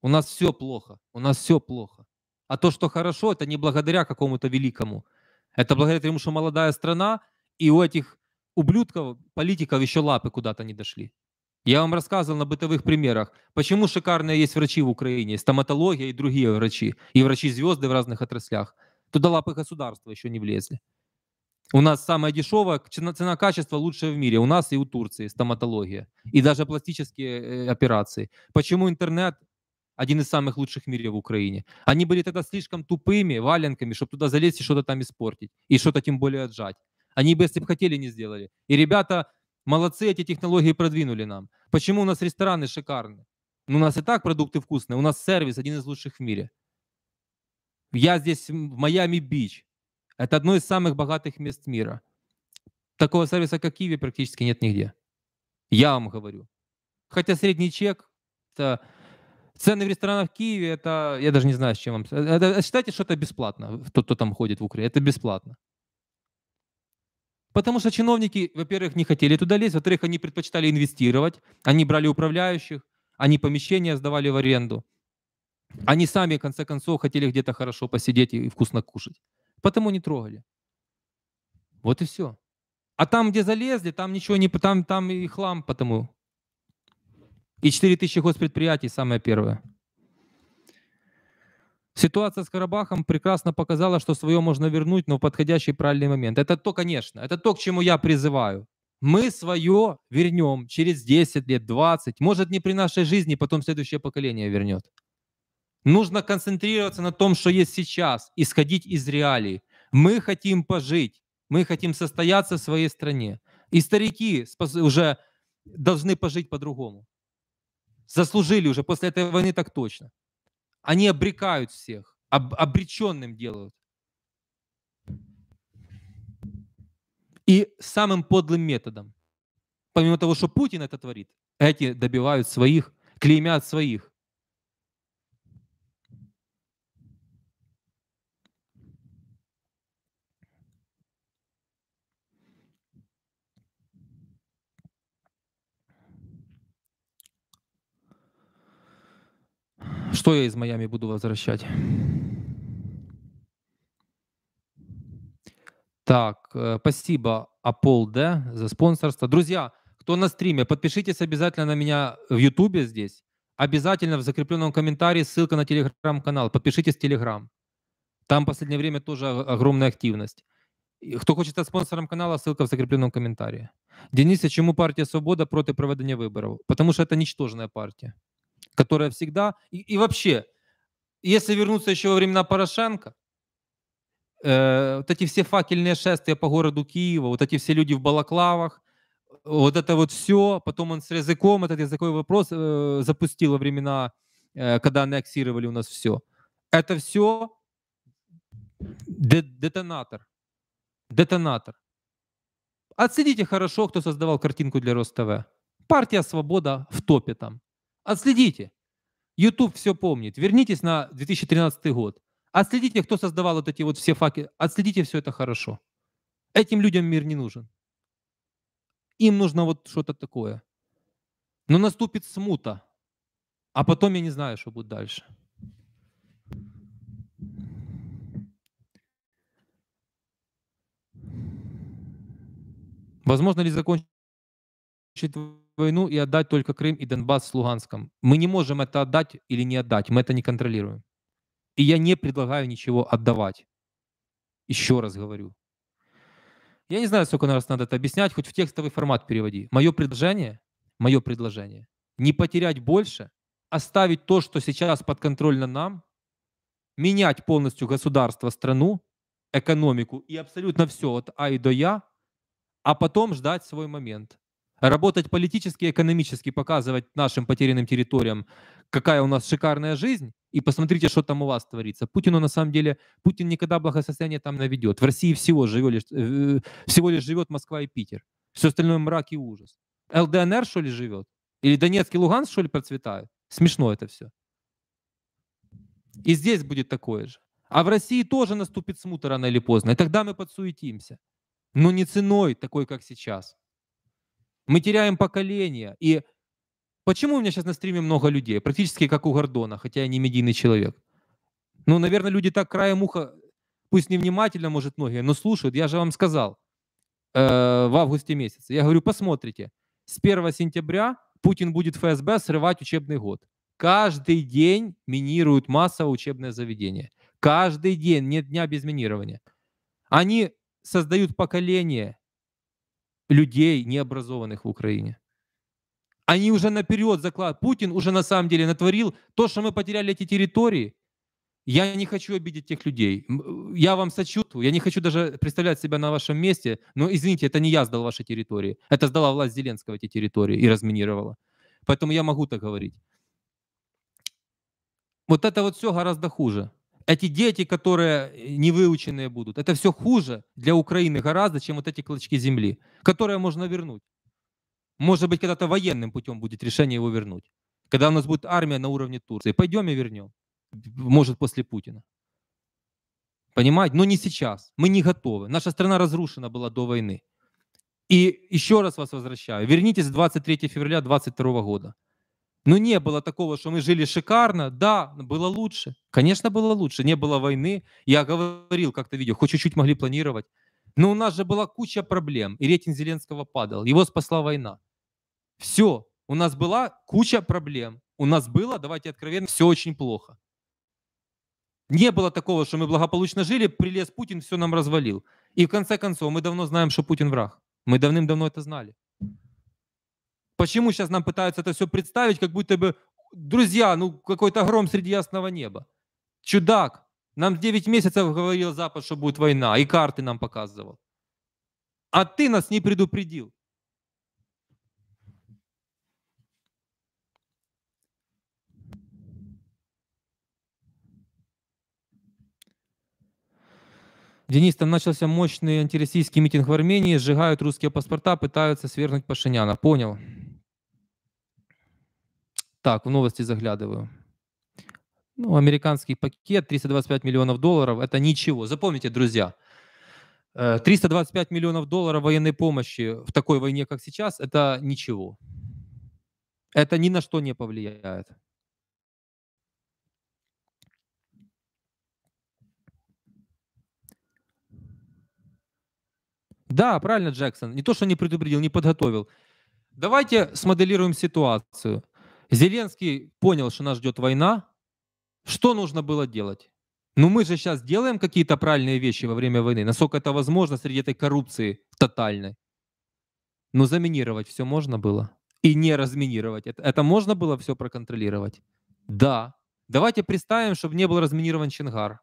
У нас все плохо. У нас все плохо. А то, что хорошо, это не благодаря какому-то великому. Это благодаря тому, что молодая страна, и у этих ублюдков, политиков еще лапы куда-то не дошли. Я вам рассказывал на бытовых примерах, почему шикарные есть врачи в Украине, стоматология и другие врачи, и врачи-звезды в разных отраслях. Туда лапы государства еще не влезли. У нас самая дешевая, цена-качество лучшее в мире. У нас и у Турции стоматология. И даже пластические э, операции. Почему интернет один из самых лучших в мире в Украине? Они были тогда слишком тупыми, валенками, чтобы туда залезть и что-то там испортить. И что-то тем более отжать. Они бы, если бы хотели, не сделали. И ребята, молодцы, эти технологии продвинули нам. Почему у нас рестораны шикарные? Ну, у нас и так продукты вкусные. У нас сервис один из лучших в мире. Я здесь в Майами-Бич это одно из самых богатых мест мира. Такого сервиса, как Kiwi, практически нет нигде. Я вам говорю. Хотя средний чек, это цены в ресторанах в Киеве, это я даже не знаю, с чем вам. Это, считайте, что это бесплатно, тот, кто там ходит в Украине. Это бесплатно. Потому что чиновники, во-первых, не хотели туда лезть, во-вторых, они предпочитали инвестировать, они брали управляющих, они помещения сдавали в аренду. Они сами, в конце концов, хотели где-то хорошо посидеть и вкусно кушать потому не трогали. Вот и все. А там, где залезли, там ничего не... Там, там и хлам потому. И 4000 госпредприятий, самое первое. Ситуация с Карабахом прекрасно показала, что свое можно вернуть, но в подходящий правильный момент. Это то, конечно, это то, к чему я призываю. Мы свое вернем через 10 лет, 20, может не при нашей жизни, потом следующее поколение вернет. Нужно концентрироваться на том, что есть сейчас, исходить из реалий. Мы хотим пожить, мы хотим состояться в своей стране. И старики уже должны пожить по-другому. Заслужили уже после этой войны так точно. Они обрекают всех, об, обреченным делают. И самым подлым методом, помимо того, что Путин это творит, эти добивают своих, клеймят своих. Что я из Майами буду возвращать? Так, э, спасибо Apple D за спонсорство. Друзья, кто на стриме, подпишитесь обязательно на меня в Ютубе здесь. Обязательно в закрепленном комментарии ссылка на телеграм-канал. Подпишитесь в телеграм. Там в последнее время тоже огромная активность. Кто хочет стать спонсором канала, ссылка в закрепленном комментарии. Денис, а чему партия «Свобода» против проведения выборов? Потому что это ничтожная партия которая всегда... И, и вообще, если вернуться еще во времена Порошенко, э, вот эти все факельные шествия по городу Киева, вот эти все люди в балаклавах, вот это вот все, потом он с языком, этот языковой вопрос э, запустил во времена, э, когда аннексировали у нас все. Это все де- детонатор. Детонатор. Отсидите хорошо, кто создавал картинку для РосТВ. Партия «Свобода» в топе там. Отследите. YouTube все помнит. Вернитесь на 2013 год. Отследите, кто создавал вот эти вот все факи. Отследите все это хорошо. Этим людям мир не нужен. Им нужно вот что-то такое. Но наступит смута. А потом я не знаю, что будет дальше. Возможно ли закончить войну и отдать только Крым и Донбасс с Луганском. Мы не можем это отдать или не отдать, мы это не контролируем. И я не предлагаю ничего отдавать. Еще раз говорю. Я не знаю, сколько раз надо это объяснять, хоть в текстовый формат переводи. Мое предложение, мое предложение, не потерять больше, оставить то, что сейчас подконтрольно нам, менять полностью государство, страну, экономику и абсолютно все от А и до Я, а потом ждать свой момент работать политически, экономически, показывать нашим потерянным территориям, какая у нас шикарная жизнь, и посмотрите, что там у вас творится. Путину на самом деле, Путин никогда благосостояние там наведет. В России всего, живет лишь, э, всего лишь живет Москва и Питер. Все остальное мрак и ужас. ЛДНР, что ли, живет? Или Донецк и Луганск, что ли, процветают? Смешно это все. И здесь будет такое же. А в России тоже наступит смута рано или поздно. И тогда мы подсуетимся. Но не ценой такой, как сейчас. Мы теряем поколение. И почему у меня сейчас на стриме много людей? Практически как у Гордона, хотя я не медийный человек. Ну, наверное, люди так краем уха, пусть невнимательно, может, многие, но слушают. Я же вам сказал э, в августе месяце. Я говорю, посмотрите, с 1 сентября Путин будет ФСБ срывать учебный год. Каждый день минируют массово учебное заведение. Каждый день, нет дня без минирования. Они создают поколение людей необразованных в Украине. Они уже наперед заклад. Путин уже на самом деле натворил то, что мы потеряли эти территории. Я не хочу обидеть тех людей. Э, я вам сочувствую. Я не хочу даже представлять себя на вашем месте. Но извините, это не я сдал ваши территории. Это сдала власть Зеленского эти территории и разминировала. Поэтому я могу так говорить. Вот это вот все гораздо хуже эти дети, которые э, невыученные будут, это все хуже для Украины гораздо, чем вот эти клочки земли, которые можно вернуть. Может быть, когда-то военным путем будет решение его вернуть. Когда у нас будет армия на уровне Турции. Пойдем и вернем. Может, после Путина. Понимаете? Но не сейчас. Мы не готовы. Наша страна разрушена была до войны. И еще раз вас возвращаю. Вернитесь 23 февраля 2022 года. Но ну, не было такого, что мы жили шикарно. Да, было лучше. Конечно, было лучше. Не было войны. Я говорил как-то видео, хоть чуть-чуть могли планировать. Но у нас же была куча проблем, и рейтинг Зеленского падал. Его спасла война. Все, у нас была куча проблем. У нас было, давайте откровенно, все очень плохо. Не было такого, что мы благополучно жили, прилез Путин, все нам развалил. И в конце концов, мы давно знаем, что Путин враг. Мы давным-давно это знали. Почему сейчас нам пытаются это все представить, как будто бы, друзья, ну какой-то гром среди ясного неба. Чудак, нам 9 месяцев говорил Запад, что будет война, и карты нам показывал. А ты нас не предупредил. Денис, там начался мощный антироссийский митинг в Армении, сжигают русские паспорта, пытаются свергнуть Пашиняна. Понял. Так, в новости заглядываю. Ну, американский пакет 325 миллионов долларов – это ничего. Запомните, друзья, 325 э, миллионов долларов военной помощи в такой войне, как сейчас, это ничего. Это ни на что не повлияет. Да, правильно, Джексон. Не то, что не предупредил, не подготовил. Давайте смоделируем ситуацию. Зеленский понял, что нас ждет война. Что нужно было делать? Ну мы же сейчас делаем какие-то правильные вещи во время войны, насколько это возможно среди этой коррупции тотальной. Но ну, заминировать все можно было. И не разминировать. Это, это можно было все проконтролировать? Да. Давайте представим, чтобы не был разминирован Чингар.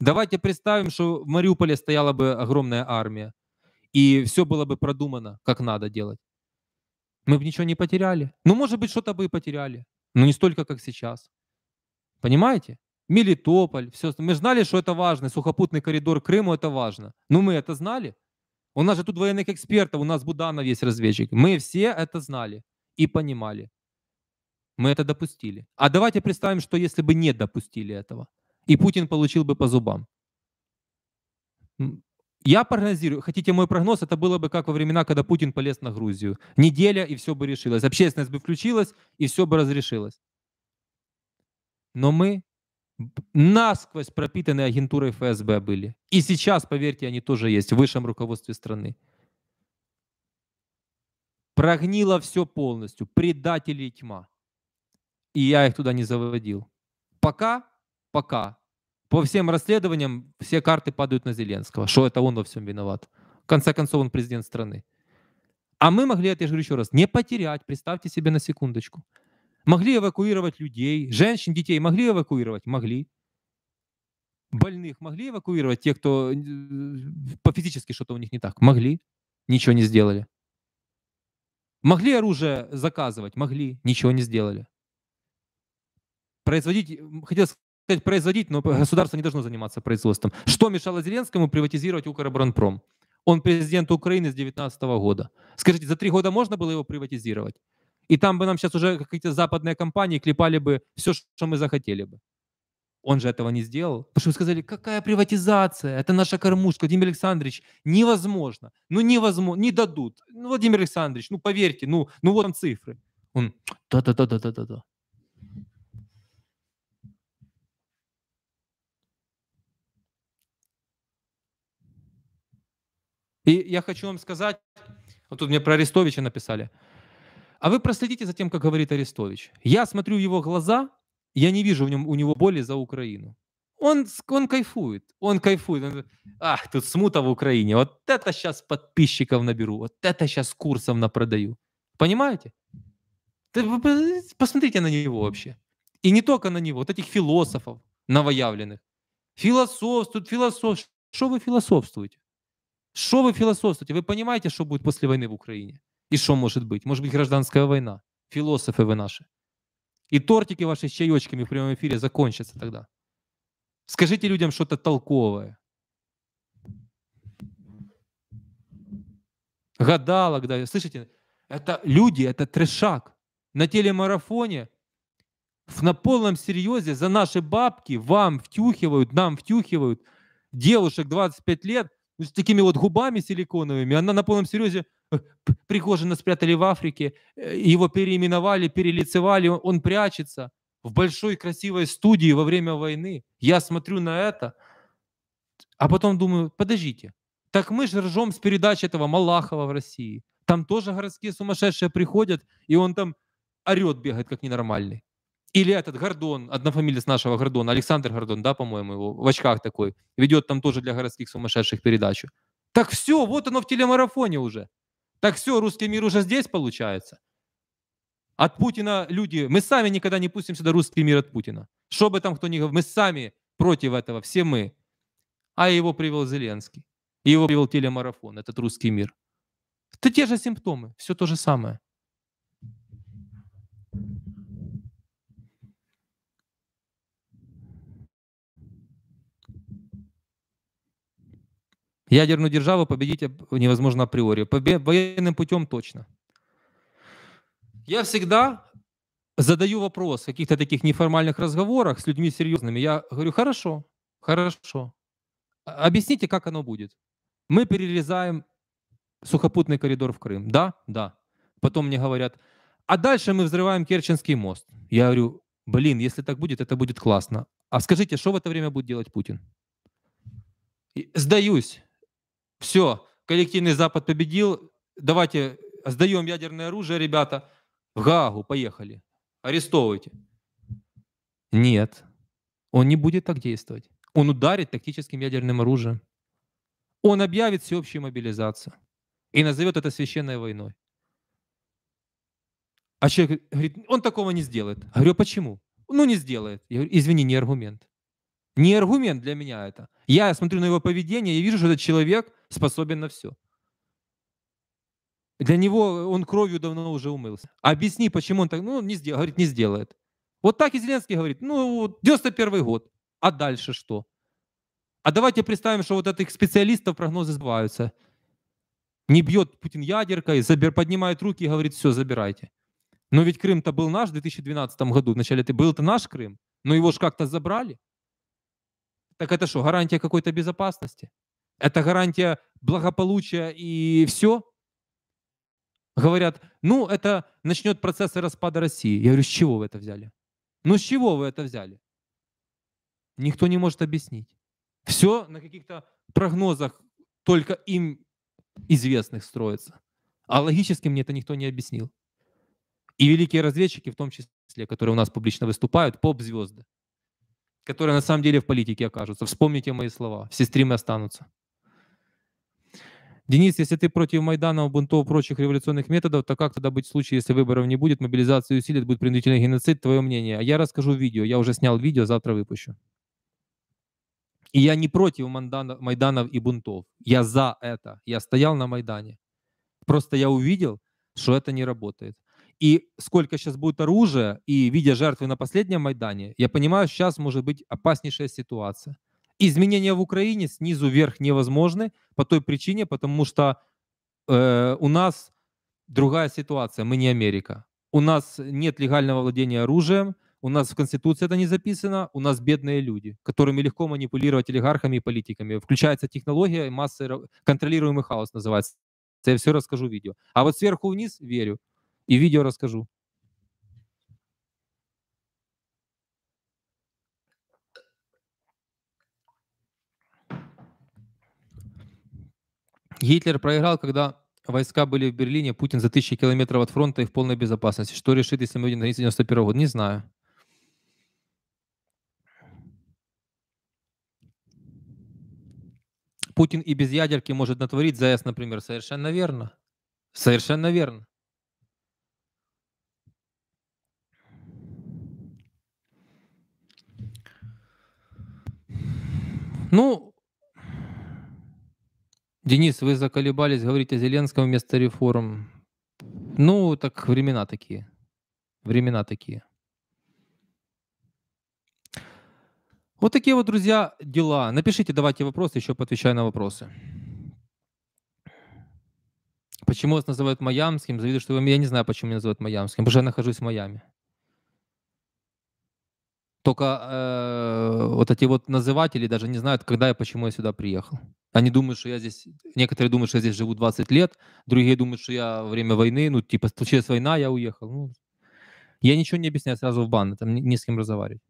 Давайте представим, что в Мариуполе стояла бы огромная армия. И все было бы продумано, как надо делать. Мы бы ничего не потеряли. Ну, может быть, что-то бы и потеряли, но не столько, как сейчас. Понимаете? Мелитополь, все. Мы знали, что это важно. Сухопутный коридор Крыму это важно. Но ну, мы это знали. У нас же тут военных экспертов, у нас Буданов есть разведчик. Мы все это знали и понимали. Мы это допустили. А давайте представим, что если бы не допустили этого, и Путин получил бы по зубам. Я прогнозирую, хотите мой прогноз, это было бы как во времена, когда Путин полез на Грузию. Неделя, и все бы решилось. Общественность бы включилась, и все бы разрешилось. Но мы насквозь пропитаны агентурой ФСБ были. И сейчас, поверьте, они тоже есть в высшем руководстве страны. Прогнило все полностью. Предатели и тьма. И я их туда не заводил. Пока, пока по всем расследованиям все карты падают на Зеленского, что это он во всем виноват. В конце концов, он президент страны. А мы могли, это я же говорю еще раз, не потерять, представьте себе на секундочку. Могли эвакуировать людей, женщин, детей могли эвакуировать? Могли. Больных могли эвакуировать, те, кто э, по физически что-то у них не так? Могли. Ничего не сделали. Могли оружие заказывать? Могли. Ничего не сделали. Производить, хотел сказать, производить, но государство не должно заниматься производством. Что мешало Зеленскому приватизировать Укроборонпром? Он президент Украины с 2019 года. Скажите, за три года можно было его приватизировать? И там бы нам сейчас уже какие-то западные компании клепали бы все, что мы захотели бы. Он же этого не сделал. Потому что вы сказали, какая приватизация? Это наша кормушка. Владимир Александрович, невозможно. Ну, невозможно. Не дадут. Ну, Владимир Александрович, ну, поверьте, ну, ну вот там цифры. Он, да-да-да-да-да-да. И я хочу вам сказать, вот тут мне про Арестовича написали, а вы проследите за тем, как говорит Арестович. Я смотрю в его глаза, я не вижу в нем, у него боли за Украину. Он, он кайфует, он кайфует. Он, Ах, тут смута в Украине. Вот это сейчас подписчиков наберу, вот это сейчас курсов напродаю. Понимаете? Посмотрите на него вообще. И не только на него, вот этих философов новоявленных. Философ, тут философ. Что вы философствуете? Что вы философствуете? Вы понимаете, что будет после войны в Украине? И что может быть? Может быть гражданская война? Философы вы наши. И тортики ваши с чаечками в прямом эфире закончатся тогда. Скажите людям что-то толковое. Гадалок, да. Слышите? Это люди, это трешак. На телемарафоне на полном серьезе за наши бабки вам втюхивают, нам втюхивают девушек 25 лет, ну, с такими вот губами силиконовыми. Она на полном серьезе э, Пригожина спрятали в Африке, э, его переименовали, перелицевали, он, прячется в большой красивой студии во время войны. Я смотрю на это, а потом думаю, подождите, так мы же ржем с передачи этого Малахова в России. Там тоже городские сумасшедшие приходят, и он там орет, бегает как ненормальный. Или этот Гордон, однофамилец нашего Гордона, Александр Гордон, да, по-моему, его, в очках такой, ведет там тоже для городских сумасшедших передачу. Так все, вот оно в телемарафоне уже. Так все, русский мир уже здесь получается. От Путина люди, мы сами никогда не пустим сюда русский мир от Путина. Что бы там кто ни говорил, мы сами против этого, все мы. А его привел Зеленский. И его привел телемарафон, этот русский мир. Это те же симптомы, все то же самое. Ядерную державу победить невозможно априори. Побе- военным путем точно. Я всегда задаю вопрос в каких-то таких неформальных разговорах с людьми серьезными. Я говорю, хорошо, хорошо. А, объясните, как оно будет. Мы перерезаем сухопутный коридор в Крым. Да, да. Потом мне говорят, а дальше мы взрываем Керченский мост. Я говорю, блин, если так будет, это будет классно. А скажите, что в это время будет делать Путин? Сдаюсь. Все, коллективный Запад победил. Давайте сдаем ядерное оружие, ребята. В ГАГУ. поехали. Арестовывайте. Нет, он не будет так действовать. Он ударит тактическим ядерным оружием. Он объявит всеобщую мобилизацию и назовет это священной войной. А человек говорит, он такого не сделает. Я говорю, «А почему? Ну, не сделает. Я говорю, извини, не аргумент. Не аргумент для меня это. Я смотрю на его поведение я вижу, что этот человек способен на все. Для него он кровью давно уже умылся. Объясни, почему он так, ну, не сделает говорит, не сделает. Вот так и Зеленский говорит, ну, 91 год, а дальше что? А давайте представим, что вот этих специалистов прогнозы сбываются. Не бьет Путин ядеркой, забер, поднимает руки и говорит, все, забирайте. Но ведь Крым-то был наш в 2012 году, вначале это был-то наш Крым, но его же как-то забрали. Так это что, гарантия какой-то безопасности? Это гарантия благополучия и все? Говорят, ну это начнет процессы распада России. Я говорю, с чего вы это взяли? Ну с чего вы это взяли? Никто не может объяснить. Все на каких-то прогнозах только им известных строится. А логически мне это никто не объяснил. И великие разведчики, в том числе, которые у нас публично выступают, поп-звезды, которые на самом деле в политике окажутся. Вспомните мои слова, все стримы останутся. Денис, если ты против Майдана, бунтов, прочих революционных методов, то как тогда быть в случае, если выборов не будет, мобилизации усилит, будет принудительный геноцид? Твое мнение. А я расскажу видео. Я уже снял видео, завтра выпущу. И я не против Мандана, Майданов и бунтов. Я за это. Я стоял на Майдане. Просто я увидел, что это не работает. И сколько сейчас будет оружия, и видя жертвы на последнем Майдане, я понимаю, сейчас может быть опаснейшая ситуация. Изменения в Украине снизу вверх невозможны по той причине, потому что э, у нас другая ситуация, мы не Америка. У нас нет легального владения оружием, у нас в Конституции это не записано, у нас бедные люди, которыми легко манипулировать олигархами и политиками. Включается технология и масса контролируемый хаос называется. Это я все расскажу в видео. А вот сверху вниз верю. И видео расскажу. Гитлер проиграл, когда войска были в Берлине, Путин за тысячи километров от фронта и в полной безопасности. Что решит, если мы выйдем на 91 года? Не знаю. Путин и без ядерки может натворить ЗАЭС, например. Совершенно верно. Совершенно верно. Ну, Денис, вы заколебались говорить о Зеленском вместо реформ. Ну, так времена такие. Времена такие. Вот такие вот, друзья, дела. Напишите, давайте вопросы, еще поотвечаю на вопросы. Почему вас называют Майамским? Завидую, что вы... Я не знаю, почему меня называют Майамским, потому что я нахожусь в Майами. Только э, вот эти вот называтели даже не знают, когда и почему я сюда приехал. Они думают, что я здесь... Некоторые думают, что я здесь живу 20 лет, другие думают, что я время войны, ну, типа, случилась война, я уехал. Ну, я ничего не объясняю, сразу в бан, там не, не с кем разговаривать.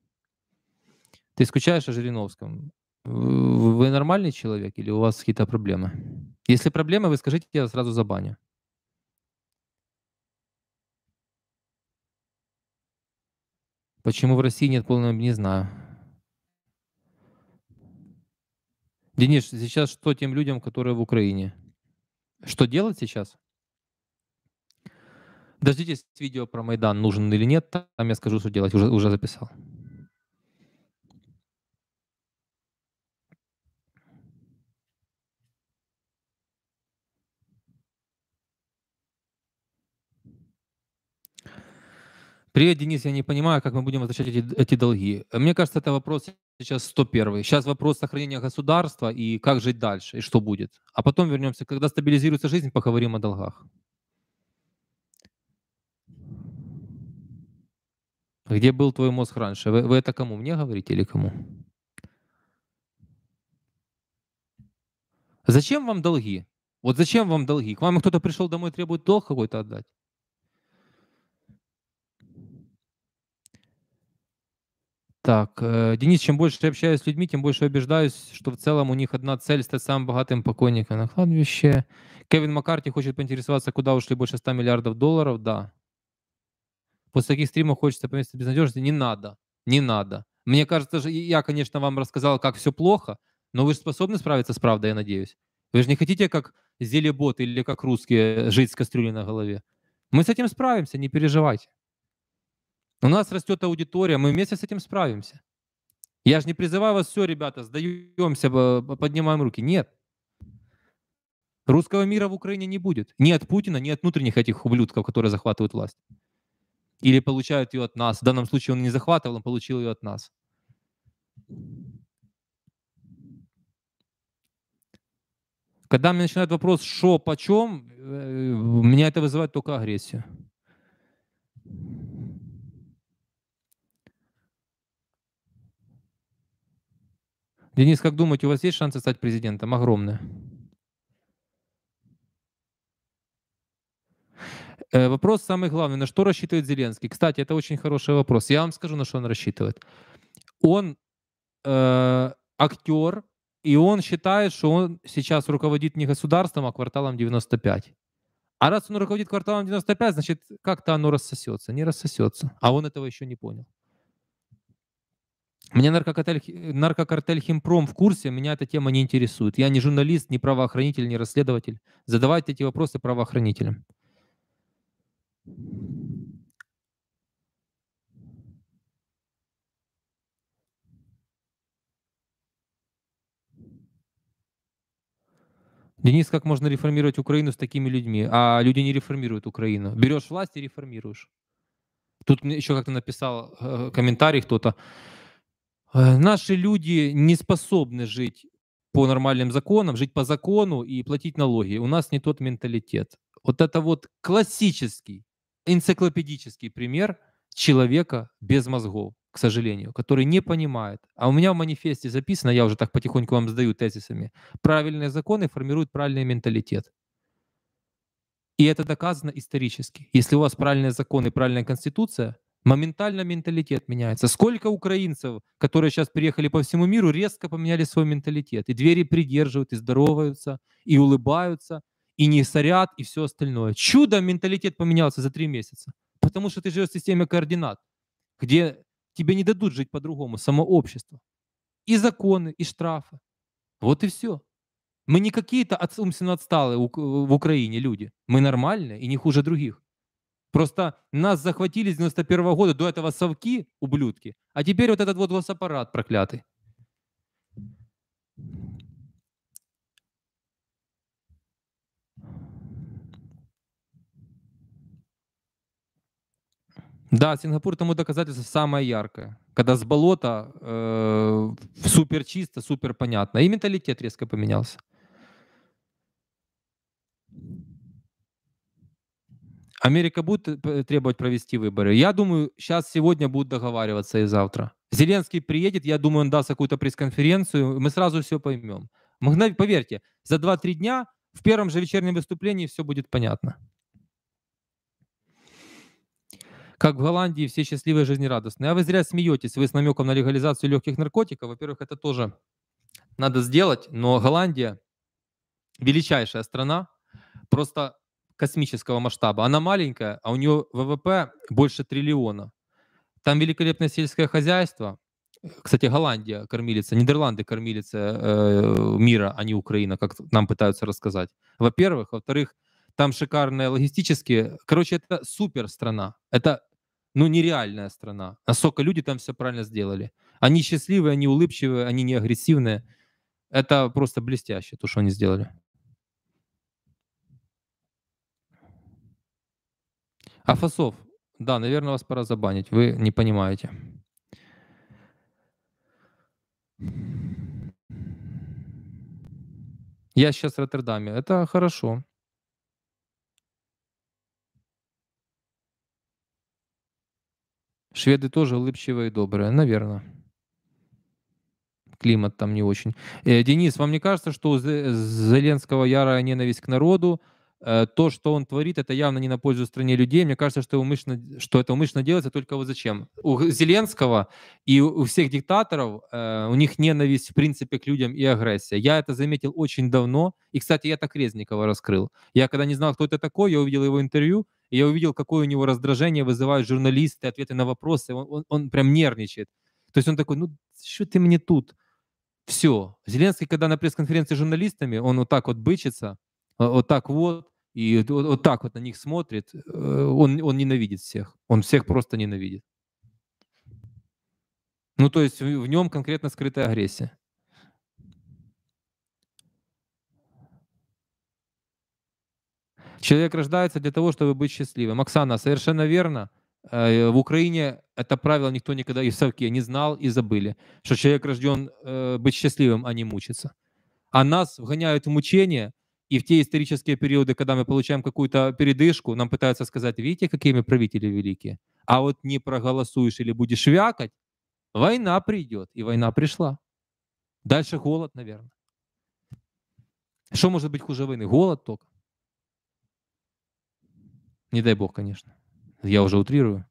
Ты скучаешь о Жириновском? Вы, вы нормальный человек или у вас какие-то проблемы? Если проблемы, вы скажите, я сразу забаню. Почему в России нет полного, не знаю. Денис, сейчас что тем людям, которые в Украине? Что делать сейчас? Дождитесь видео про Майдан, нужен или нет. Там я скажу, что делать. Уже, уже записал. Привет, Денис, я не понимаю, как мы будем возвращать эти, эти долги. Мне кажется, это вопрос сейчас 101. Сейчас вопрос сохранения государства и как жить дальше, и что будет. А потом вернемся, когда стабилизируется жизнь, поговорим о долгах. Где был твой мозг раньше? Вы, вы это кому? Мне говорите или кому? Зачем вам долги? Вот зачем вам долги? К вам кто-то пришел домой, требует долг какой-то отдать. Так, э, Денис, чем больше я общаюсь с людьми, тем больше убеждаюсь, что в целом у них одна цель стать самым богатым покойником на кладбище. Кевин Маккарти хочет поинтересоваться, куда ушли больше 100 миллиардов долларов. Да. После таких стримов хочется поместить безнадежности. Не надо. Не надо. Мне кажется, я, конечно, вам рассказал, как все плохо, но вы же способны справиться с правдой, я надеюсь. Вы же не хотите, как зелебот или как русские, жить с кастрюлей на голове. Мы с этим справимся, не переживайте. У нас растет аудитория, мы вместе с этим справимся. Я же не призываю вас, все, ребята, сдаемся, поднимаем руки. Нет. Русского мира в Украине не будет. Ни от Путина, ни от внутренних этих ублюдков, которые захватывают власть. Или получают ее от нас. В данном случае он не захватывал, он получил ее от нас. Когда мне начинает вопрос, что, почем, э, э, меня это вызывает только агрессию. Денис, как думаете, у вас есть шансы стать президентом? Огромные. Э, вопрос самый главный, на что рассчитывает Зеленский? Кстати, это очень хороший вопрос. Я вам скажу, на что он рассчитывает. Он э, актер, и он считает, что он сейчас руководит не государством, а кварталом 95. А раз он руководит кварталом 95, значит, как-то оно рассосется. Не рассосется. А он этого еще не понял. Мне наркокартель, наркокартель Химпром в курсе, меня эта тема не интересует. Я не журналист, не правоохранитель, не расследователь. Задавайте эти вопросы правоохранителям. Денис, как можно реформировать Украину с такими людьми? А люди не реформируют Украину. Берешь власть и реформируешь. Тут еще как-то написал э, комментарий кто-то. Э, наши люди не способны жить по нормальным законам, жить по закону и платить налоги. У нас не тот менталитет. Вот это вот классический, энциклопедический пример человека без мозгов, к сожалению, который не понимает. А у меня в манифесте записано, я уже так потихоньку вам задаю тезисами, правильные законы формируют правильный менталитет. И это доказано исторически. Если у вас правильные законы, правильная конституция, Моментально менталитет меняется. Сколько украинцев, которые сейчас приехали по всему миру, резко поменяли свой менталитет. И двери придерживают, и здороваются, и улыбаются, и не сорят, и все остальное. Чудо менталитет поменялся за три месяца. Потому что ты живешь в системе координат, где тебе не дадут жить по-другому, само общество. И законы, и штрафы. Вот и все. Мы не какие-то умственно отсталые э, в Украине люди. Мы нормальные и не хуже других. Просто нас захватили с 91 -го года, до этого совки, ублюдки, а теперь вот этот вот госаппарат проклятый. Да, Сингапур тому доказательство самое яркое. Когда с болота э, супер чисто, супер понятно. И менталитет резко поменялся. Америка будет э, требовать провести выборы. Я думаю, сейчас сегодня будут договариваться и завтра. Зеленский приедет, я думаю, он даст какую-то пресс-конференцию, мы сразу все поймем. Поверьте, за 2-3 дня в первом же вечернем выступлении все будет понятно. Как в Голландии все счастливые и жизнерадостные. А вы зря смеетесь, вы с намеком на легализацию легких наркотиков. Во-первых, это тоже надо сделать, но Голландия величайшая страна. Просто космического масштаба. Она маленькая, а у нее ВВП больше триллиона. Там великолепное сельское хозяйство. Кстати, Голландия кормилица, Нидерланды кормилица э, мира, а не Украина, как нам пытаются рассказать. Во-первых. Во-вторых, там шикарные логистические... Короче, это супер страна. Это ну, нереальная страна. Насколько люди там все правильно сделали. Они счастливые, они улыбчивые, они не агрессивные. Это просто блестяще, то, что они сделали. Афасов, да, наверное, вас пора забанить, вы не понимаете. Я сейчас в Роттердаме. Это хорошо. Шведы тоже улыбчивые и добрые, наверное. Климат там не очень. Э, Денис, вам не кажется, что у Зеленского ярая ненависть к народу – Э, то, что он творит, это явно не на пользу стране людей. Мне кажется, что, умышленно, что это умышленно делается, только вот зачем. У Зеленского и у всех диктаторов, э, у них ненависть, в принципе, к людям и агрессия. Я это заметил очень давно. И, кстати, я так Резникова раскрыл. Я когда не знал, кто это такой, я увидел его интервью, и я увидел, какое у него раздражение вызывают журналисты, ответы на вопросы. Он, он, он прям нервничает. То есть он такой, ну, что ты мне тут? Все. Зеленский, когда на пресс-конференции с журналистами, он вот так вот бычится, Э, вот так вот, и вот, вот так вот на них смотрит, э, он, он ненавидит всех. Он всех просто ненавидит. Ну, то есть в нем конкретно скрытая агрессия. Человек рождается для того, чтобы быть счастливым. Оксана, совершенно верно. Э, в Украине это правило никто никогда и в совке не знал и забыли, что человек рожден быть счастливым, а не мучиться. А нас вгоняют в мучение – и в те исторические периоды, когда мы получаем какую-то передышку, нам пытаются сказать, видите, какие мы правители великие. А вот не проголосуешь или будешь вякать, война придет. И война пришла. Дальше голод, наверное. Что может быть хуже войны? Голод только. Не дай Бог, конечно. Я уже утрирую.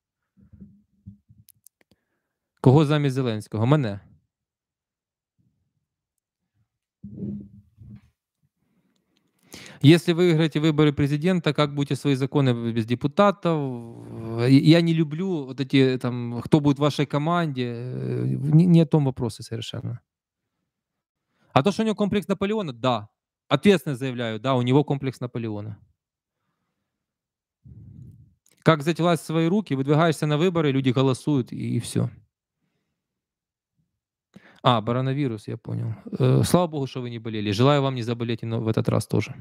Кого замість Зеленського? Мене. Если вы выиграете выборы президента, как будете свои законы без депутатов? Э, я не люблю вот эти там, кто будет в вашей команде. Э, не, не о том вопросы совершенно. А то, что у него комплекс Наполеона, да. Ответственно заявляю, да, у него комплекс Наполеона. Как взять власть в свои руки, выдвигаешься на выборы, люди голосуют и все. А, барановирус, я понял. Э, слава богу, что вы не болели. Желаю вам не заболеть но ну, в этот раз тоже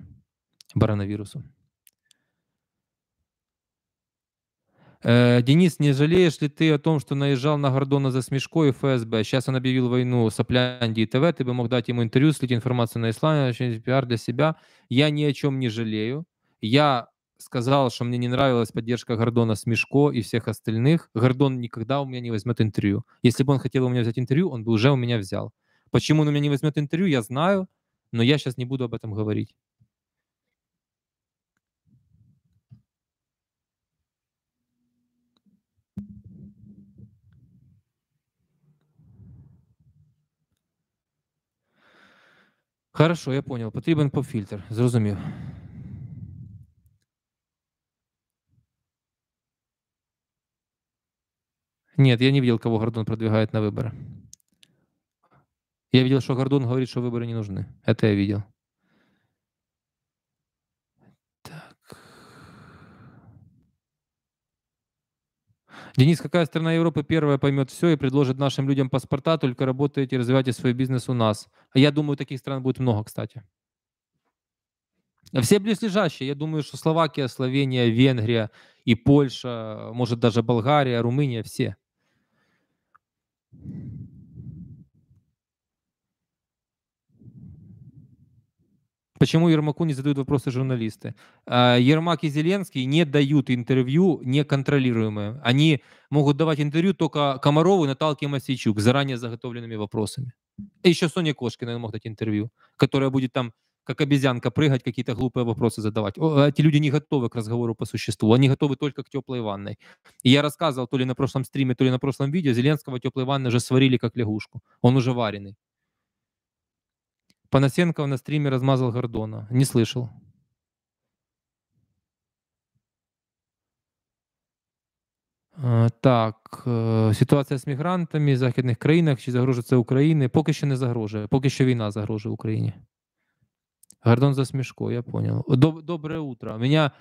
барановирусом. Э, Денис, не жалеешь ли ты о том, что наезжал на Гордона за смешкой и ФСБ? Сейчас он объявил войну Сопляндии и ТВ, ты бы мог дать ему интервью, слить информацию на исламе, очень пиар для себя. Я ни о чем не жалею. Я сказал, что мне не нравилась поддержка Гордона Смешко и всех остальных. Гордон никогда у меня не возьмет интервью. Если бы он хотел у меня взять интервью, он бы уже у меня взял. Почему он у меня не возьмет интервью, я знаю, но я сейчас не буду об этом говорить. Хорошо, я понял. Потребен поп фильтр Зрозумів. Нет, я не видел, кого Гордон продвигает на выборы. Я видел, что Гордон говорит, что выборы не нужны. Это я видел. Так. Денис, какая страна Европы первая поймет все и предложит нашим людям паспорта, только работаете и развивайте свой бизнес у нас? Я думаю, таких стран будет много, кстати. Все близлежащие. Я думаю, что Словакия, Словения, Венгрия и Польша, может даже Болгария, Румыния, все – Почему Ермаку не задают вопросы журналисты? А, Ермак и Зеленский не дают интервью неконтролируемые. Они могут давать интервью только Комарову и Наталке Масичук заранее заготовленными вопросами. И еще Соня Кошкина мог дать интервью, которая будет там как обезьянка, прыгать, какие-то глупые вопросы задавать. эти люди не готовы к разговору по существу, они готовы только к теплой ванной. И я рассказывал то ли на прошлом стриме, то ли на прошлом видео, Зеленского теплой ванны уже сварили как лягушку, он уже вареный. Панасенков на стриме размазал Гордона, не слышал. Так, э, ситуація з мігрантами в західних країнах чи загрожує це Україні? Поки що не загрожує, поки що війна загрожує Україні. Гордон за смешко, я понял. Доб- доброе утро. Меня,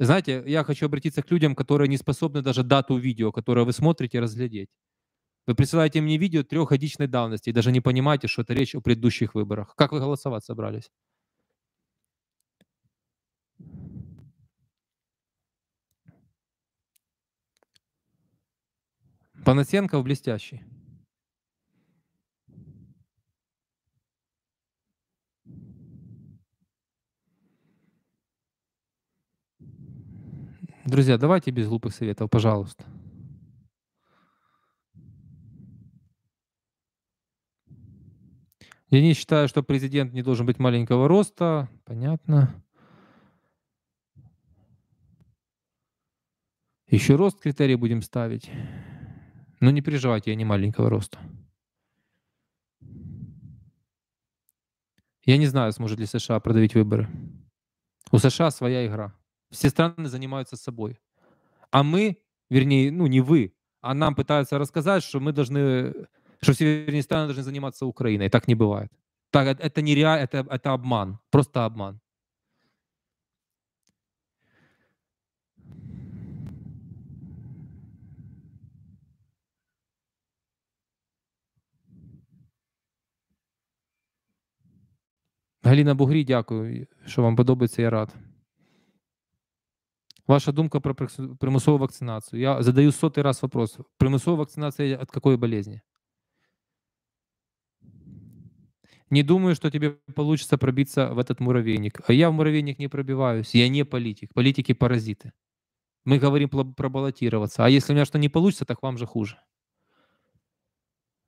знаете, я хочу обратиться к людям, которые не способны даже дату видео, которое вы смотрите, разглядеть. Вы присылаете мне видео трехгодичной давности и даже не понимаете, что это речь о предыдущих выборах. Как вы голосовать собрались? Панасенков блестящий. Друзья, давайте без глупых советов, пожалуйста. Я не считаю, что президент не должен быть маленького роста. Понятно. Еще рост критерий будем ставить. Но не переживайте, я не маленького роста. Я не знаю, сможет ли США продавить выборы. У США своя игра. Все страны занимаются собой. А мы, вернее, ну не вы, а нам пытаются рассказать, что мы должны, что все вернее, страны должны заниматься Украиной. Так не бывает. Так, э, это нереально, это, это обман, просто обман. Галіна Бугрі, дякую, що вам подобається, я рад. Ваша думка про примусову вакцинацию. Я задаю сотый раз вопрос. Примусовая вакцинация от какой болезни? Не думаю, что тебе получится пробиться в этот муравейник. А я в муравейник не пробиваюсь. Я не политик. Политики паразиты. Мы говорим про баллотироваться. А если у меня что не получится, так вам же хуже.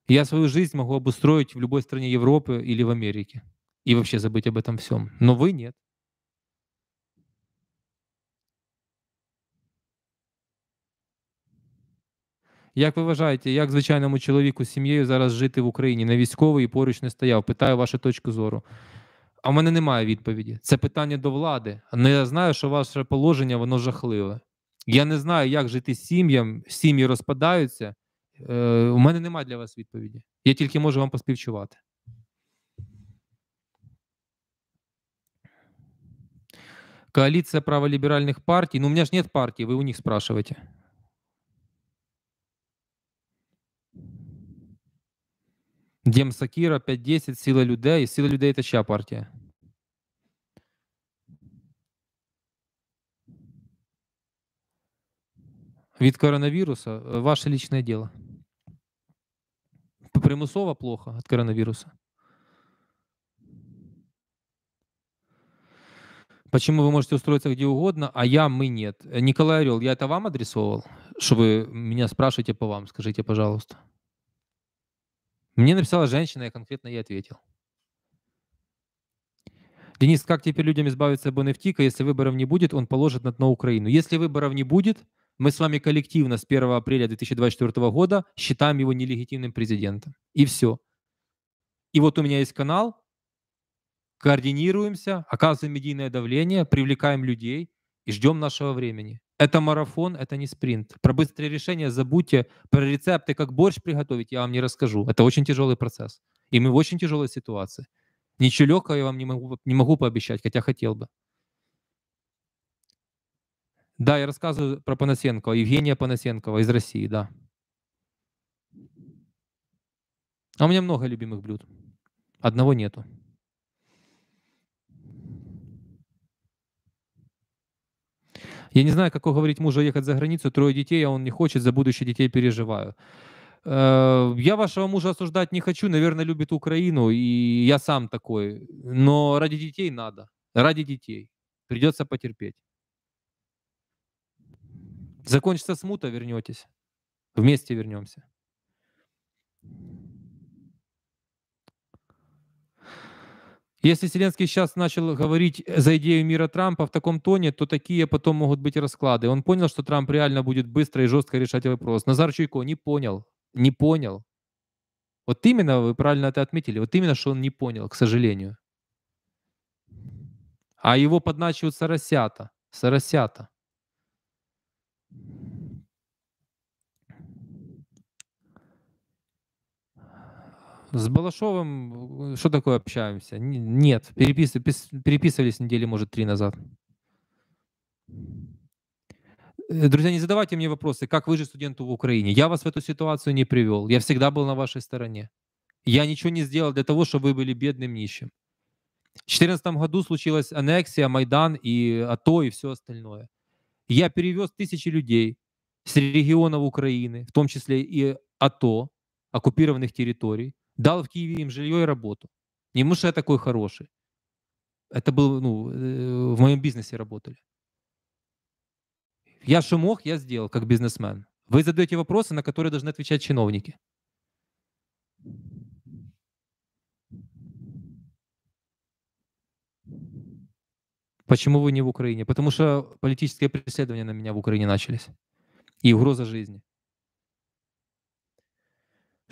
Я свою жизнь могу обустроить в любой стране Европы или в Америке. И вообще забыть об этом всем. Но вы нет. Як ви вважаєте, як звичайному чоловіку з сім'єю зараз жити в Україні? На військовий і поруч не стояв? Питаю вашу точку зору. А в мене немає відповіді. Це питання до влади. Але ну, я знаю, що ваше положення воно жахливе. Я не знаю, як жити сім'ям, сім'ї розпадаються. Е, у мене немає для вас відповіді. Я тільки можу вам поспівчувати. Коаліція права ліберальних партій. Ну, у мене ж нет партії, ви у них спрашиваете. Дєм Сакіра 5-10, сила людей. Сила людей це чия партія. Від коронавіруса э, ваше лічне діло. Примусово плохо від коронавіруса. Почему вы можете устроиться где угодно, а я, мы нет. Николай Орел, я это вам адресовал, что вы меня спрашиваете по вам, скажите, пожалуйста. Мне написала женщина, я конкретно ей ответил. Денис, как теперь людям избавиться от NFT, если выборов не будет, он положит на дно Украину? Если выборов не будет, мы с вами коллективно с 1 апреля 2024 года считаем его нелегитимным президентом. И все. И вот у меня есть канал, координируемся, оказываем медийное давление, привлекаем людей и ждем нашего времени. Это марафон, это не спринт. Про быстрые решения забудьте, про рецепты, как борщ приготовить, я вам не расскажу. Это очень тяжелый процесс. И мы в очень тяжелой ситуации. Ничего легкого я вам не могу, не могу пообещать, хотя хотел бы. Да, я рассказываю про Панасенкова, Евгения Панасенкова из России, да. А у меня много любимых блюд. Одного нету. Я не знаю, как уговорить мужа ехать за границу, трое детей, а он не хочет, за будущее детей переживаю. Э, я вашего мужа осуждать не хочу, наверное, любит Украину, и я сам такой. Но ради детей надо, ради детей. Придется потерпеть. Закончится смута, вернетесь. Вместе вернемся. Если Зеленский сейчас начал говорить за идею мира Трампа в таком тоне, то такие потом могут быть расклады. Он понял, что Трамп реально будет быстро и жестко решать вопрос. Назар Чуйко не понял, не понял. Вот именно, вы правильно это отметили, вот именно, что он не понял, к сожалению. А его подначивают соросята, соросята. С Балашовым э, что такое общаемся? Нет, перепис... переписывались недели, может, три назад. Э, друзья, не задавайте мне вопросы, как вы же студенту в Украине. Я вас в эту ситуацию не привел. Я всегда был на вашей стороне. Я ничего не сделал для того, чтобы вы были бедным нищим. В 2014 году случилась аннексия, Майдан и АТО и все остальное. Я перевез тысячи людей с регионов Украины, в том числе и АТО, оккупированных территорий, дал в Киеве им жилье и работу. Не потому что я такой хороший. Это был, ну, э, в моем бизнесе работали. Я что мог, я сделал, как бизнесмен. Вы задаете вопросы, на которые должны отвечать чиновники. Почему вы не в Украине? Потому что политические преследования на меня в Украине начались. И угроза жизни.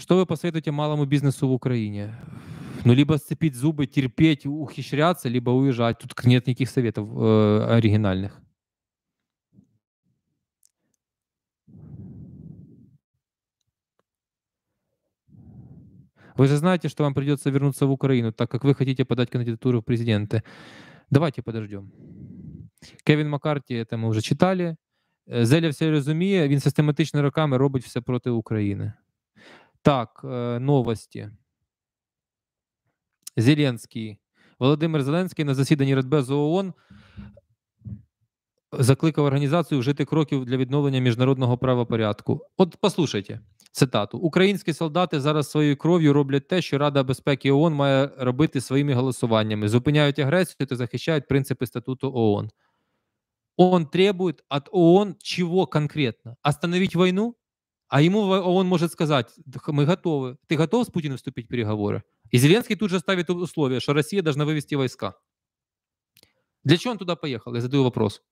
Что вы посоветуете малому бизнесу в Украине? Ну, либо сцепить зубы, терпеть, ухищряться, либо уезжать. Тут нет никаких советов э, оригинальных. Вы же знаете, что вам придется вернуться в Украину, так как вы хотите подать кандидатуру в президенты. Давайте подождем. Кевін Маккарті, це ми вже читали. Зеля все розуміє, він систематично роками робить все проти України. Так, е, новості. Зеленський. Володимир Зеленський на засіданні Радбезу ООН закликав організацію вжити кроків для відновлення міжнародного правопорядку. От послухайте цитату: Українські солдати зараз своєю кров'ю роблять те, що Рада безпеки ООН має робити своїми голосуваннями: зупиняють агресію та захищають принципи статуту ООН. Он требует от ООН чого конкретно? Остановить війну. А ему он может сказать, мы готовы. Ты готов с Путиным вступить в переговоры? И Зеленский тут же ставит условие, что Россия должна вывести войска. Для чего он туда поехал? Я задаю вопрос.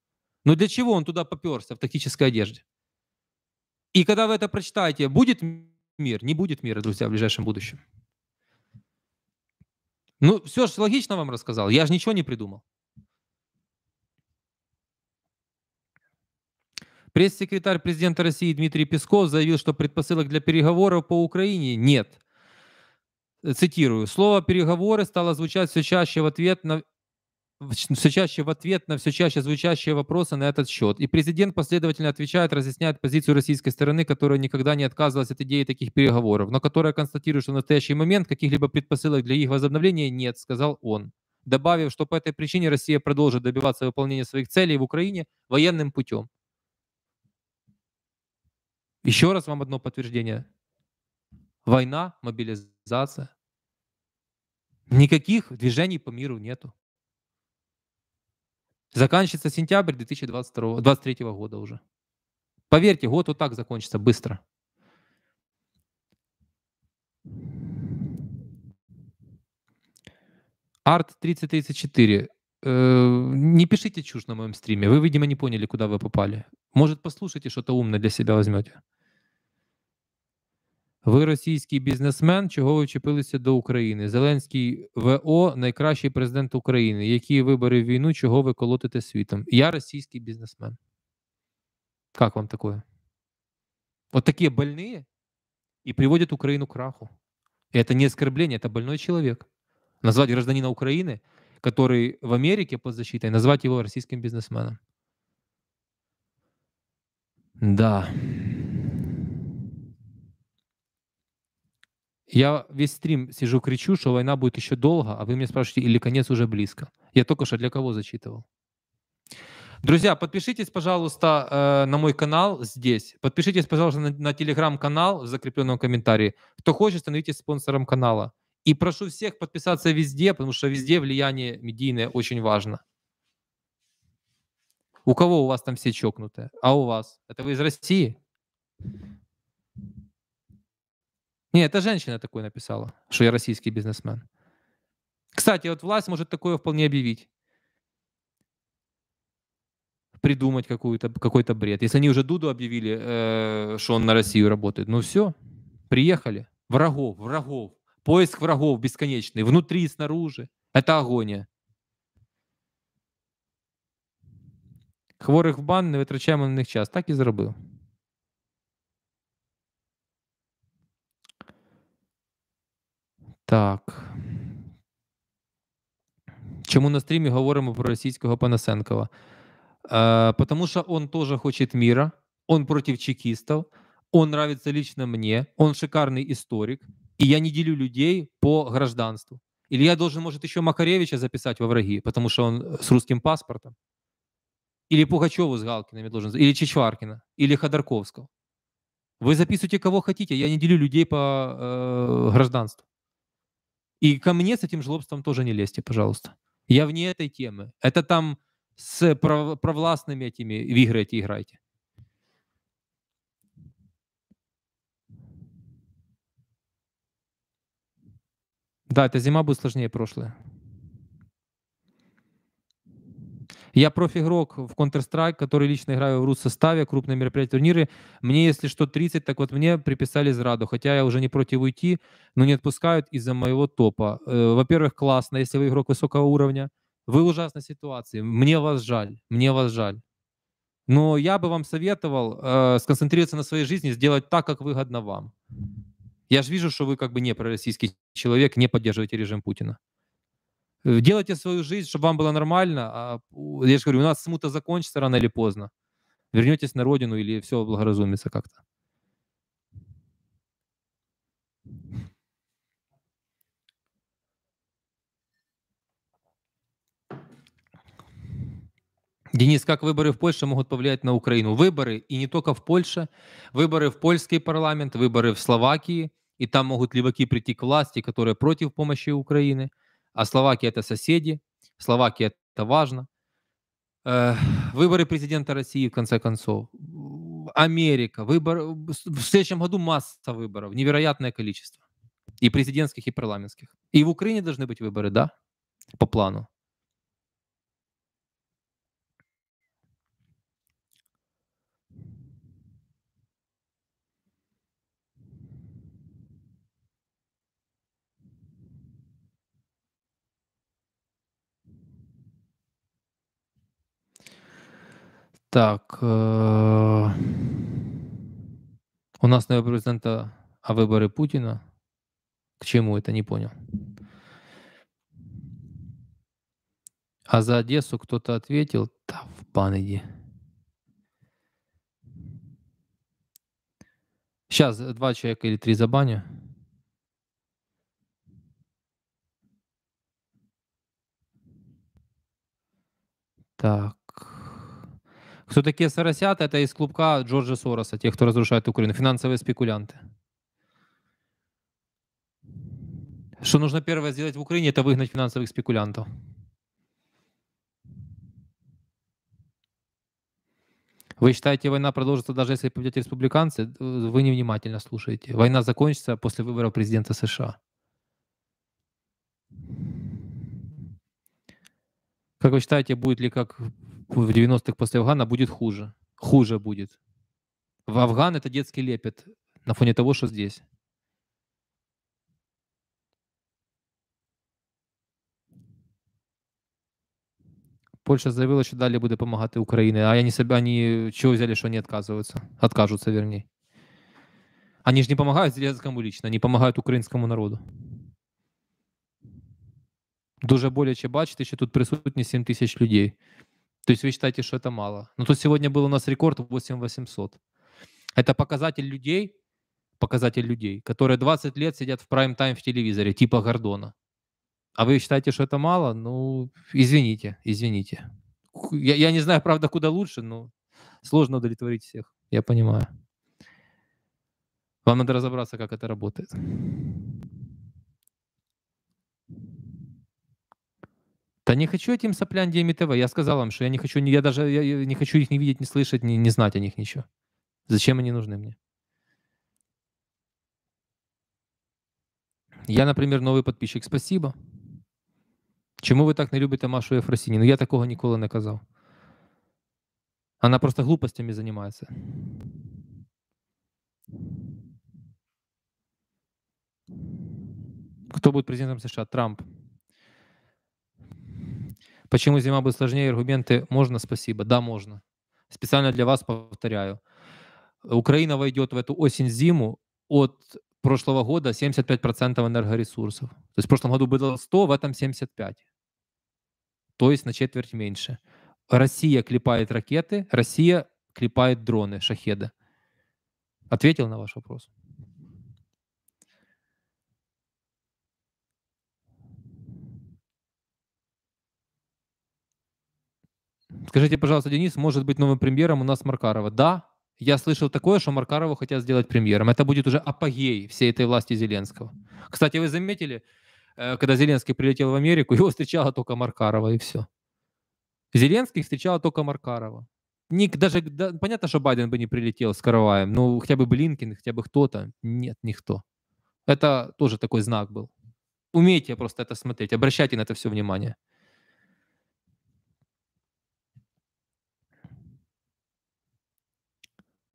Ну для чего он туда поперся в тактической одежде? И когда вы это прочитаете, будет мир? Не будет мира, друзья, в ближайшем будущем. Ну, все же логично вам рассказал. Я же ничего не придумал. Пресс-секретарь президента России Дмитрий Песков заявил, что предпосылок для переговоров по Украине нет. Цитирую. Слово «переговоры» стало звучать все чаще в ответ на все чаще в ответ на все чаще звучащие вопросы на этот счет. И президент последовательно отвечает, разъясняет позицию российской стороны, которая никогда не отказывалась от идеи таких переговоров, но которая констатирует, что в настоящий момент каких-либо предпосылок для их возобновления нет, сказал он, добавив, что по этой причине Россия продолжит добиваться выполнения своих целей в Украине военным путем. Еще раз вам одно подтверждение. Война, мобилизация. Никаких движений по миру нету. Заканчивается сентябрь 2022, 2023 года уже. Поверьте, год вот так закончится быстро. Арт 3034. Э, не пишите чушь на моем стриме. Вы, видимо, не поняли, куда вы попали. Может, послушайте что-то умное для себя возьмете. Ви російський бізнесмен, чого ви вчепилися до України? Зеленський ВО найкращий президент України. Які вибори в війну, чого ви колотите світом? Я російський бізнесмен. Як вам таке? Вот такие больные и приводят Украину к краху. Це не оскорблення, це больной чоловік. Назвать гражданина України. который в Америке под защитой, назвать его российским бизнесменом. Да. Я весь стрим сижу, кричу, что война будет еще долго, а вы меня спрашиваете, или конец уже близко. Я только что для кого зачитывал. Друзья, подпишитесь, пожалуйста, э, на мой канал здесь. Подпишитесь, пожалуйста, на, на телеграм-канал в закрепленном комментарии. Кто хочет, становитесь спонсором канала. И прошу всех подписаться везде, потому что везде влияние медийное очень важно. У кого у вас там все чокнутые? А у вас? Это вы из России? Не, это женщина такое написала, что я российский бизнесмен. Кстати, вот власть может такое вполне объявить. Придумать какую-то, какой-то бред. Если они уже Дуду объявили, э, что он на Россию работает, ну все, приехали. Врагов, врагов, Поиск врагов бесконечный, внутри, снаружи. Это агония. Хворих в бан не витрачаємо на них час. Так і зробив. Так. Чому на стрімі говоримо про російського Панасенкова? Э, потому що він теж хочет мира, он против чекістів, він нравиться лично мені, он шикарний историк, И я не делю людей по гражданству. Или я должен, может, еще Макаревича записать во враги, потому что он э, с русским паспортом. Или Пугачеву с Галкиными должен, или Чичваркина, или Ходорковского. Вы записывайте кого хотите, я не делю людей по э, гражданству. И ко мне с этим жлобством тоже не лезьте, пожалуйста. Я вне этой темы. Это там с провластными этими в игры эти играйте. Да, эта зима будет сложнее прошлой. Я профигрок в Counter-Strike, который лично играю в рус составе, крупные мероприятия, турниры. Мне, если что, 30, так вот мне приписали зраду. Хотя я уже не против уйти, но не отпускают из-за моего топа. Э, во-первых, классно, если вы игрок высокого уровня. Вы в ужасной ситуации. Мне вас жаль. Мне вас жаль. Но я бы вам советовал э, сконцентрироваться на своей жизни, сделать так, как выгодно вам. Я же вижу, что вы как бы не пророссийский человек, не поддерживаете режим Путина. Э, делайте свою жизнь, чтобы вам было нормально. А, я же говорю, у нас смута закончится рано или поздно. Вернетесь на родину или все благоразумится как-то. Денис, как выборы в Польше могут повлиять на Украину? Выборы, и не только в Польше, выборы в польский парламент, выборы в Словакии, и там могут леваки прийти к власти, которые против помощи Украины, а Словакия – это соседи, Словакия – это важно. Э, выборы президента России, в конце концов, Америка, выбор в следующем году масса выборов, невероятное количество и президентских, и парламентских. И в Украине должны быть выборы, да, по плану. Так. Э, у нас новый президента, а выборы Путина. К чему это, не понял. А за Одессу кто-то ответил, да в бан иди. Сейчас два человека или три забаню. Так. Кто такие соросята? Это из клубка Джорджа Сороса, тех, кто разрушает Украину. Финансовые спекулянты. Что нужно первое сделать в Украине, это выгнать финансовых спекулянтов. Вы считаете, война продолжится, даже если победят республиканцы? Вы невнимательно слушаете. Война закончится после выборов президента США. Как вы считаете, будет ли как в 90-х после Афгана будет хуже. Хуже будет. В Афган это детский лепет на фоне того, что здесь. Польща заявила, що далі буде допомагати Україні, а вони себе ані чого взяли, що не відказуються, відкажуться, вернее. Они ж не допомагають Зеленскому лично, они допомагають українському народу. Дуже боляче бачити, що тут присутні 7 тисяч людей. То есть вы считаете, что это мало. Но ну, тут сегодня был у нас рекорд 8800. Это показатель людей, показатель людей, которые 20 лет сидят в прайм-тайм в телевизоре, типа Гордона. А вы считаете, что это мало? Ну, извините, извините. Я, я не знаю, правда, куда лучше, но сложно удовлетворить всех. Я понимаю. Вам надо разобраться, как это работает. Да не хочу этим соплян ТВ. Я сказал вам, что я не хочу, я даже я не хочу их не видеть, не слышать, не, не знать о них ничего. Зачем они нужны мне? Я, например, новый подписчик. Спасибо. Чему вы так не любите Машу Ефросіні? Ну, я такого ніколи не казал. Она просто глупостями занимается. Кто будет президентом США? Трамп. Почему зима будет сложнее? Аргументы «можно, спасибо». Да, можно. Специально для вас повторяю. Украина войдет в эту осень-зиму от прошлого года 75% энергоресурсов. То есть в прошлом году было 100, в этом 75. То есть на четверть меньше. Россия клепает ракеты, Россия клепает дроны, шахеды. Ответил на ваш вопрос? Скажите, пожалуйста, Денис, может быть новым премьером у нас Маркарова? Да, я слышал такое, что Маркарова хотят сделать премьером. Это будет уже апогей всей этой власти Зеленского. Кстати, вы заметили, э, когда Зеленский прилетел в Америку, его встречала только Маркарова, и все. Зеленский встречала только Маркарова. Ник, даже да, понятно, что Байден бы не прилетел с караваем, но хотя бы Блинкин, хотя бы кто-то. Нет, никто. Это тоже такой знак был. Умейте просто это смотреть, обращайте на это все внимание.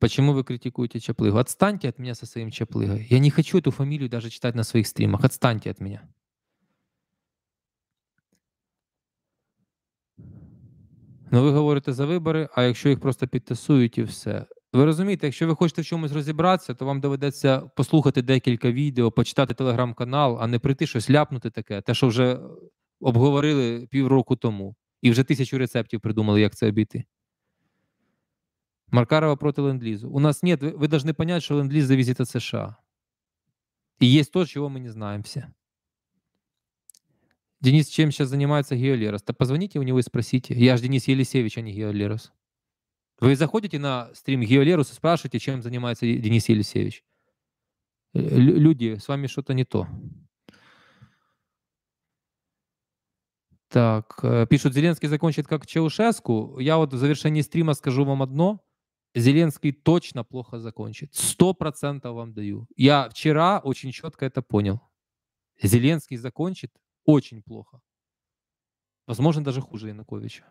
Почему вы критикуете Чаплыгу? Отстаньте от меня со своим Чаплыгой. Я не хочу эту фамилию даже читать на своих стримах. Отстаньте от меня. Ну, ви говорите за вибори, а якщо їх просто підтасують і все. Ви розумієте, якщо ви хочете в чомусь розібратися, то вам доведеться послухати декілька відео, почитати телеграм-канал, а не прийти щось ляпнути таке, те, що вже обговорили півроку тому, і вже тисячу рецептів придумали, як це обійти. Маркарова против ленд-лизу. У нас нет, вы должны понять, что ленд-лиз зависит от США. И есть то, чего мы не знаем все. Денис, чем сейчас занимается Геолерос? Да позвоните у него и спросите. Я же Денис Елисевич, а не Геолерос. Вы заходите на стрим Геолерус и спрашиваете, чем занимается Денис Елисевич. Э, люди, с вами что-то не то. Так, э, пишут, Зеленский закончит как Чаушеску. Я вот в завершении стрима скажу вам одно – Зеленский точно плохо закончит. Сто процентов вам даю. Я вчера очень четко это понял. Зеленский закончит очень плохо. Возможно, даже хуже Януковича.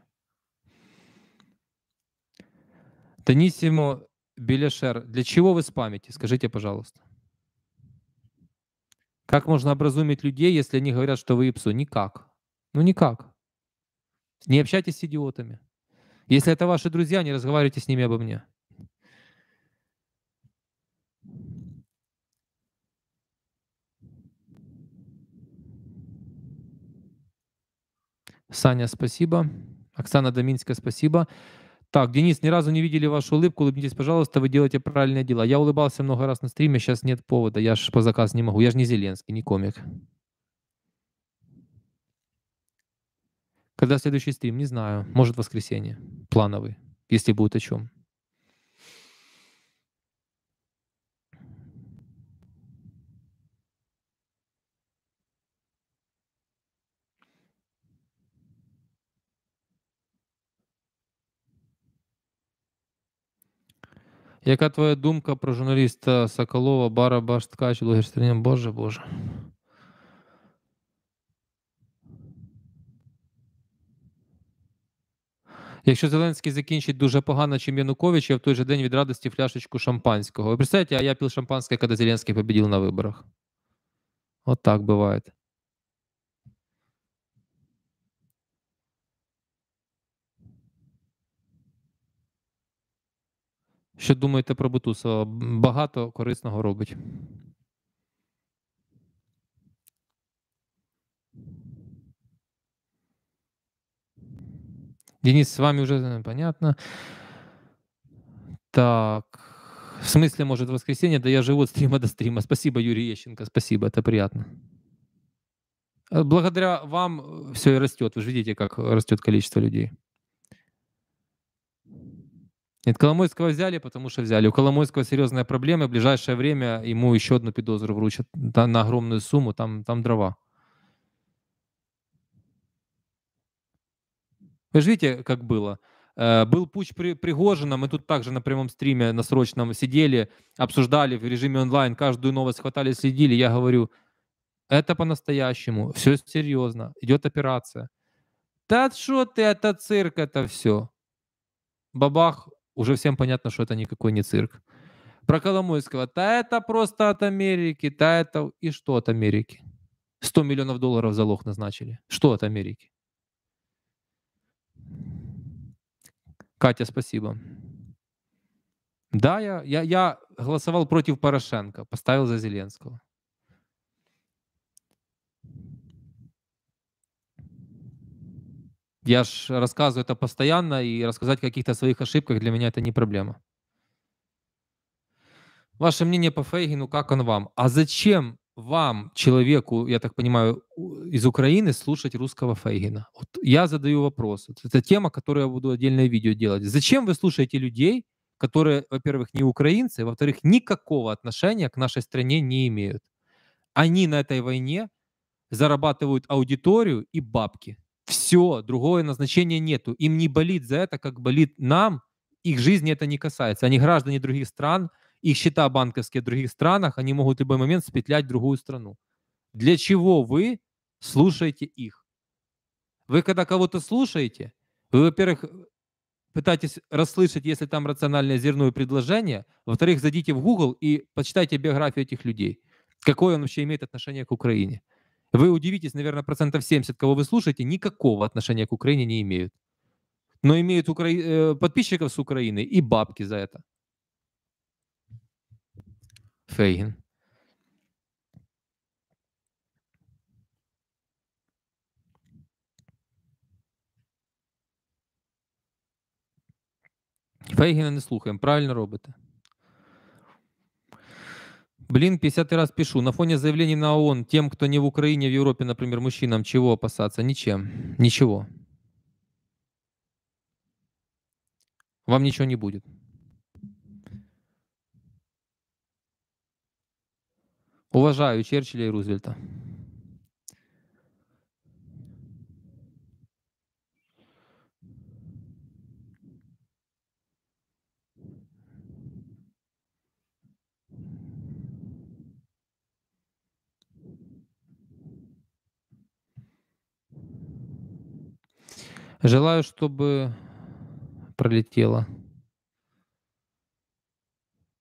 Танисимо Беляшер, для чего вы спамите? Скажите, пожалуйста. Как можно образумить людей, если они говорят, что вы ИПСО? Никак. Ну никак. Не общайтесь с идиотами. Если это ваши друзья, не разговаривайте с ними обо мне. Саня, спасибо. Оксана Доминская, спасибо. Так, Денис, ни разу не видели вашу улыбку. Улыбнитесь, пожалуйста, вы делаете правильное дело. Я улыбался много раз на стриме, сейчас нет повода. Я же по заказ не могу. Я же не Зеленский, не комик. Когда следующий стрим? Не знаю. Может, воскресенье. Плановый, если будет о чем. Яка твоя думка про журналіста Соколова, Бара Баш Ткач, Логістерня? Боже Боже. Якщо Зеленський закінчить дуже погано, чим Янукович, я в той же день від радості фляшечку шампанського. Ви представляєте, а я пил шампанське, коли Зеленський побіділ на виборах. От так буває. Що думаєте про Бутусова? Багато корисного робить. Денис, с вами уже э, понятно. Так. В смысле, может, воскресенье? Да я живу от стрима до стрима. Спасибо, Юрий Ещенко. Спасибо, это приятно. Э, благодаря вам э, все и растет. Вы же видите, как растет количество людей. Нет, Коломойского взяли, потому что взяли. У Коломойского серьезная проблема. В ближайшее время ему еще одну пидозру вручат на огромную сумму. Там, там дрова. Вы же видите, как было. Э, был путь при Пригожина, мы тут также на прямом стриме, на срочном сидели, обсуждали в режиме онлайн, каждую новость хватали, следили. Я говорю, это по-настоящему, все серьезно, идет операция. Да что ты, это цирк, это все. Бабах, уже всем понятно, что это никакой не цирк. Про Коломойского. Та это просто от Америки, та это... И что от Америки? 100 миллионов долларов залог назначили. Что от Америки? Катя, спасибо. Да, я, я, я голосовал против Порошенко, поставил за Зеленского. Я ж рассказываю это постоянно, и рассказать о каких-то своих ошибках для меня это не проблема. Ваше мнение по Фейгину, как он вам? А зачем вам, человеку, я так понимаю, из Украины, слушать русского Фейгина? Вот я задаю вопрос. это тема, которую я буду отдельное видео делать. Зачем вы слушаете людей, которые, во-первых, не украинцы, во-вторых, никакого отношения к нашей стране не имеют? Они на этой войне зарабатывают аудиторию и бабки. Все, другое назначение нету. Им не болит за это, как болит нам. Их жизни это не касается. Они граждане других стран, их счета банковские в других странах, они могут в любой момент спетлять в другую страну. Для чего вы слушаете их? Вы когда кого-то слушаете, вы, во-первых, пытаетесь расслышать, если там рациональное зерно и предложение. Во-вторых, зайдите в Google и почитайте биографию этих людей. Какое он вообще имеет отношение к Украине. Вы удивитесь, наверное, процентов 70, кого вы слушаете, никакого отношения к Украине не имеют. Но имеют укра... Э, подписчиков с Украины и бабки за это. Фейгин. Фейгіна не слухаємо, правильно робите. Блин, 50 раз пишу. На фоне заявлений на ООН тем, кто не в Украине, в Европе, например, мужчинам, чего опасаться? Ничем. Ничего. Вам ничего не будет. Уважаю Черчилля и Рузвельта. Желаю, чтобы пролетело.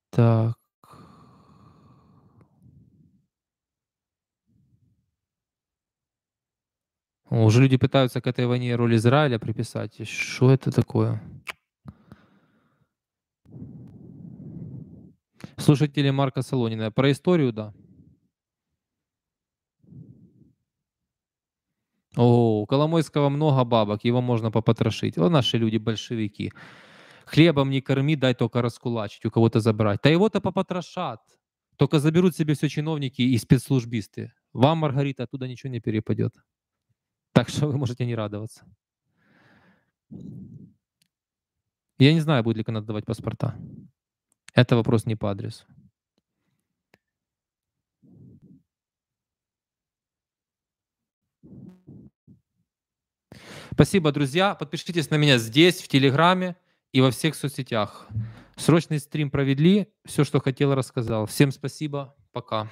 Так. Уже люди пытаются к этой войне роль Израиля приписать. Что это такое? Слушатели Марка Солонина. Про историю, да. О, у Коломойского много бабок, его можно попотрошить. Вот наши люди, большевики. Хлебом не корми, дай только раскулачить, у кого-то забрать. Да его-то попотрошат. Только заберут себе все чиновники и спецслужбисты. Вам, Маргарита, оттуда ничего не перепадет. Так что вы можете не радоваться. Я не знаю, будет ли Канада давать паспорта. Это вопрос не по адресу. Спасибо, друзья. Подпишитесь на меня здесь, в Телеграме и во всех соцсетях. Срочный стрим провели. Все, что хотел, рассказал. Всем спасибо. Пока.